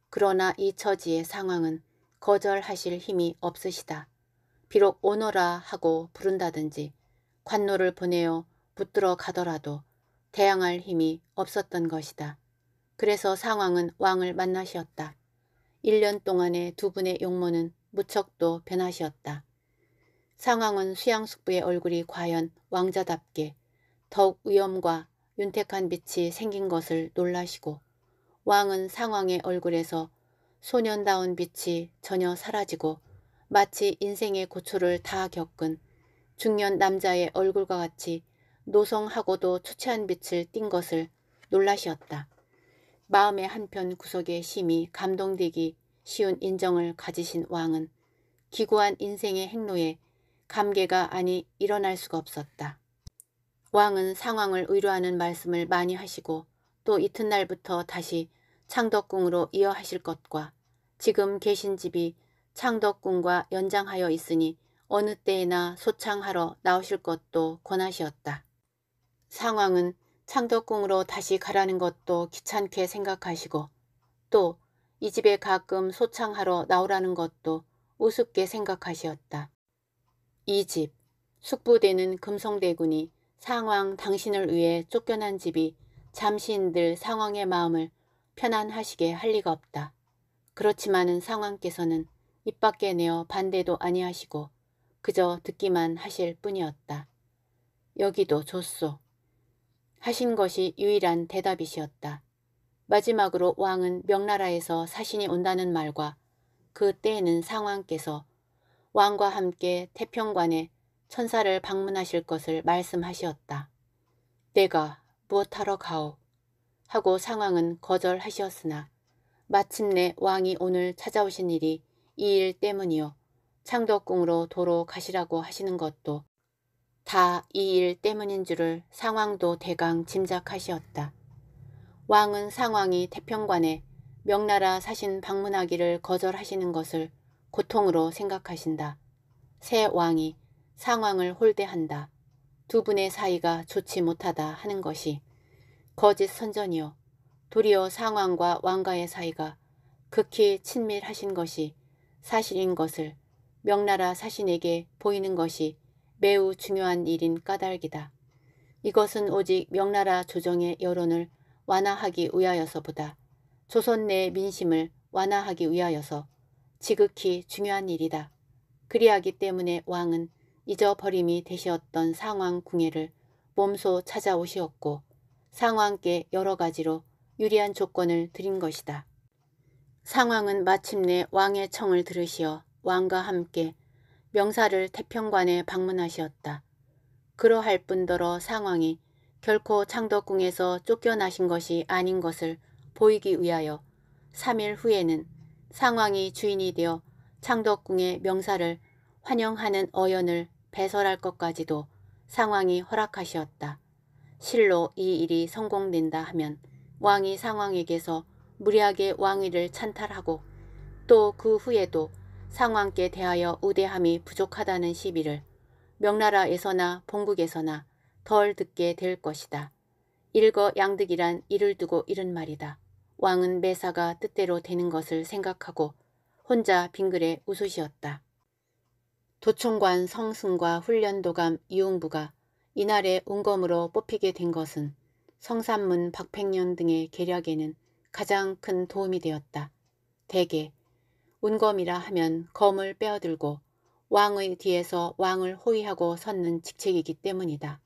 그러나 이 처지의 상황은 거절하실 힘이 없으시다. 비록 오너라 하고 부른다든지 관노를 보내어 붙들어 가더라도 대항할 힘이 없었던 것이다. 그래서 상황은 왕을 만나시었다. 1년 동안의 두 분의 용모는 무척도 변하시었다. 상황은 수양숙부의 얼굴이 과연 왕자답게 더욱 위엄과 윤택한 빛이 생긴 것을 놀라시고 왕은 상황의 얼굴에서 소년다운 빛이 전혀 사라지고 마치 인생의 고초를 다 겪은 중년 남자의 얼굴과 같이 노성하고도 초췌한 빛을 띤 것을 놀라시었다. 마음의 한편 구석에 심히 감동되기 쉬운 인정을 가지신 왕은 기구한 인생의 행로에 감개가 아니 일어날 수가 없었다. 왕은 상황을 의뢰하는 말씀을 많이 하시고 또 이튿날부터 다시 창덕궁으로 이어하실 것과 지금 계신 집이 창덕궁과 연장하여 있으니 어느 때에나 소창하러 나오실 것도 권하시었다. 상황은 창덕궁으로 다시 가라는 것도 귀찮게 생각하시고 또 이 집에 가끔 소창하러 나오라는 것도 우습게 생각하시었다. 이 집, 숙부되는 금성대군이 상황 당신을 위해 쫓겨난 집이 잠시인들 상황의 마음을 편안하시게 할 리가 없다. 그렇지만은 상황께서는 입 밖에 내어 반대도 아니하시고 그저 듣기만 하실 뿐이었다. 여기도 좋소. 하신 것이 유일한 대답이시었다. 마지막으로 왕은 명나라에서 사신이 온다는 말과 그 때에는 상황께서 왕과 함께 태평관에 천사를 방문하실 것을 말씀하시었다. 내가 무엇하러 가오? 하고 상황은 거절하셨으나 마침내 왕이 오늘 찾아오신 일이 이 일 때문이요. 창덕궁으로 도로 가시라고 하시는 것도 다 이 일 때문인 줄을 상황도 대강 짐작하시었다. 왕은 상황이 태평관에 명나라 사신 방문하기를 거절하시는 것을 고통으로 생각하신다. 새 왕이 상황을 홀대한다. 두 분의 사이가 좋지 못하다 하는 것이 거짓 선전이요. 도리어 상황과 왕가의 사이가 극히 친밀하신 것이 사실인 것을 명나라 사신에게 보이는 것이 매우 중요한 일인 까닭이다. 이것은 오직 명나라 조정의 여론을 완화하기 위하여서보다 조선 내 민심을 완화하기 위하여서 지극히 중요한 일이다. 그리하기 때문에 왕은 잊어버림이 되시었던 상왕 궁예를 몸소 찾아오시었고 상왕께 여러 가지로 유리한 조건을 드린 것이다. 상왕은 마침내 왕의 청을 들으시어 왕과 함께 명사를 태평관에 방문하시었다. 그러할 뿐더러 상왕이 결코 창덕궁에서 쫓겨나신 것이 아닌 것을 보이기 위하여 3일 후에는 상황이 주인이 되어 창덕궁의 명사를 환영하는 어연을 배설할 것까지도 상황이 허락하시었다. 실로 이 일이 성공된다 하면 왕이 상황에게서 무리하게 왕위를 찬탈하고 또 그 후에도 상황께 대하여 우대함이 부족하다는 시비를 명나라에서나 본국에서나 덜 듣게 될 것이다. 일거 양득이란 이를 두고 이른 말이다. 왕은 매사가 뜻대로 되는 것을 생각하고 혼자 빙글에 웃으시었다. 도총관 성승과 훈련도감 이용부가 이날의 온검으로 뽑히게 된 것은 성산문 박팽년 등의 계략에는 가장 큰 도움이 되었다. 대개 운검이라 하면 검을 빼어들고 왕의 뒤에서 왕을 호위하고 섰는 직책이기 때문이다.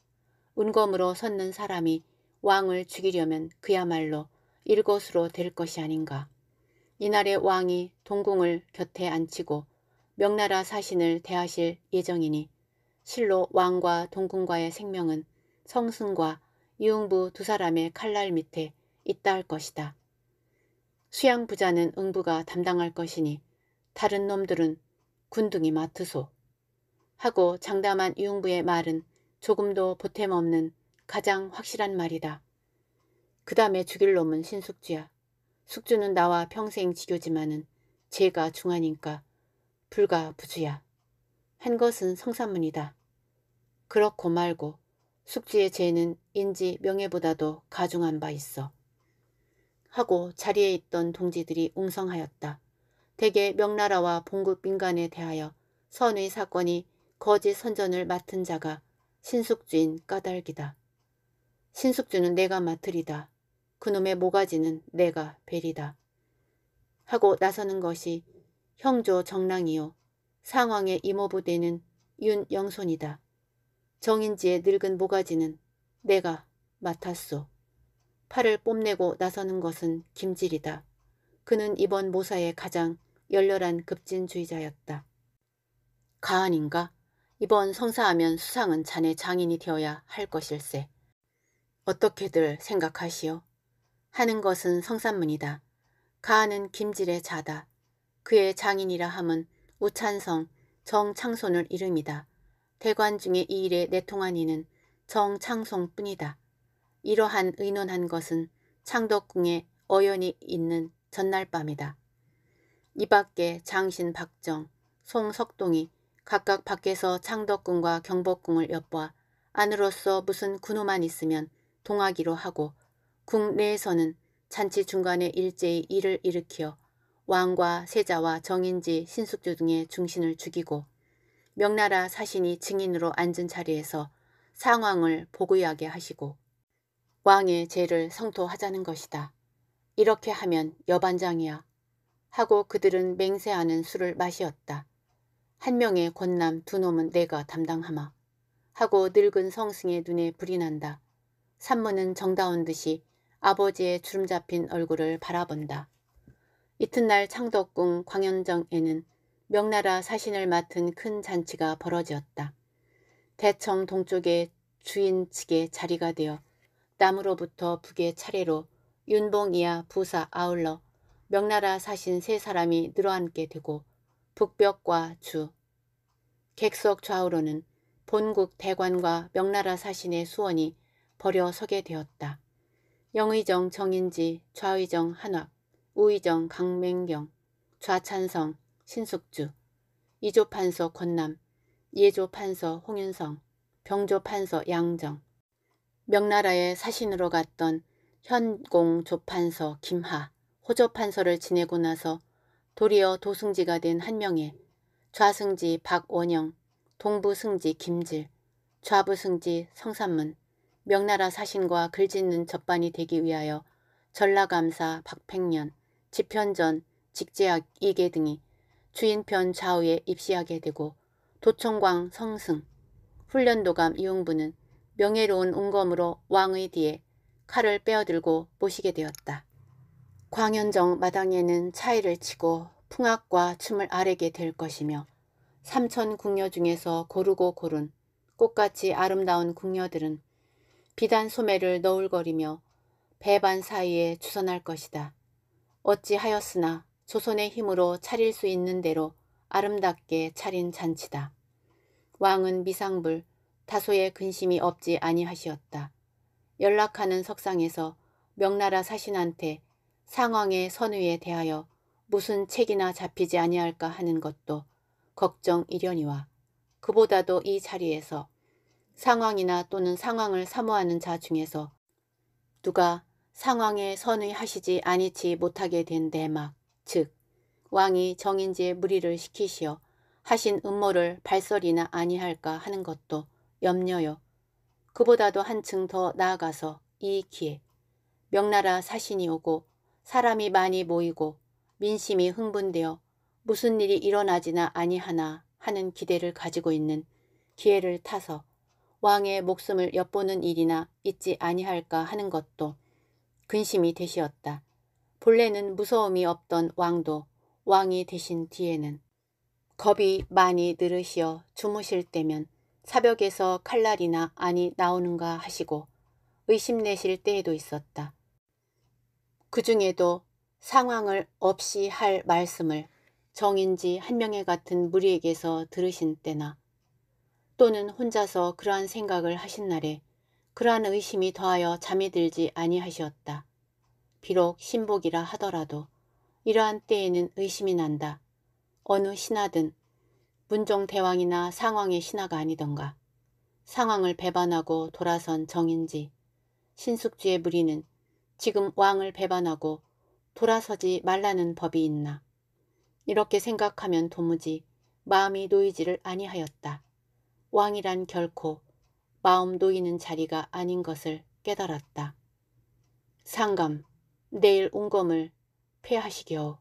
운검으로 섰는 사람이 왕을 죽이려면 그야말로 일것으로 될 것이 아닌가. 이날의 왕이 동궁을 곁에 앉히고 명나라 사신을 대하실 예정이니 실로 왕과 동궁과의 생명은 성승과 이응부 두 사람의 칼날 밑에 있다 할 것이다. 수양 부자는 응부가 담당할 것이니 다른 놈들은 군둥이 맡으소. 하고 장담한 이응부의 말은 조금도 보탬없는 가장 확실한 말이다. 그 다음에 죽일 놈은 신숙주야. 숙주는 나와 평생 지교지만은 죄가 중하니까 불가 부주야. 한 것은 성산문이다. 그렇고 말고 숙주의 죄는 인지 명예보다도 가중한 바 있어. 하고 자리에 있던 동지들이 웅성하였다. 대개 명나라와 봉급 민간에 대하여 선의 사건이 거짓 선전을 맡은 자가 신숙주인 까닭이다. 신숙주는 내가 맡으리다. 그놈의 모가지는 내가 베리다. 하고 나서는 것이 형조 정랑이요. 상황의 이모부대는 윤영손이다. 정인지의 늙은 모가지는 내가 맡았소. 팔을 뽐내고 나서는 것은 김질이다. 그는 이번 모사의 가장 열렬한 급진주의자였다. 가한인가 이번 성사하면 수상은 자네 장인이 되어야 할 것일세. 어떻게들 생각하시오? 하는 것은 성산문이다. 가하는 김질의 자다. 그의 장인이라 함은 우찬성, 정창손을 이름이다. 대관 중에 이 일에 내통한 이는 정창송뿐이다. 이러한 의논한 것은 창덕궁에 어연이 있는 전날 밤이다. 이 밖에 장신 박정, 송석동이 각각 밖에서 창덕궁과 경복궁을 엿보아 안으로서 무슨 군호만 있으면 동하기로 하고 국내에서는 잔치 중간에 일제히 일을 일으켜 왕과 세자와 정인지, 신숙주 등의 중신을 죽이고 명나라 사신이 증인으로 앉은 자리에서 상황을 보고하게 하시고 왕의 죄를 성토하자는 것이다. 이렇게 하면 여반장이야. 하고 그들은 맹세하는 술을 마시었다. 한 명의 권남 두 놈은 내가 담당하마. 하고 늙은 성승의 눈에 불이 난다. 산문은 정다운 듯이 아버지의 주름 잡힌 얼굴을 바라본다. 이튿날 창덕궁 광현정에는 명나라 사신을 맡은 큰 잔치가 벌어지었다. 대청 동쪽의 주인 측의 자리가 되어 남으로부터 북의 차례로 윤봉 이하 부사 아울러 명나라 사신 세 사람이 늘어앉게 되고 북벽과 주, 객석 좌우로는 본국 대관과 명나라 사신의 수원이 벌여 서게 되었다. 영의정 정인지, 좌의정 한확, 우의정 강맹경, 좌찬성 신숙주, 이조판서 권남, 예조판서 홍윤성, 병조판서 양정, 명나라의 사신으로 갔던 현공조판서 김하, 호조판서를 지내고 나서 도리어 도승지가 된 한명의 좌승지 박원영, 동부승지 김질, 좌부승지 성산문, 명나라 사신과 글짓는 접반이 되기 위하여 전라감사 박팽년, 지편전, 직제학 이계 등이 주인편 좌우에 입시하게 되고 도청광 성승, 훈련도감 이용부는 명예로운 웅검으로 왕의 뒤에 칼을 빼어들고 모시게 되었다. 광현정 마당에는 차이를 치고 풍악과 춤을 아래게 될 것이며 삼천 궁녀 중에서 고르고 고른 꽃같이 아름다운 궁녀들은 비단 소매를 너울거리며 배반 사이에 주선할 것이다. 어찌하였으나 조선의 힘으로 차릴 수 있는 대로 아름답게 차린 잔치다. 왕은 미상불 다소의 근심이 없지 아니하시었다. 연락하는 석상에서 명나라 사신한테 상황의 선의에 대하여 무슨 책이나 잡히지 아니할까 하는 것도 걱정이려니와 그보다도 이 자리에서 상황이나 또는 상황을 사모하는 자 중에서 누가 상황에 선의하시지 아니치 못하게 된 내막, 즉 왕이 정인지의 무리를 시키시어 하신 음모를 발설이나 아니할까 하는 것도 염려요 그보다도 한층 더 나아가서 이 기에 명나라 사신이 오고 사람이 많이 모이고 민심이 흥분되어 무슨 일이 일어나지나 아니하나 하는 기대를 가지고 있는 기회를 타서 왕의 목숨을 엿보는 일이나 있지 아니할까 하는 것도 근심이 되시었다. 본래는 무서움이 없던 왕도 왕이 되신 뒤에는 겁이 많이 늘으시어 주무실 때면 사벽에서 칼날이나 아니 나오는가 하시고 의심내실 때에도 있었다. 그 중에도 상황을 없이 할 말씀을 정인지 한 명의 같은 무리에게서 들으신 때나 또는 혼자서 그러한 생각을 하신 날에 그러한 의심이 더하여 잠이 들지 아니하셨다 비록 신복이라 하더라도 이러한 때에는 의심이 난다. 어느 신하든 문종대왕이나 상황의 신하가 아니던가 상황을 배반하고 돌아선 정인지 신숙주의 무리는 지금 왕을 배반하고 돌아서지 말라는 법이 있나 이렇게 생각하면 도무지 마음이 놓이지를 아니하였다. 왕이란 결코 마음 놓이는 자리가 아닌 것을 깨달았다. 상감, 내일 온검을 폐하시겨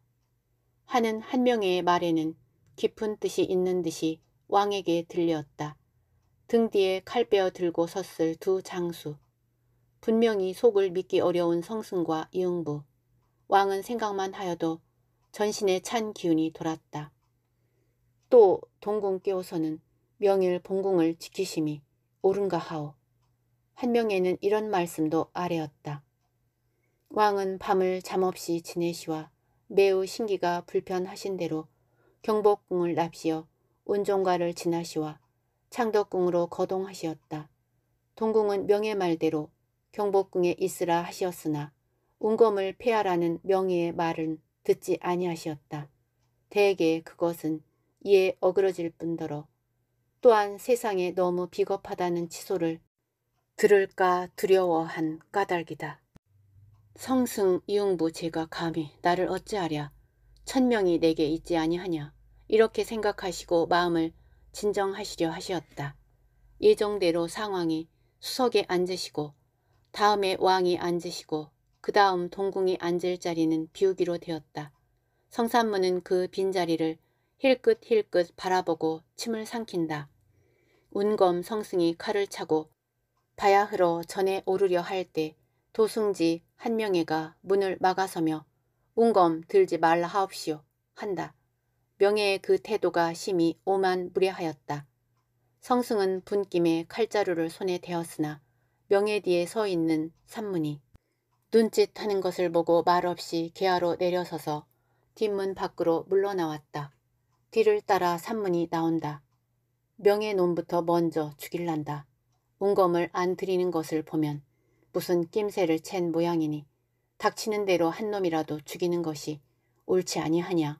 하는 한 명의 말에는 깊은 뜻이 있는 듯이 왕에게 들렸다. 등 뒤에 칼빼어 들고 섰을 두 장수. 분명히 속을 믿기 어려운 성승과 이응부. 왕은 생각만 하여도 전신에 찬 기운이 돌았다. 또 동궁 깨워서는 명일 봉궁을 지키심이 옳은가 하오. 한명에는 이런 말씀도 아래었다. 왕은 밤을 잠없이 지내시와 매우 신기가 불편하신 대로 경복궁을 납시어 온종가를 지나시와 창덕궁으로 거동하시었다. 동궁은 명의 말대로 경복궁에 있으라 하시었으나 운검을 폐하라는 명의의 말은 듣지 아니하시었다. 대개 그것은 이에 어그러질 뿐더러 또한 세상에 너무 비겁하다는 치소를 들을까 두려워한 까닭이다. 성승 이응부 제가 감히 나를 어찌하랴 천명이 내게 있지 아니하냐 이렇게 생각하시고 마음을 진정하시려 하시었다. 예정대로 상황이 수석에 앉으시고 다음에 왕이 앉으시고 그 다음 동궁이 앉을 자리는 비우기로 되었다. 성산문은 그 빈자리를 힐끗힐끗 바라보고 침을 삼킨다. 운검 성승이 칼을 차고 바야흐로 전에 오르려 할 때 도승지 한 명예가 문을 막아서며 운검 들지 말라 하옵시오 한다. 명예의 그 태도가 심히 오만무례하였다. 성승은 분김에 칼자루를 손에 대었으나 명예 뒤에 서 있는 산문이 눈짓하는 것을 보고 말없이 계하로 내려서서 뒷문 밖으로 물러나왔다. 뒤를 따라 산문이 나온다. 명의 놈부터 먼저 죽일란다. 온검을 안 들이는 것을 보면 무슨 낌새를 챈 모양이니 닥치는 대로 한 놈이라도 죽이는 것이 옳지 아니하냐.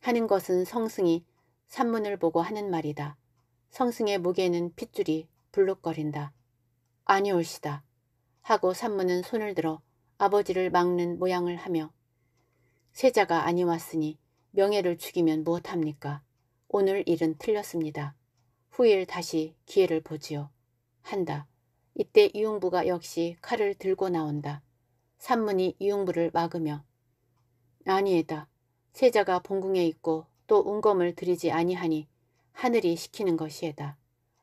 하는 것은 성승이 산문을 보고 하는 말이다. 성승의 목에는 핏줄이 불룩거린다. 아니올시다. 하고 산문은 손을 들어 아버지를 막는 모양을 하며 세자가 아니왔으니 명예를 죽이면 무엇합니까? 오늘 일은 틀렸습니다. 후일 다시 기회를 보지요. 한다. 이때 이용부가 역시 칼을 들고 나온다. 산문이 이용부를 막으며 아니에다. 세자가 본궁에 있고 또 운검을 들이지 아니하니 하늘이 시키는 것이에다.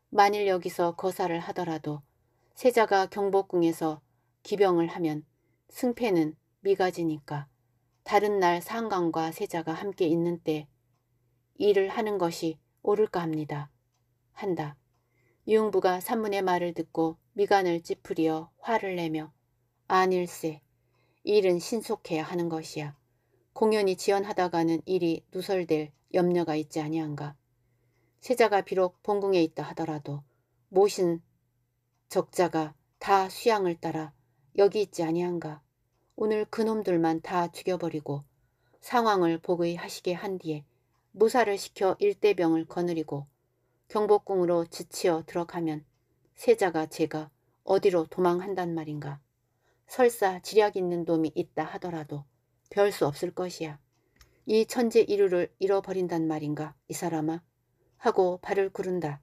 만일 여기서 거사를 하더라도 세자가 경복궁에서 기병을 하면 승패는 미가지니까 다른 날 상강과 세자가 함께 있는 때 일을 하는 것이 옳을까 합니다. 한다. 유흥부가 산문의 말을 듣고 미간을 찌푸리어 화를 내며 아닐세. 일은 신속해야 하는 것이야. 공연이 지연하다가는 일이 누설될 염려가 있지 아니한가. 세자가 비록 본궁에 있다 하더라도 모신 적자가 다 수양을 따라 여기 있지 아니한가. 오늘 그놈들만 다 죽여버리고 상황을 복의 하시게 한 뒤에 무사를 시켜 일대병을 거느리고 경복궁으로 지치어 들어가면 세자가 제가 어디로 도망한단 말인가. 설사 지략 있는 놈이 있다 하더라도 별 수 없을 것이야. 이 천재 이류를 잃어버린단 말인가 이 사람아 하고 발을 구른다.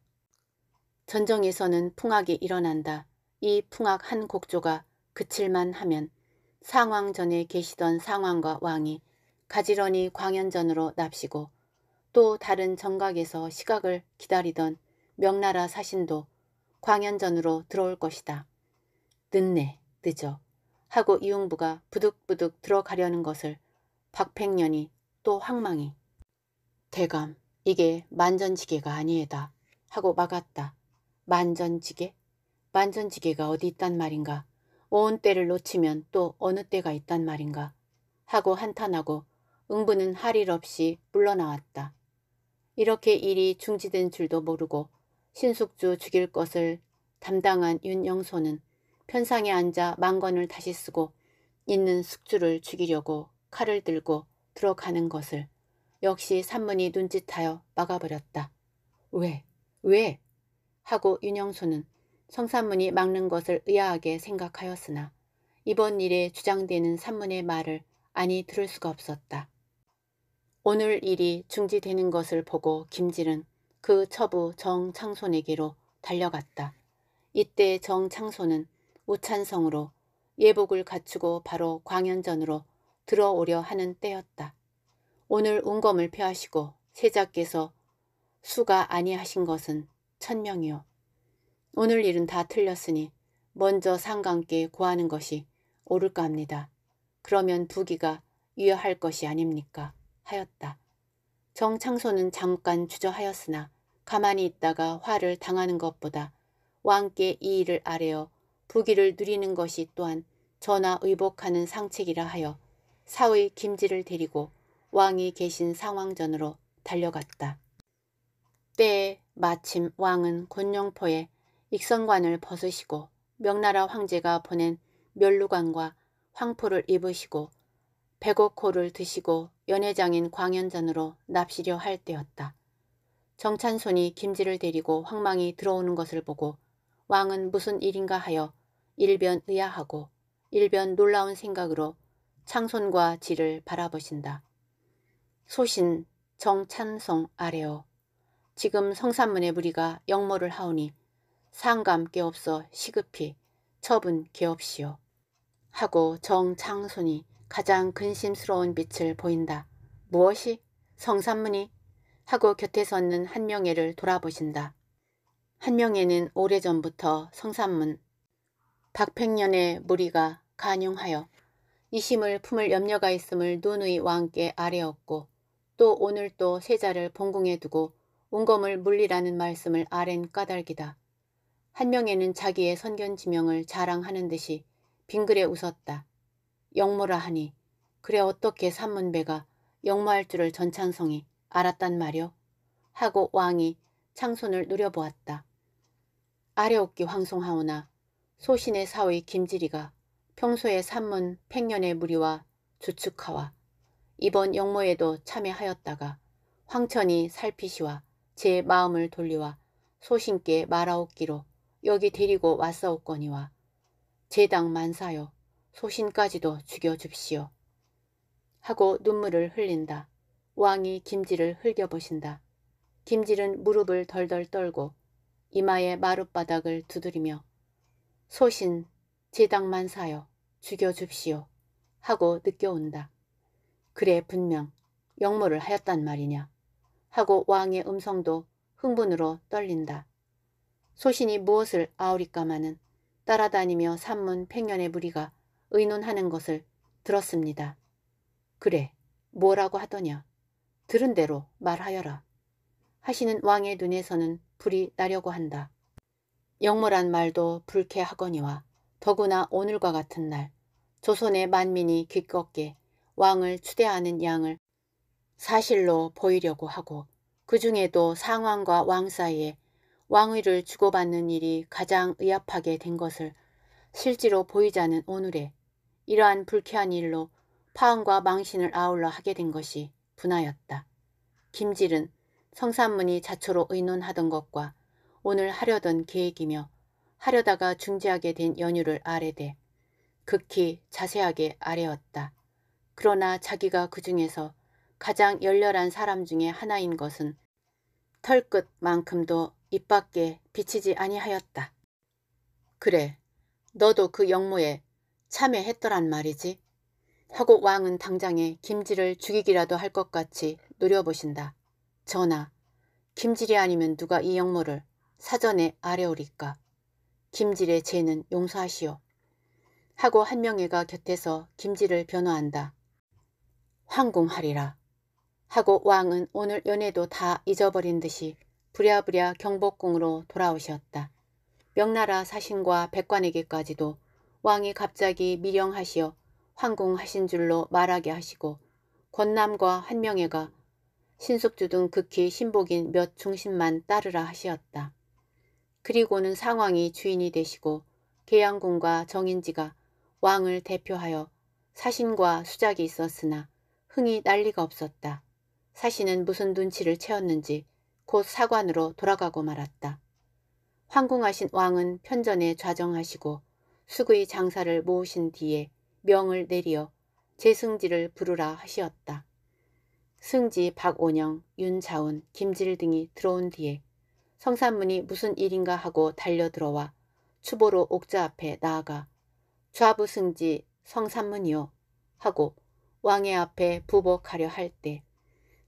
전정에서는 풍악이 일어난다. 이 풍악 한 곡조가 그칠만 하면 상왕전에 계시던 상왕과 왕이 가지런히 광현전으로 납시고 또 다른 정각에서 시각을 기다리던 명나라 사신도 광현전으로 들어올 것이다. 늦네, 늦어. 하고 이용부가 부득부득 들어가려는 것을 박팽년이 또 황망히 대감, 이게 만전지계가 아니에다 하고 막았다. 만전지계? 만전지계가 어디 있단 말인가? 온 때를 놓치면 또 어느 때가 있단 말인가? 하고 한탄하고 응부는 할 일 없이 물러나왔다. 이렇게 일이 중지된 줄도 모르고 신숙주 죽일 것을 담당한 윤영소는 편상에 앉아 망건을 다시 쓰고 있는 숙주를 죽이려고 칼을 들고 들어가는 것을 역시 산문이 눈짓하여 막아버렸다. 왜? 왜? 하고 윤영수는 성산문이 막는 것을 의아하게 생각하였으나 이번 일에 주장되는 산문의 말을 아니 들을 수가 없었다. 오늘 일이 중지되는 것을 보고 김질은 그 처부 정창손에게로 달려갔다. 이때 정창손은 우찬성으로 예복을 갖추고 바로 광현전으로 들어오려 하는 때였다. 오늘 운검을 표하시고 세자께서 수가 아니하신 것은 천명이요. 오늘 일은 다 틀렸으니 먼저 상강께 고하는 것이 옳을까 합니다. 그러면 부기가 위여할 것이 아닙니까? 하였다. 정창소는 잠깐 주저하였으나 가만히 있다가 화를 당하는 것보다 왕께 이 일을 아뢰어 부귀를 누리는 것이 또한 전하 의복하는 상책이라 하여 사의 김지를 데리고 왕이 계신 상황전으로 달려갔다. 때에 마침 왕은 권룡포에 익선관을 벗으시고 명나라 황제가 보낸 멸루관과 황포를 입으시고 백억호를 드시고 연회장인 광현전으로 납시려 할 때였다. 정찬손이 김지를 데리고 황망이 들어오는 것을 보고 왕은 무슨 일인가 하여 일변 의아하고 일변 놀라운 생각으로 창손과 지를 바라보신다. 소신 정찬송 아래오 지금 성산문의 무리가 역모를 하오니 상감 깨없어 시급히 처분 개없시오 하고 정창손이 가장 근심스러운 빛을 보인다. 무엇이? 성산문이? 하고 곁에 섰는 한명애를 돌아보신다. 한명애는 오래전부터 성산문 박팽년의 무리가 간용하여 이심을 품을 염려가 있음을 누누이 왕께 아뢰었고 또 오늘 또 세자를 봉궁에 두고 온검을 물리라는 말씀을 아랜 까닭이다. 한명에는 자기의 선견지명을 자랑하는 듯이 빙그레 웃었다. 영모라 하니 그래 어떻게 산문배가 영모할 줄을 전창성이 알았단 말이오 하고 왕이 창손을 누려보았다. 아래옵기 황송하오나 소신의 사위 김지리가 평소에 산문 팽년의 무리와 주축하와 이번 영모에도 참여하였다가 황천이 살피시와 제 마음을 돌리와 소신께 말하옵기로 여기 데리고 왔사옵거니와 제당 만사여 소신까지도 죽여줍시오. 하고 눈물을 흘린다. 왕이 김질을 흘겨보신다. 김질은 무릎을 덜덜 떨고 이마에 마룻바닥을 두드리며 소신, 제당만 사요. 죽여줍시오. 하고 느껴온다. 그래 분명 역모를 하였단 말이냐. 하고 왕의 음성도 흥분으로 떨린다. 소신이 무엇을 아우리까마는 따라다니며 산문 팽년의 무리가 의논하는 것을 들었습니다. 그래, 뭐라고 하더냐. 들은 대로 말하여라. 하시는 왕의 눈에서는 불이 나려고 한다. 영모란 말도 불쾌하거니와 더구나 오늘과 같은 날 조선의 만민이 기껏게 왕을 추대하는 양을 사실로 보이려고 하고 그 중에도 상왕과왕 사이에 왕위를 주고받는 일이 가장 의압하게 된 것을 실제로 보이자는 오늘의 이러한 불쾌한 일로 파혼과 망신을 아울러 하게 된 것이 분하였다. 김질은 성산문이 자초로 의논하던 것과 오늘 하려던 계획이며 하려다가 중지하게 된 연유를 아래되 극히 자세하게 아래었다. 그러나 자기가 그 중에서 가장 열렬한 사람 중에 하나인 것은 털끝만큼도 입 밖에 비치지 아니하였다. 그래, 너도 그 영모에 참회했더란 말이지. 하고 왕은 당장에 김지를 죽이기라도 할 것 같이 노려보신다. 전하, 김질이 아니면 누가 이 역모를 사전에 아래오리까 김질의 죄는 용서하시오. 하고 한명예가 곁에서 김질을 변호한다. 황궁하리라. 하고 왕은 오늘 연애도 다 잊어버린 듯이 부랴부랴 경복궁으로 돌아오셨다. 명나라 사신과 백관에게까지도 왕이 갑자기 미령하시어 황궁하신 줄로 말하게 하시고 권남과 한명회가 신숙주 등 극히 신복인 몇중심만 따르라 하시었다. 그리고는 상황이 주인이 되시고 계양군과 정인지가 왕을 대표하여 사신과 수작이 있었으나 흥이 난리가 없었다. 사신은 무슨 눈치를 채웠는지 곧 사관으로 돌아가고 말았다. 황궁하신 왕은 편전에 좌정하시고 수구의 장사를 모으신 뒤에 명을 내리어 재승지를 부르라 하시었다. 승지 박온영, 윤자운, 김질 등이 들어온 뒤에 성산문이 무슨 일인가 하고 달려들어와 추보로 옥자 앞에 나아가 좌부 승지 성산문이요 하고 왕의 앞에 부복하려 할 때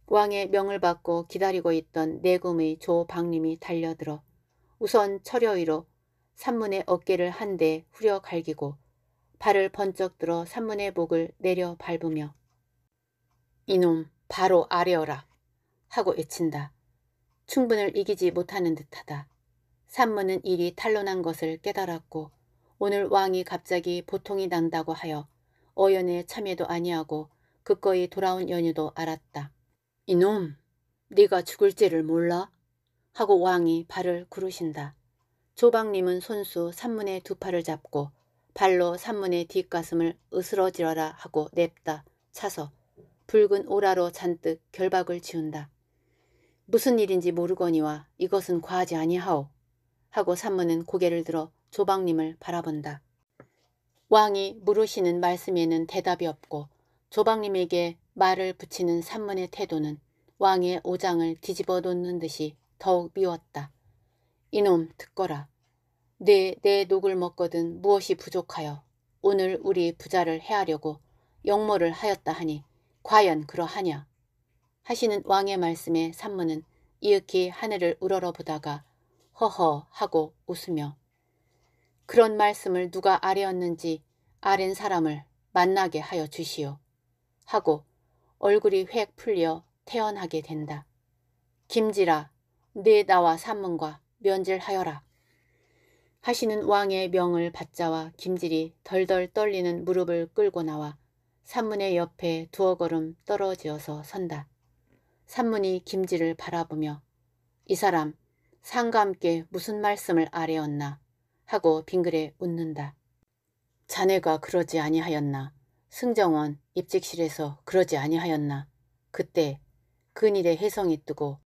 왕의 명을 받고 기다리고 있던 내금의 네 조박림이 달려들어 우선 철여의로 산문의 어깨를 한데 후려 갈기고 발을 번쩍 들어 산문의 목을 내려 밟으며 이놈 바로 아래어라 하고 외친다. 충분을 이기지 못하는 듯하다. 산문은 일이 탄로난 것을 깨달았고 오늘 왕이 갑자기 보통이 난다고 하여 어연에 참여도 아니하고 그거이 돌아온 연유도 알았다. 이놈, 네가 죽을 줄를 몰라? 하고 왕이 발을 구르신다. 조방님은 손수 산문의 두 팔을 잡고 발로 산문의 뒷가슴을 으스러지러라 하고 냅다 차서 붉은 오라로 잔뜩 결박을 지운다. 무슨 일인지 모르거니와 이것은 과하지 아니하오. 하고 산문은 고개를 들어 조방님을 바라본다. 왕이 물으시는 말씀에는 대답이 없고 조방님에게 말을 붙이는 산문의 태도는 왕의 오장을 뒤집어 놓는 듯이 더욱 미웠다. 이놈 듣거라. 네, 내 녹을 먹거든 무엇이 부족하여 오늘 우리 부자를 해하려고 역모를 하였다 하니 과연 그러하냐. 하시는 왕의 말씀에 산문은 이윽히 하늘을 우러러 보다가 허허 하고 웃으며 그런 말씀을 누가 아래었는지 아랜 사람을 만나게 하여 주시오. 하고 얼굴이 획 풀려 태어나게 된다. 김지라, 네 나와 산문과 면질하여라. 하시는 왕의 명을 받자와 김질이 덜덜 떨리는 무릎을 끌고 나와 산문의 옆에 두어 걸음 떨어지어서 선다. 산문이 김질을 바라보며 이 사람 상과 함께 무슨 말씀을 아뢰었나 하고 빙그레 웃는다. 자네가 그러지 아니하였나 승정원 입직실에서 그러지 아니하였나 그때 그일의 혜성이 뜨고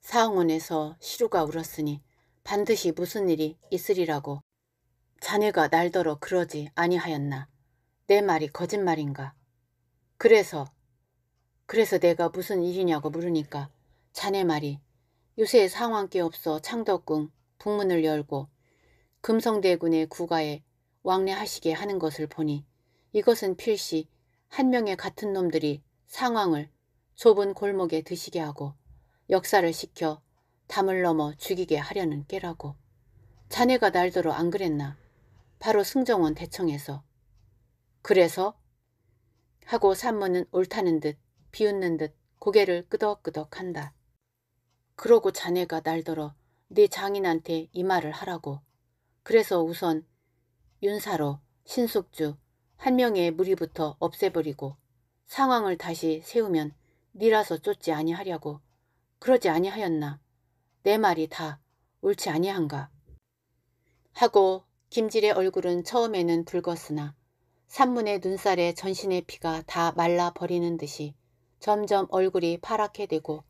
사학원에서 시루가 울었으니 반드시 무슨 일이 있으리라고 자네가 날더러 그러지 아니하였나. 내 말이 거짓말인가. 그래서 그래서 내가 무슨 일이냐고 물으니까 자네 말이 요새 상황께 없어 창덕궁 북문을 열고 금성대군의 구가에 왕래하시게 하는 것을 보니 이것은 필시 한 명의 같은 놈들이 상황을 좁은 골목에 드시게 하고 역사를 시켜 담을 넘어 죽이게 하려는 깨라고. 자네가 날더러 안 그랬나. 바로 승정원 대청에서. 그래서? 하고 산모는 옳다는 듯 비웃는 듯 고개를 끄덕끄덕 한다. 그러고 자네가 날더러 네 장인한테 이 말을 하라고. 그래서 우선 윤사로 신숙주 한 명의 무리부터 없애버리고 상황을 다시 세우면 니라서 쫓지 아니하려고 그러지 아니하였나? 내 말이 다 옳지 아니한가? 하고 김질의 얼굴은 처음에는 붉었으나 산문의 눈살에 전신의 피가 다 말라 버리는 듯이 점점 얼굴이 파랗게 되고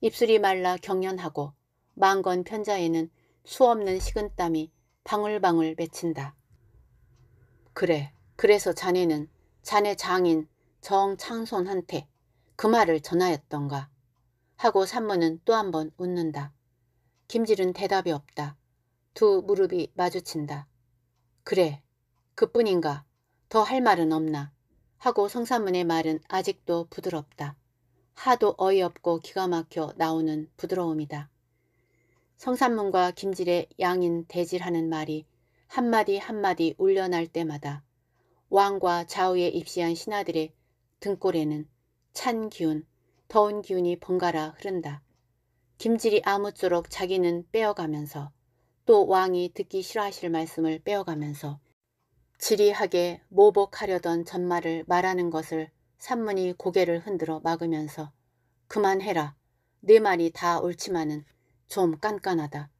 입술이 말라 경련하고 망건 편자에는 수없는 식은땀이 방울방울 맺힌다. 그래, 그래서 자네는 자네 장인 정창손한테 그 말을 전하였던가. 하고 산모는 또한 번 웃는다. 김질은 대답이 없다. 두 무릎이 마주친다. 그래, 그뿐인가. 더 할 말은 없나. 하고 성산문의 말은 아직도 부드럽다. 하도 어이없고 기가 막혀 나오는 부드러움이다. 성산문과 김질의 양인 대질하는 말이 한마디 한마디 울려날 때마다 왕과 좌우에 입시한 신하들의 등골에는 찬 기운, 더운 기운이 번갈아 흐른다. 김질이 아무쪼록 자기는 빼어가면서 또 왕이 듣기 싫어하실 말씀을 빼어가면서 지리하게 모복하려던 전말을 말하는 것을 산문이 고개를 흔들어 막으면서 그만해라. 네 말이 다 옳지만은 좀 깐깐하다.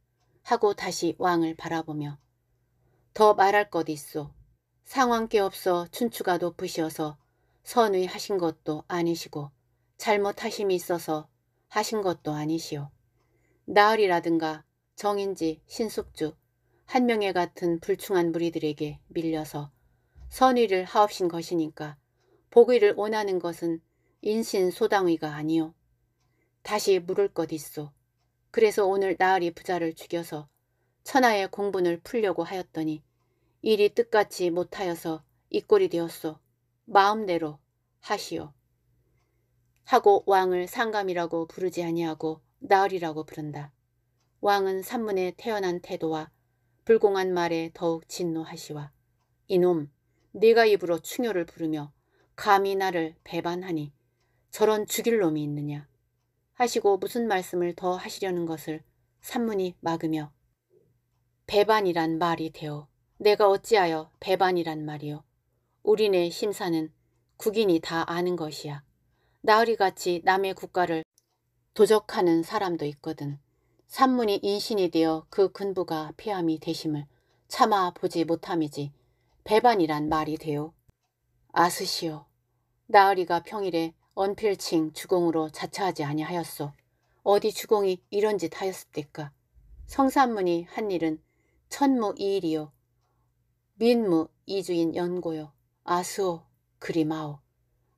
하고 다시 왕을 바라보며 더 말할 것 있소. 상황께 없어 춘추가 높으시어서 선의하신 것도 아니시고 잘못하심이 있어서 하신 것도 아니시오. 나으리라든가 정인지 신숙주 한 명의 같은 불충한 무리들에게 밀려서 선의를 하옵신 것이니까 보기를 원하는 것은 인신소당위가 아니오. 다시 물을 것 있소. 그래서 오늘 나으리 부자를 죽여서 천하의 공분을 풀려고 하였더니 일이 뜻같이 못하여서 이 꼴이 되었소. 마음대로 하시오. 하고 왕을 상감이라고 부르지 아니하고 나으리라고 부른다. 왕은 산문에 태어난 태도와 불공한 말에 더욱 진노하시와 이놈 네가 입으로 충효를 부르며 감히 나를 배반하니 저런 죽일 놈이 있느냐 하시고 무슨 말씀을 더 하시려는 것을 산문이 막으며 배반이란 말이 되어 내가 어찌하여 배반이란 말이요 우리네 심사는 국인이 다 아는 것이야 나으리같이 남의 국가를 도적하는 사람도 있거든. 산문이 인신이 되어 그 근부가 피암이 되심을 참아 보지 못함이지 배반이란 말이 되요. 아스시오. 나으리가 평일에 언필칭 주공으로 자처하지 아니하였소. 어디 주공이 이런 짓 하였습니까? 성산문이 한 일은 천무이일이요. 민무 이주인 연고요. 아스오 그리마오.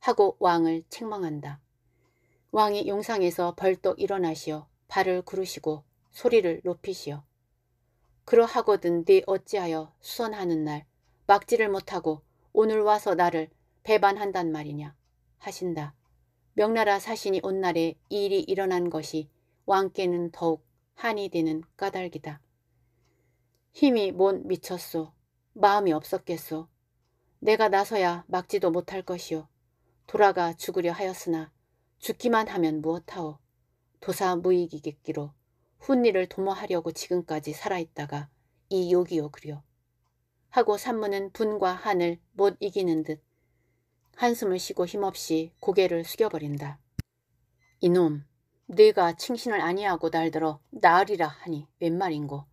하고 왕을 책망한다. 왕이 용상에서 벌떡 일어나시어 발을 구르시고 소리를 높이시어 그러하거든 네 어찌하여 수선하는 날 막지를 못하고 오늘 와서 나를 배반한단 말이냐 하신다. 명나라 사신이 온 날에 이 일이 일어난 것이 왕께는 더욱 한이 되는 까닭이다. 힘이 못 미쳤소. 마음이 없었겠소. 내가 나서야 막지도 못할 것이오. 돌아가 죽으려 하였으나 죽기만 하면 무엇하오. 도사무익이겠기로 훈리를 도모하려고 지금까지 살아있다가 이 욕이요 그려. 하고 산문은 분과 한을 못 이기는 듯 한숨을 쉬고 힘없이 고개를 숙여버린다. 이놈, 네가 칭신을 아니하고 날들어 나으리라 하니 웬 말인고.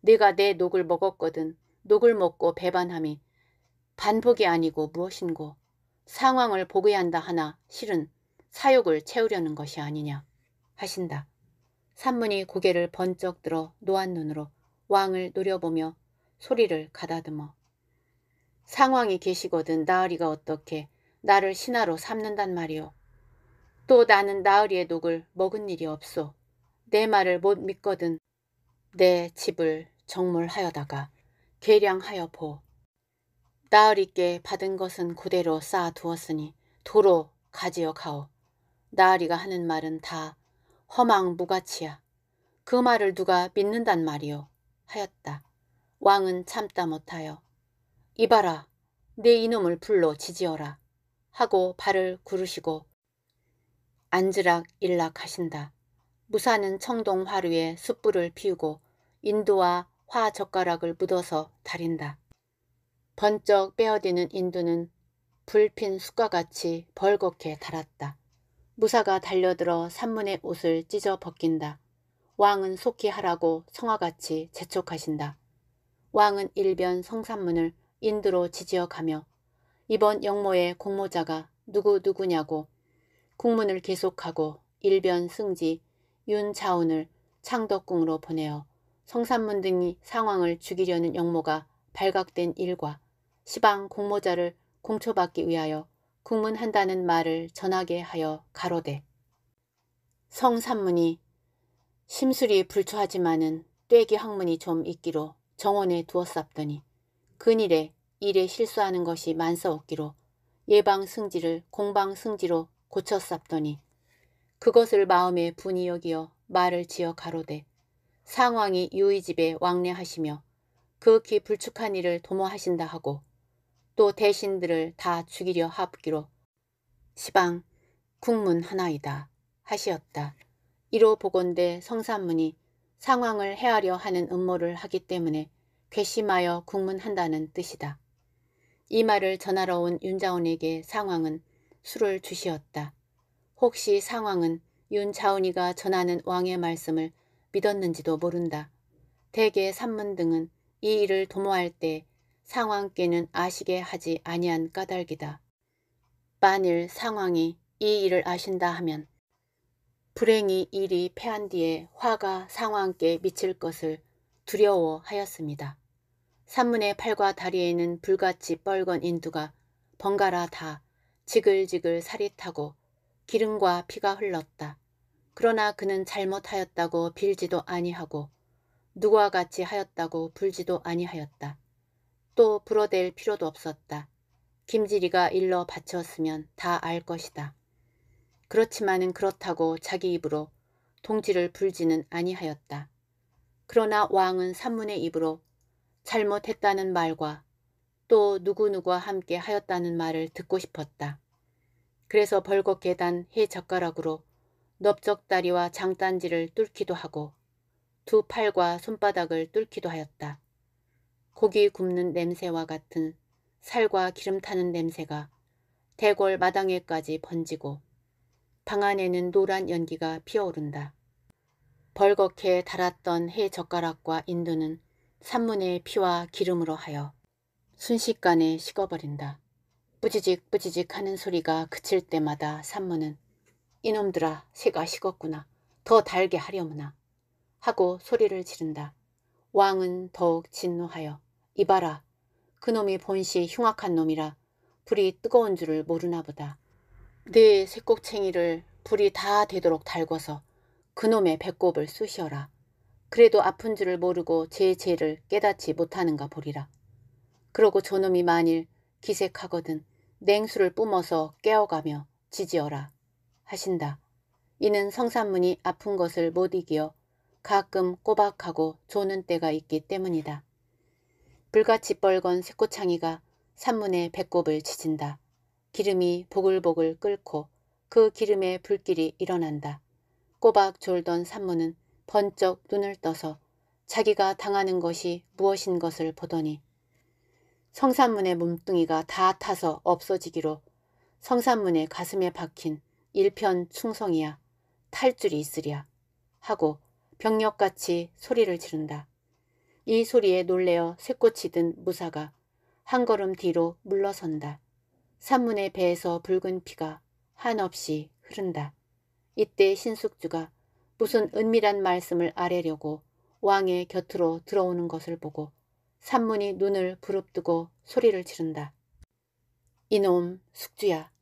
네가 내 녹을 먹었거든. 녹을 먹고 배반함이 반복이 아니고 무엇인고. 상황을 보게한다 하나 실은 사욕을 채우려는 것이 아니냐 하신다. 산문이 고개를 번쩍 들어 노안 눈으로 왕을 노려보며 소리를 가다듬어 상황이 계시거든 나으리가 어떻게 나를 신하로 삼는단 말이오. 또 나는 나으리의 녹을 먹은 일이 없소. 내 말을 못 믿거든 내 집을 정물하여다가 계량하여 보. 나으리께 받은 것은 그대로 쌓아두었으니 도로 가지어 가오. 나으리가 하는 말은 다 허망무가치야. 그 말을 누가 믿는단 말이오. 하였다. 왕은 참다 못하여 이봐라 내 이놈을 불러 지지어라 하고 발을 구르시고 안즈락 일락 하신다. 무사는 청동 화루에 숯불을 피우고 인도와 화 젓가락을 묻어서 달인다. 번쩍 빼어드는 인두는 불핀 숯과같이 벌겋게 달았다. 무사가 달려들어 산문의 옷을 찢어 벗긴다. 왕은 속히 하라고 성화같이 재촉하신다. 왕은 일변 성산문을 인두로 지지어 가며 이번 영모의 공모자가 누구누구냐고 국문을 계속하고 일변 승지 윤자운을 창덕궁으로 보내어 성산문 등이 상황을 죽이려는 영모가 발각된 일과 시방 공모자를 공초받기 위하여 구문한다는 말을 전하게 하여 가로되 성삼문이 심술이 불초하지만은 떼기 학문이 좀 있기로 정원에 두었었더니 근일에 일에 실수하는 것이 만사없기로 예방 승지를 공방 승지로 고쳤었더니 그것을 마음에 분이 여기어 말을 지어 가로되 상황이 유의 집에 왕래하시며 극히 그 불축한 일을 도모하신다 하고 또 대신들을 다 죽이려 합기로 시방 국문 하나이다 하시었다. 이로 보건대 성산문이 상황을 헤아려 하는 음모를 하기 때문에 괘씸하여 국문한다는 뜻이다. 이 말을 전하러 온 윤자온에게 상황은 술을 주시었다. 혹시 상황은 윤자온이가 전하는 왕의 말씀을 믿었는지도 모른다. 대개 산문 등은 이 일을 도모할 때 상황께는 아시게 하지 아니한 까닭이다. 만일 상황이 이 일을 아신다 하면 불행이 일이 패한 뒤에 화가 상황께 미칠 것을 두려워하였습니다. 산문의 팔과 다리에는 불같이 뻘건 인두가 번갈아 다 지글지글 살이 타고 기름과 피가 흘렀다. 그러나 그는 잘못하였다고 빌지도 아니하고 누구와 같이 하였다고 불지도 아니하였다. 또 불어댈 필요도 없었다. 김지리가 일러 바쳤으면 다 알 것이다. 그렇지만은 그렇다고 자기 입으로 동지를 불지는 아니하였다. 그러나 왕은 산문의 입으로 잘못했다는 말과 또 누구누구와 함께 하였다는 말을 듣고 싶었다. 그래서 벌겋게 단 해젓가락으로 넓적다리와 장단지를 뚫기도 하고 두 팔과 손바닥을 뚫기도 하였다. 고기 굽는 냄새와 같은 살과 기름 타는 냄새가 대궐 마당에까지 번지고 방 안에는 노란 연기가 피어오른다. 벌겋게 달았던 해 젓가락과 인두는 산문의 피와 기름으로 하여 순식간에 식어버린다. 뿌지직 뿌지직 하는 소리가 그칠 때마다 산문은 이놈들아 새가 식었구나. 더 달게 하려무나. 하고 소리를 지른다. 왕은 더욱 진노하여 이봐라. 그놈이 본시 흉악한 놈이라 불이 뜨거운 줄을 모르나 보다. 네 쇠꼭챙이를 불이 다 되도록 달궈서 그놈의 배꼽을 쑤셔라. 그래도 아픈 줄을 모르고 제 죄를 깨닫지 못하는가 보리라. 그러고 저놈이 만일 기색하거든 냉수를 뿜어서 깨어가며 지지어라 하신다. 이는 성산문이 아픈 것을 못이겨 가끔 꼬박하고 조는 때가 있기 때문이다. 불같이 뻘건 새꼬창이가 산문의 배꼽을 지진다. 기름이 보글보글 끓고 그 기름에 불길이 일어난다. 꼬박 졸던 산문은 번쩍 눈을 떠서 자기가 당하는 것이 무엇인 것을 보더니 성산문의 몸뚱이가 다 타서 없어지기로 성산문의 가슴에 박힌 일편 충성이야 탈 줄이 있으랴 하고 병력같이 소리를 지른다. 이 소리에 놀래어 새꽃이든 무사가 한 걸음 뒤로 물러선다. 산문의 배에서 붉은 피가 한없이 흐른다. 이때 신숙주가 무슨 은밀한 말씀을 아래려고 왕의 곁으로 들어오는 것을 보고 산문이 눈을 부릅뜨고 소리를 지른다. 이놈 숙주야,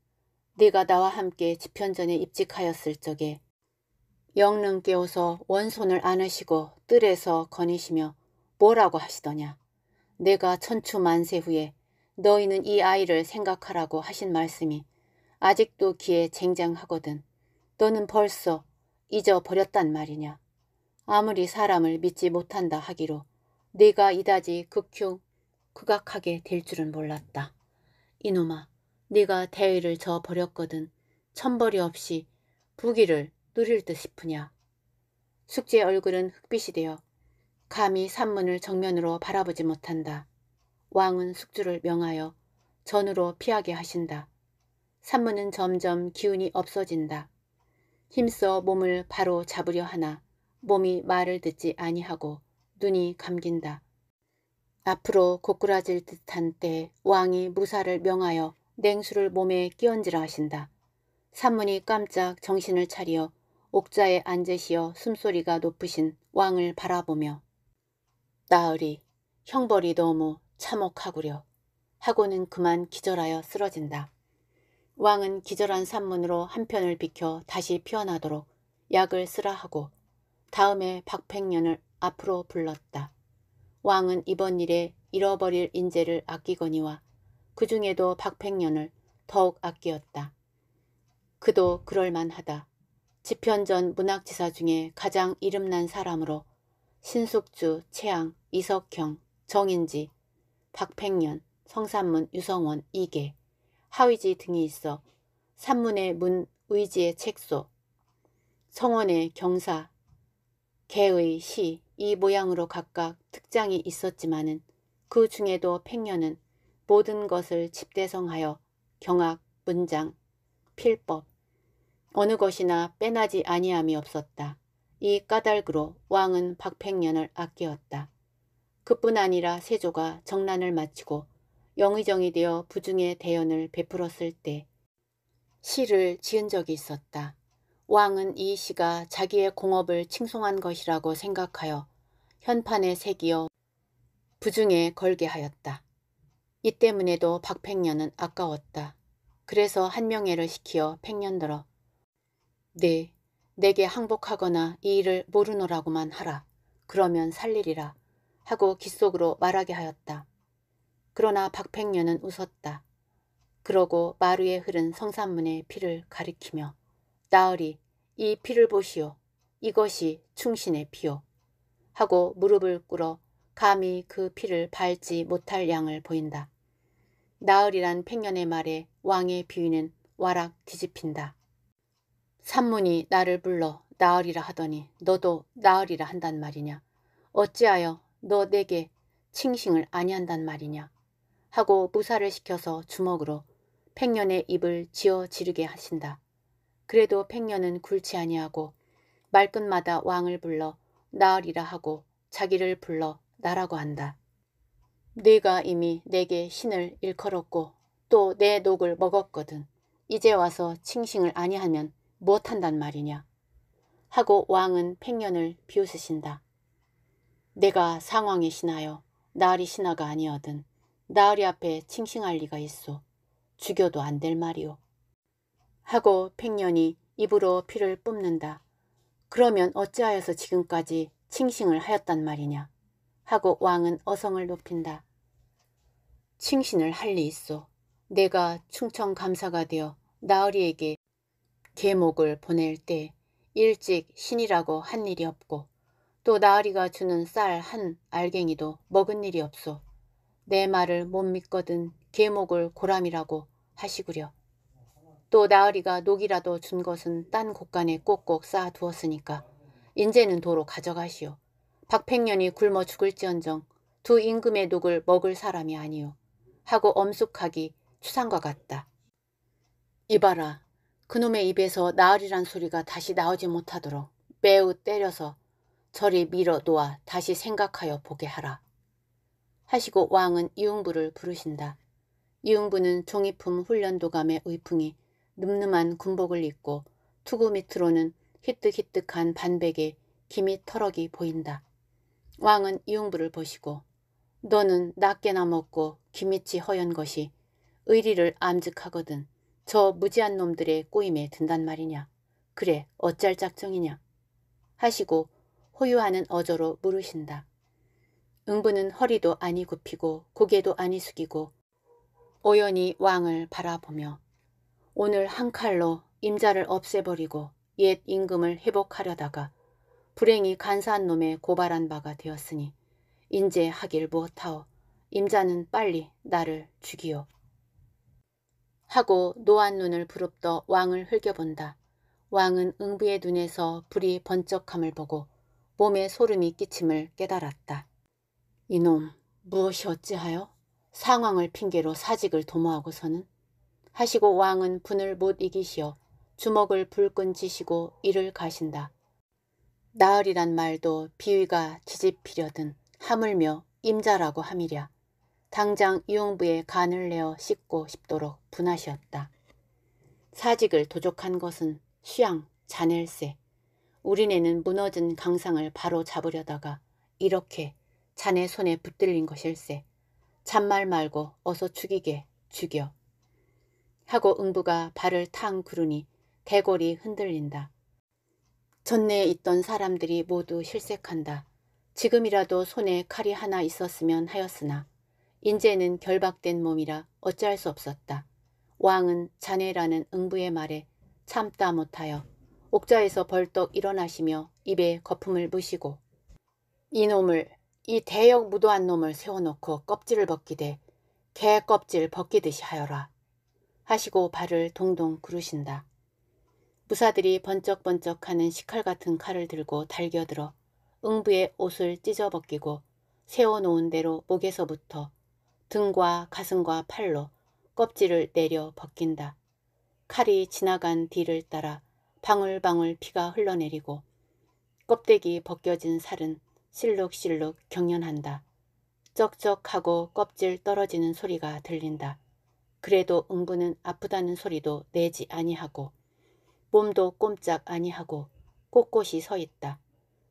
네가 나와 함께 집현전에 입직하였을 적에 영릉 깨워서 원손을 안으시고 뜰에서 거니시며 뭐라고 하시더냐. 내가 천추 만세 후에 너희는 이 아이를 생각하라고 하신 말씀이 아직도 귀에 쟁쟁하거든. 너는 벌써 잊어버렸단 말이냐. 아무리 사람을 믿지 못한다 하기로 네가 이다지 극흉 극악하게 될 줄은 몰랐다. 이놈아, 네가 대의를 저버렸거든. 천벌이 없이 부귀를 누릴 듯 싶으냐. 숙제 얼굴은 흑빛이 되어 감히 산문을 정면으로 바라보지 못한다. 왕은 숙주를 명하여 전으로 피하게 하신다. 산문은 점점 기운이 없어진다. 힘써 몸을 바로 잡으려 하나 몸이 말을 듣지 아니하고 눈이 감긴다. 앞으로 고꾸라질 듯한 때 왕이 무사를 명하여 냉수를 몸에 끼얹으라 하신다. 산문이 깜짝 정신을 차려 옥자에 앉으시어 숨소리가 높으신 왕을 바라보며 나으리 형벌이 너무 참혹하구려 하고는 그만 기절하여 쓰러진다. 왕은 기절한 산문으로 한편을 비켜 다시 피어나도록 약을 쓰라 하고 다음에 박팽년을 앞으로 불렀다. 왕은 이번 일에 잃어버릴 인재를 아끼거니와 그 중에도 박팽년을 더욱 아끼었다. 그도 그럴만하다. 집현전 문학지사 중에 가장 이름난 사람으로 신숙주, 최양, 이석형, 정인지, 박팽년, 성산문, 유성원, 이계, 하위지 등이 있어 산문의 문, 의지의 책소, 성원의 경사, 개의 시, 이 모양으로 각각 특장이 있었지만은 그 중에도 팽년은 모든 것을 집대성하여 경악, 문장, 필법, 어느 것이나 빼나지 아니함이 없었다. 이 까닭으로 왕은 박팽년을 아끼었다. 그뿐 아니라 세조가 정난을 마치고 영의정이 되어 부중의 대연을 베풀었을 때 시를 지은 적이 있었다. 왕은 이 시가 자기의 공업을 칭송한 것이라고 생각하여 현판에 새기어 부중에 걸게 하였다. 이 때문에도 박팽년은 아까웠다. 그래서 한명회를 시키어 팽년들어 네, 내게 항복하거나 이 일을 모르노라고만 하라. 그러면 살리리라. 하고 귓속으로 말하게 하였다. 그러나 박팽년은 웃었다. 그러고 마루에 흐른 성산문의 피를 가리키며 나으리 이 피를 보시오. 이것이 충신의 피요. 하고 무릎을 꿇어 감히 그 피를 밟지 못할 양을 보인다. 나으리란 팽년의 말에 왕의 비위는 와락 뒤집힌다. 산문이 나를 불러 나으리라 하더니 너도 나으리라 한단 말이냐. 어찌하여 너 내게 칭싱을 아니한단 말이냐. 하고 무사를 시켜서 주먹으로 팽년의 입을 지어 지르게 하신다. 그래도 팽년은 굴치 아니하고 말끝마다 왕을 불러 나으리라 하고 자기를 불러 나라고 한다. 네가 이미 내게 신을 일컬었고 또 내 녹을 먹었거든. 이제 와서 칭싱을 아니하면 무엇한단 말이냐 하고 왕은 팽년을 비웃으신다. 내가 상황의 신하여 나으리 신하가 아니어든 나으리 앞에 칭싱할 리가 있어 죽여도 안 될 말이오. 하고 팽년이 입으로 피를 뿜는다. 그러면 어찌하여서 지금까지 칭신을 하였단 말이냐 하고 왕은 어성을 높인다. 칭신을 할 리 있어. 내가 충청감사가 되어 나으리에게 계목을 보낼 때 일찍 신이라고 한 일이 없고 또 나으리가 주는 쌀 한 알갱이도 먹은 일이 없소. 내 말을 못 믿거든 계목을 고람이라고 하시구려. 또 나으리가 녹이라도 준 것은 딴 곳간에 꼭꼭 쌓아두었으니까 인제는 도로 가져가시오. 박팽년이 굶어 죽을지언정 두 임금의 녹을 먹을 사람이 아니오. 하고 엄숙하기 추상과 같다. 이봐라 그놈의 입에서 나으리란 소리가 다시 나오지 못하도록 매우 때려서 저리 밀어 놓아 다시 생각하여 보게 하라. 하시고 왕은 이응부를 부르신다. 이응부는 종이품 훈련도감의 의풍이 늠름한 군복을 입고 투구 밑으로는 희뜩희뜩한 반백에 김이 터럭이 보인다. 왕은 이응부를 보시고 너는 낮게나 먹고 김이치 허연 것이 의리를 암직하거든 저 무지한 놈들의 꼬임에 든단 말이냐. 그래 어쩔 작정이냐. 하시고 호유하는 어조로 물으신다. 응부는 허리도 아니 굽히고 고개도 아니 숙이고 오연히 왕을 바라보며 오늘 한 칼로 임자를 없애버리고 옛 임금을 회복하려다가 불행히 간사한 놈의 고발한 바가 되었으니 인제 하길 못하오. 임자는 빨리 나를 죽이오. 하고 노안 눈을 부릅떠 왕을 흘겨본다. 왕은 응부의 눈에서 불이 번쩍함을 보고 몸에 소름이 끼침을 깨달았다. 이놈 무엇이 어찌하여 상황을 핑계로 사직을 도모하고서는 하시고 왕은 분을 못 이기시어 주먹을 불끈 지시고 이를 가신다. 나으리란 말도 비위가 지집히려든 하물며 임자라고 함이랴. 당장 이용부에 간을 내어 씻고 싶도록 분하시었다. 사직을 도족한 것은 수양, 자넬세. 우리네는 무너진 강상을 바로 잡으려다가 이렇게 자네 손에 붙들린 것일세. 잔말 말고 어서 죽이게 죽여. 하고 응부가 발을 탕 구르니 대골이 흔들린다. 전내에 있던 사람들이 모두 실색한다. 지금이라도 손에 칼이 하나 있었으면 하였으나 인제는 결박된 몸이라 어찌할 수 없었다. 왕은 자네라는 응부의 말에 참다 못하여 옥자에서 벌떡 일어나시며 입에 거품을 부시고 이놈을 이 대역 무도한 놈을 세워놓고 껍질을 벗기되 개 껍질 벗기듯이 하여라 하시고 발을 동동 구르신다. 무사들이 번쩍번쩍하는 시칼 같은 칼을 들고 달겨들어 응부의 옷을 찢어벗기고 세워놓은 대로 목에서부터 등과 가슴과 팔로 껍질을 내려 벗긴다. 칼이 지나간 뒤를 따라 방울방울 피가 흘러내리고 껍데기 벗겨진 살은 실룩실룩 경련한다. 쩍쩍하고 껍질 떨어지는 소리가 들린다. 그래도 응부는 아프다는 소리도 내지 아니하고 몸도 꼼짝 아니하고 꼿꼿이 서 있다.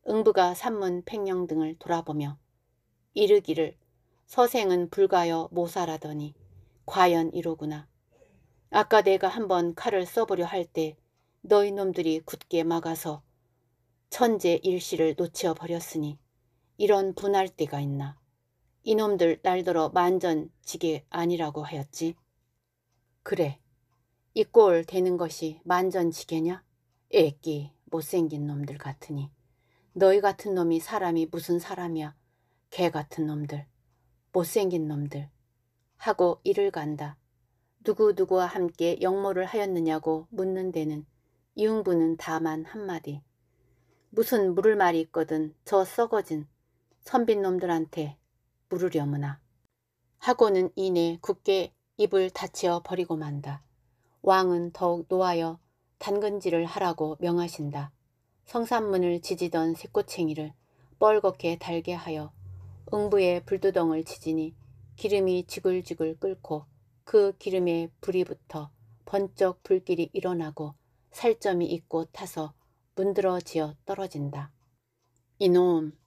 응부가 산문 팽령 등을 돌아보며 이르기를 서생은 불가여 모사라더니 과연 이로구나. 아까 내가 한번 칼을 써보려 할 때 너희 놈들이 굳게 막아서 천재 일시를 놓치어 버렸으니 이런 분할 때가 있나. 이놈들 날더러 만전지게 아니라고 하였지. 그래, 이꼴 되는 것이 만전지게냐? 애끼 못생긴 놈들 같으니 너희 같은 놈이 사람이 무슨 사람이야. 개 같은 놈들. 못생긴 놈들 하고 이를 간다. 누구누구와 함께 역모를 하였느냐고 묻는 데는 이응부는 다만 한마디. 무슨 물을 말이 있거든 저 썩어진 선빈 놈들한테 물으려무나. 하고는 이내 굳게 입을 다치어 버리고 만다. 왕은 더욱 노하여 단근질을 하라고 명하신다. 성산문을 지지던 새꼬챙이를 뻘겋게 달게 하여 응부에 불두덩을 치지니 기름이 지글지글 끓고 그 기름에 불이 붙어 번쩍 불길이 일어나고 살점이 있고 타서 문드러지어 떨어진다. 이놈,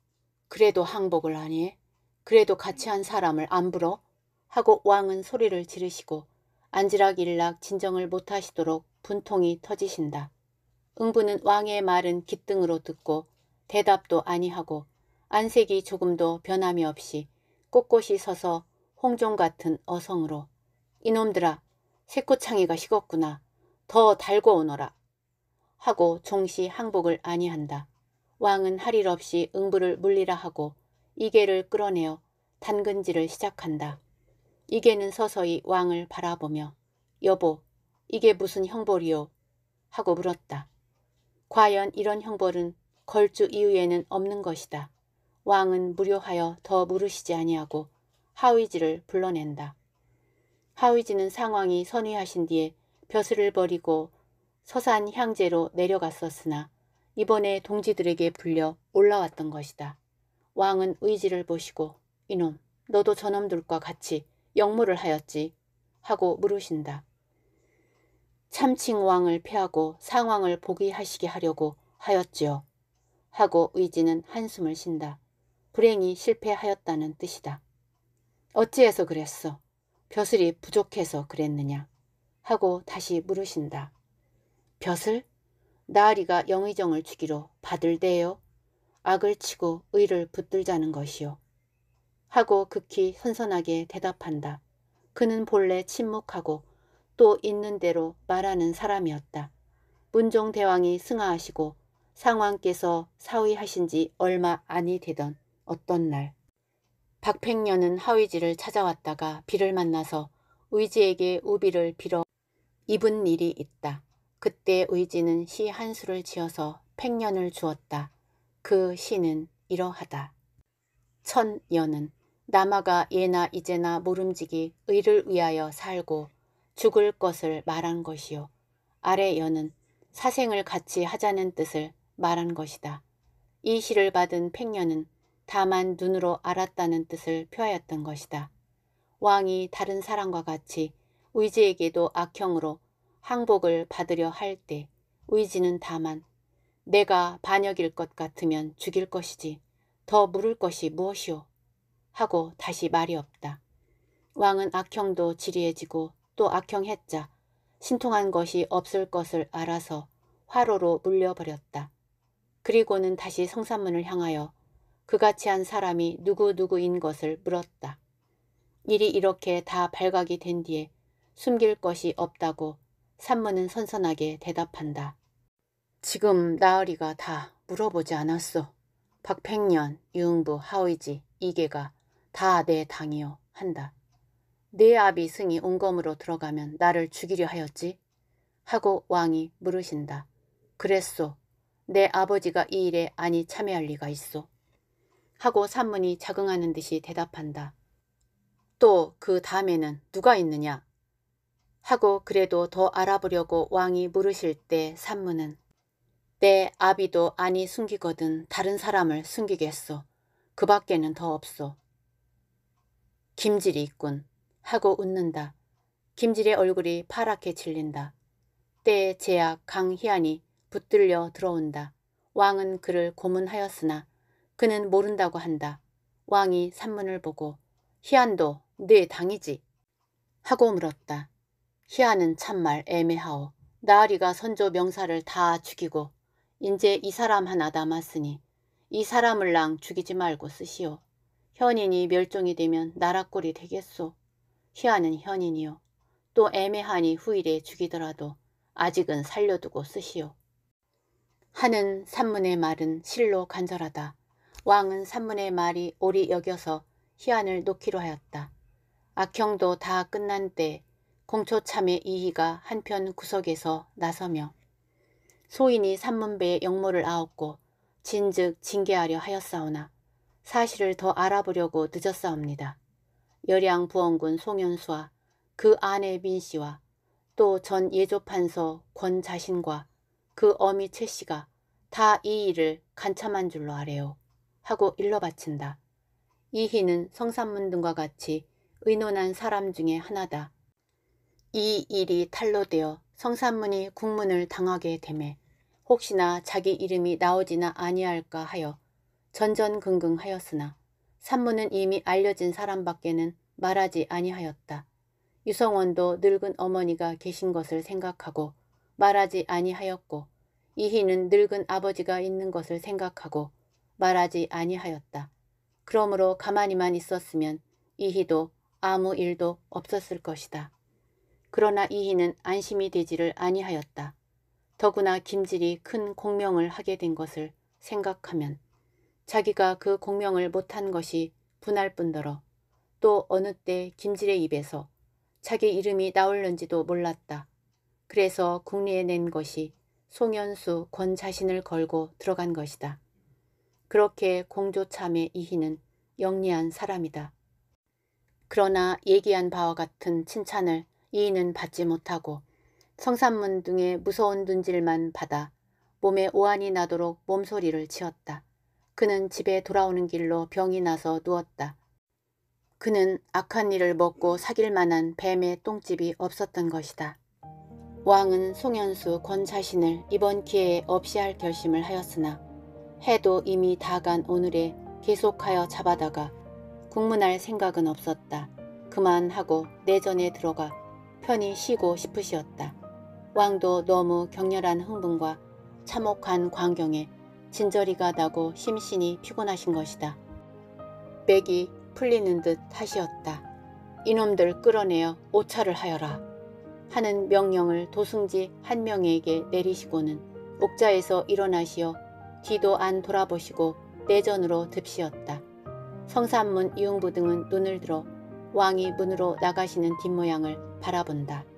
그래도 항복을 하니? 그래도 같이 한 사람을 안 불어? 하고 왕은 소리를 지르시고 안지락일락 진정을 못하시도록 분통이 터지신다. 응부는 왕의 말은 기등으로 듣고 대답도 아니하고 안색이 조금도 변함이 없이 꼿꼿이 서서 홍종 같은 어성으로 이놈들아 새꽃창이가 식었구나 더 달고 오너라 하고 종시 항복을 아니한다. 왕은 할일 없이 응부를 물리라 하고 이계를 끌어내어 단근질을 시작한다. 이계는 서서히 왕을 바라보며 여보 이게 무슨 형벌이오 하고 물었다. 과연 이런 형벌은 걸주 이후에는 없는 것이다. 왕은 무료하여 더 물으시지 아니하고 하위지를 불러낸다. 하위지는 상황이 선의하신 뒤에 벼슬을 버리고 서산 향제로 내려갔었으나 이번에 동지들에게 불려 올라왔던 것이다. 왕은 의지를 보시고 이놈 너도 저놈들과 같이 역무를 하였지 하고 물으신다. 참칭 왕을 피하고 상황을 보기하시게 하려고 하였지요. 하고 의지는 한숨을 쉰다. 불행히 실패하였다는 뜻이다. 어찌해서 그랬어? 벼슬이 부족해서 그랬느냐? 하고 다시 물으신다. 벼슬? 나으리가 영의정을 죽이러 받을대요. 악을 치고 의를 붙들자는 것이요. 하고 극히 선선하게 대답한다. 그는 본래 침묵하고 또 있는 대로 말하는 사람이었다. 문종대왕이 승하하시고 상왕께서 사위하신 지 얼마 아니 되던 어떤 날 박팽년은 하위지를 찾아왔다가 비를 만나서 의지에게 우비를 빌어 입은 일이 있다. 그때 의지는 시 한 수를 지어서 팽년을 주었다. 그 시는 이러하다. 천년은 남아가 예나 이제나 모름지기 의를 위하여 살고 죽을 것을 말한 것이요. 아래 연은 사생을 같이 하자는 뜻을 말한 것이다. 이 시를 받은 팽년은 다만 눈으로 알았다는 뜻을 표하였던 것이다. 왕이 다른 사람과 같이 의지에게도 악형으로 항복을 받으려 할 때 의지는 다만 내가 반역일 것 같으면 죽일 것이지 더 물을 것이 무엇이오? 하고 다시 말이 없다. 왕은 악형도 지리해지고 또 악형했자 신통한 것이 없을 것을 알아서 화로로 물려버렸다. 그리고는 다시 성산문을 향하여 그같이 한 사람이 누구누구인 것을 물었다. 일이 이렇게 다 발각이 된 뒤에 숨길 것이 없다고 산모는 선선하게 대답한다. 지금 나으리가 다 물어보지 않았소. 박팽년, 유흥부, 하의지 이계가 다 내 당이요 한다. 내 네 아비 승이 온검으로 들어가면 나를 죽이려 하였지? 하고 왕이 물으신다. 그랬소. 내 아버지가 이 일에 아니 참여할 리가 있소. 하고 산문이 자긍하는 듯이 대답한다. 또 그 다음에는 누가 있느냐? 하고 그래도 더 알아보려고 왕이 물으실 때 산문은 내 아비도 아니 숨기거든 다른 사람을 숨기겠소. 그 밖에는 더 없소. 김질이 있군. 하고 웃는다. 김질의 얼굴이 파랗게 질린다. 때에 제약 강희안이 붙들려 들어온다. 왕은 그를 고문하였으나 그는 모른다고 한다. 왕이 산문을 보고 희안도 네 당이지 하고 물었다. 희안은 참말 애매하오. 나으리가 선조 명사를 다 죽이고 이제 이 사람 하나 남았으니 이 사람을 낭 죽이지 말고 쓰시오. 현인이 멸종이 되면 나라꼴이 되겠소. 희안은 현인이요. 또 애매하니 후일에 죽이더라도 아직은 살려두고 쓰시오. 하는 산문의 말은 실로 간절하다. 왕은 산문의 말이 오리 여겨서 희안을 놓기로 하였다. 악형도 다 끝난 때 공초참의 이희가 한편 구석에서 나서며 소인이 산문배의 역모를 아었고 진즉 징계하려 하였사오나 사실을 더 알아보려고 늦었사옵니다. 열양 부원군 송현수와 그 아내 민씨와 또 전 예조판서 권자신과 그 어미 최씨가 다 이 일을 간참한 줄로 아래요. 하고 일러 바친다. 이희는 성산문 등과 같이 의논한 사람 중에 하나다. 이 일이 탄로되어 성산문이 국문을 당하게 되매 혹시나 자기 이름이 나오지나 아니할까 하여 전전긍긍하였으나 산문은 이미 알려진 사람밖에는 말하지 아니하였다. 유성원도 늙은 어머니가 계신 것을 생각하고 말하지 아니하였고 이희는 늙은 아버지가 있는 것을 생각하고 말하지 아니하였다. 그러므로 가만히만 있었으면 이희도 아무 일도 없었을 것이다. 그러나 이희는 안심이 되지를 아니하였다. 더구나 김질이 큰 공명을 하게 된 것을 생각하면 자기가 그 공명을 못한 것이 분할 뿐더러 또 어느 때 김질의 입에서 자기 이름이 나올는지도 몰랐다. 그래서 국리에 낸 것이 송현수 권 자신을 걸고 들어간 것이다. 그렇게 공조참의 이희는 영리한 사람이다. 그러나 얘기한 바와 같은 칭찬을 이희는 받지 못하고 성산문 등의 무서운 눈질만 받아 몸에 오한이 나도록 몸소리를 치었다. 그는 집에 돌아오는 길로 병이 나서 누웠다. 그는 악한 일을 먹고 사귈 만한 뱀의 똥집이 없었던 것이다. 왕은 송현수 권자신을 이번 기회에 없이 할 결심을 하였으나 해도 이미 다 간 오늘에 계속하여 잡아다가 국문할 생각은 없었다. 그만하고 내전에 들어가 편히 쉬고 싶으시었다. 왕도 너무 격렬한 흥분과 참혹한 광경에 진저리가 나고 심신이 피곤하신 것이다. 맥이 풀리는 듯 하시었다. 이놈들 끌어내어 오차를 하여라. 하는 명령을 도승지 한 명에게 내리시고는 옥자에서 일어나시어 뒤도 안 돌아보시고 내전으로 듭시었다. 성산문 이응부 등은 눈을 들어 왕이 문으로 나가시는 뒷모양을 바라본다.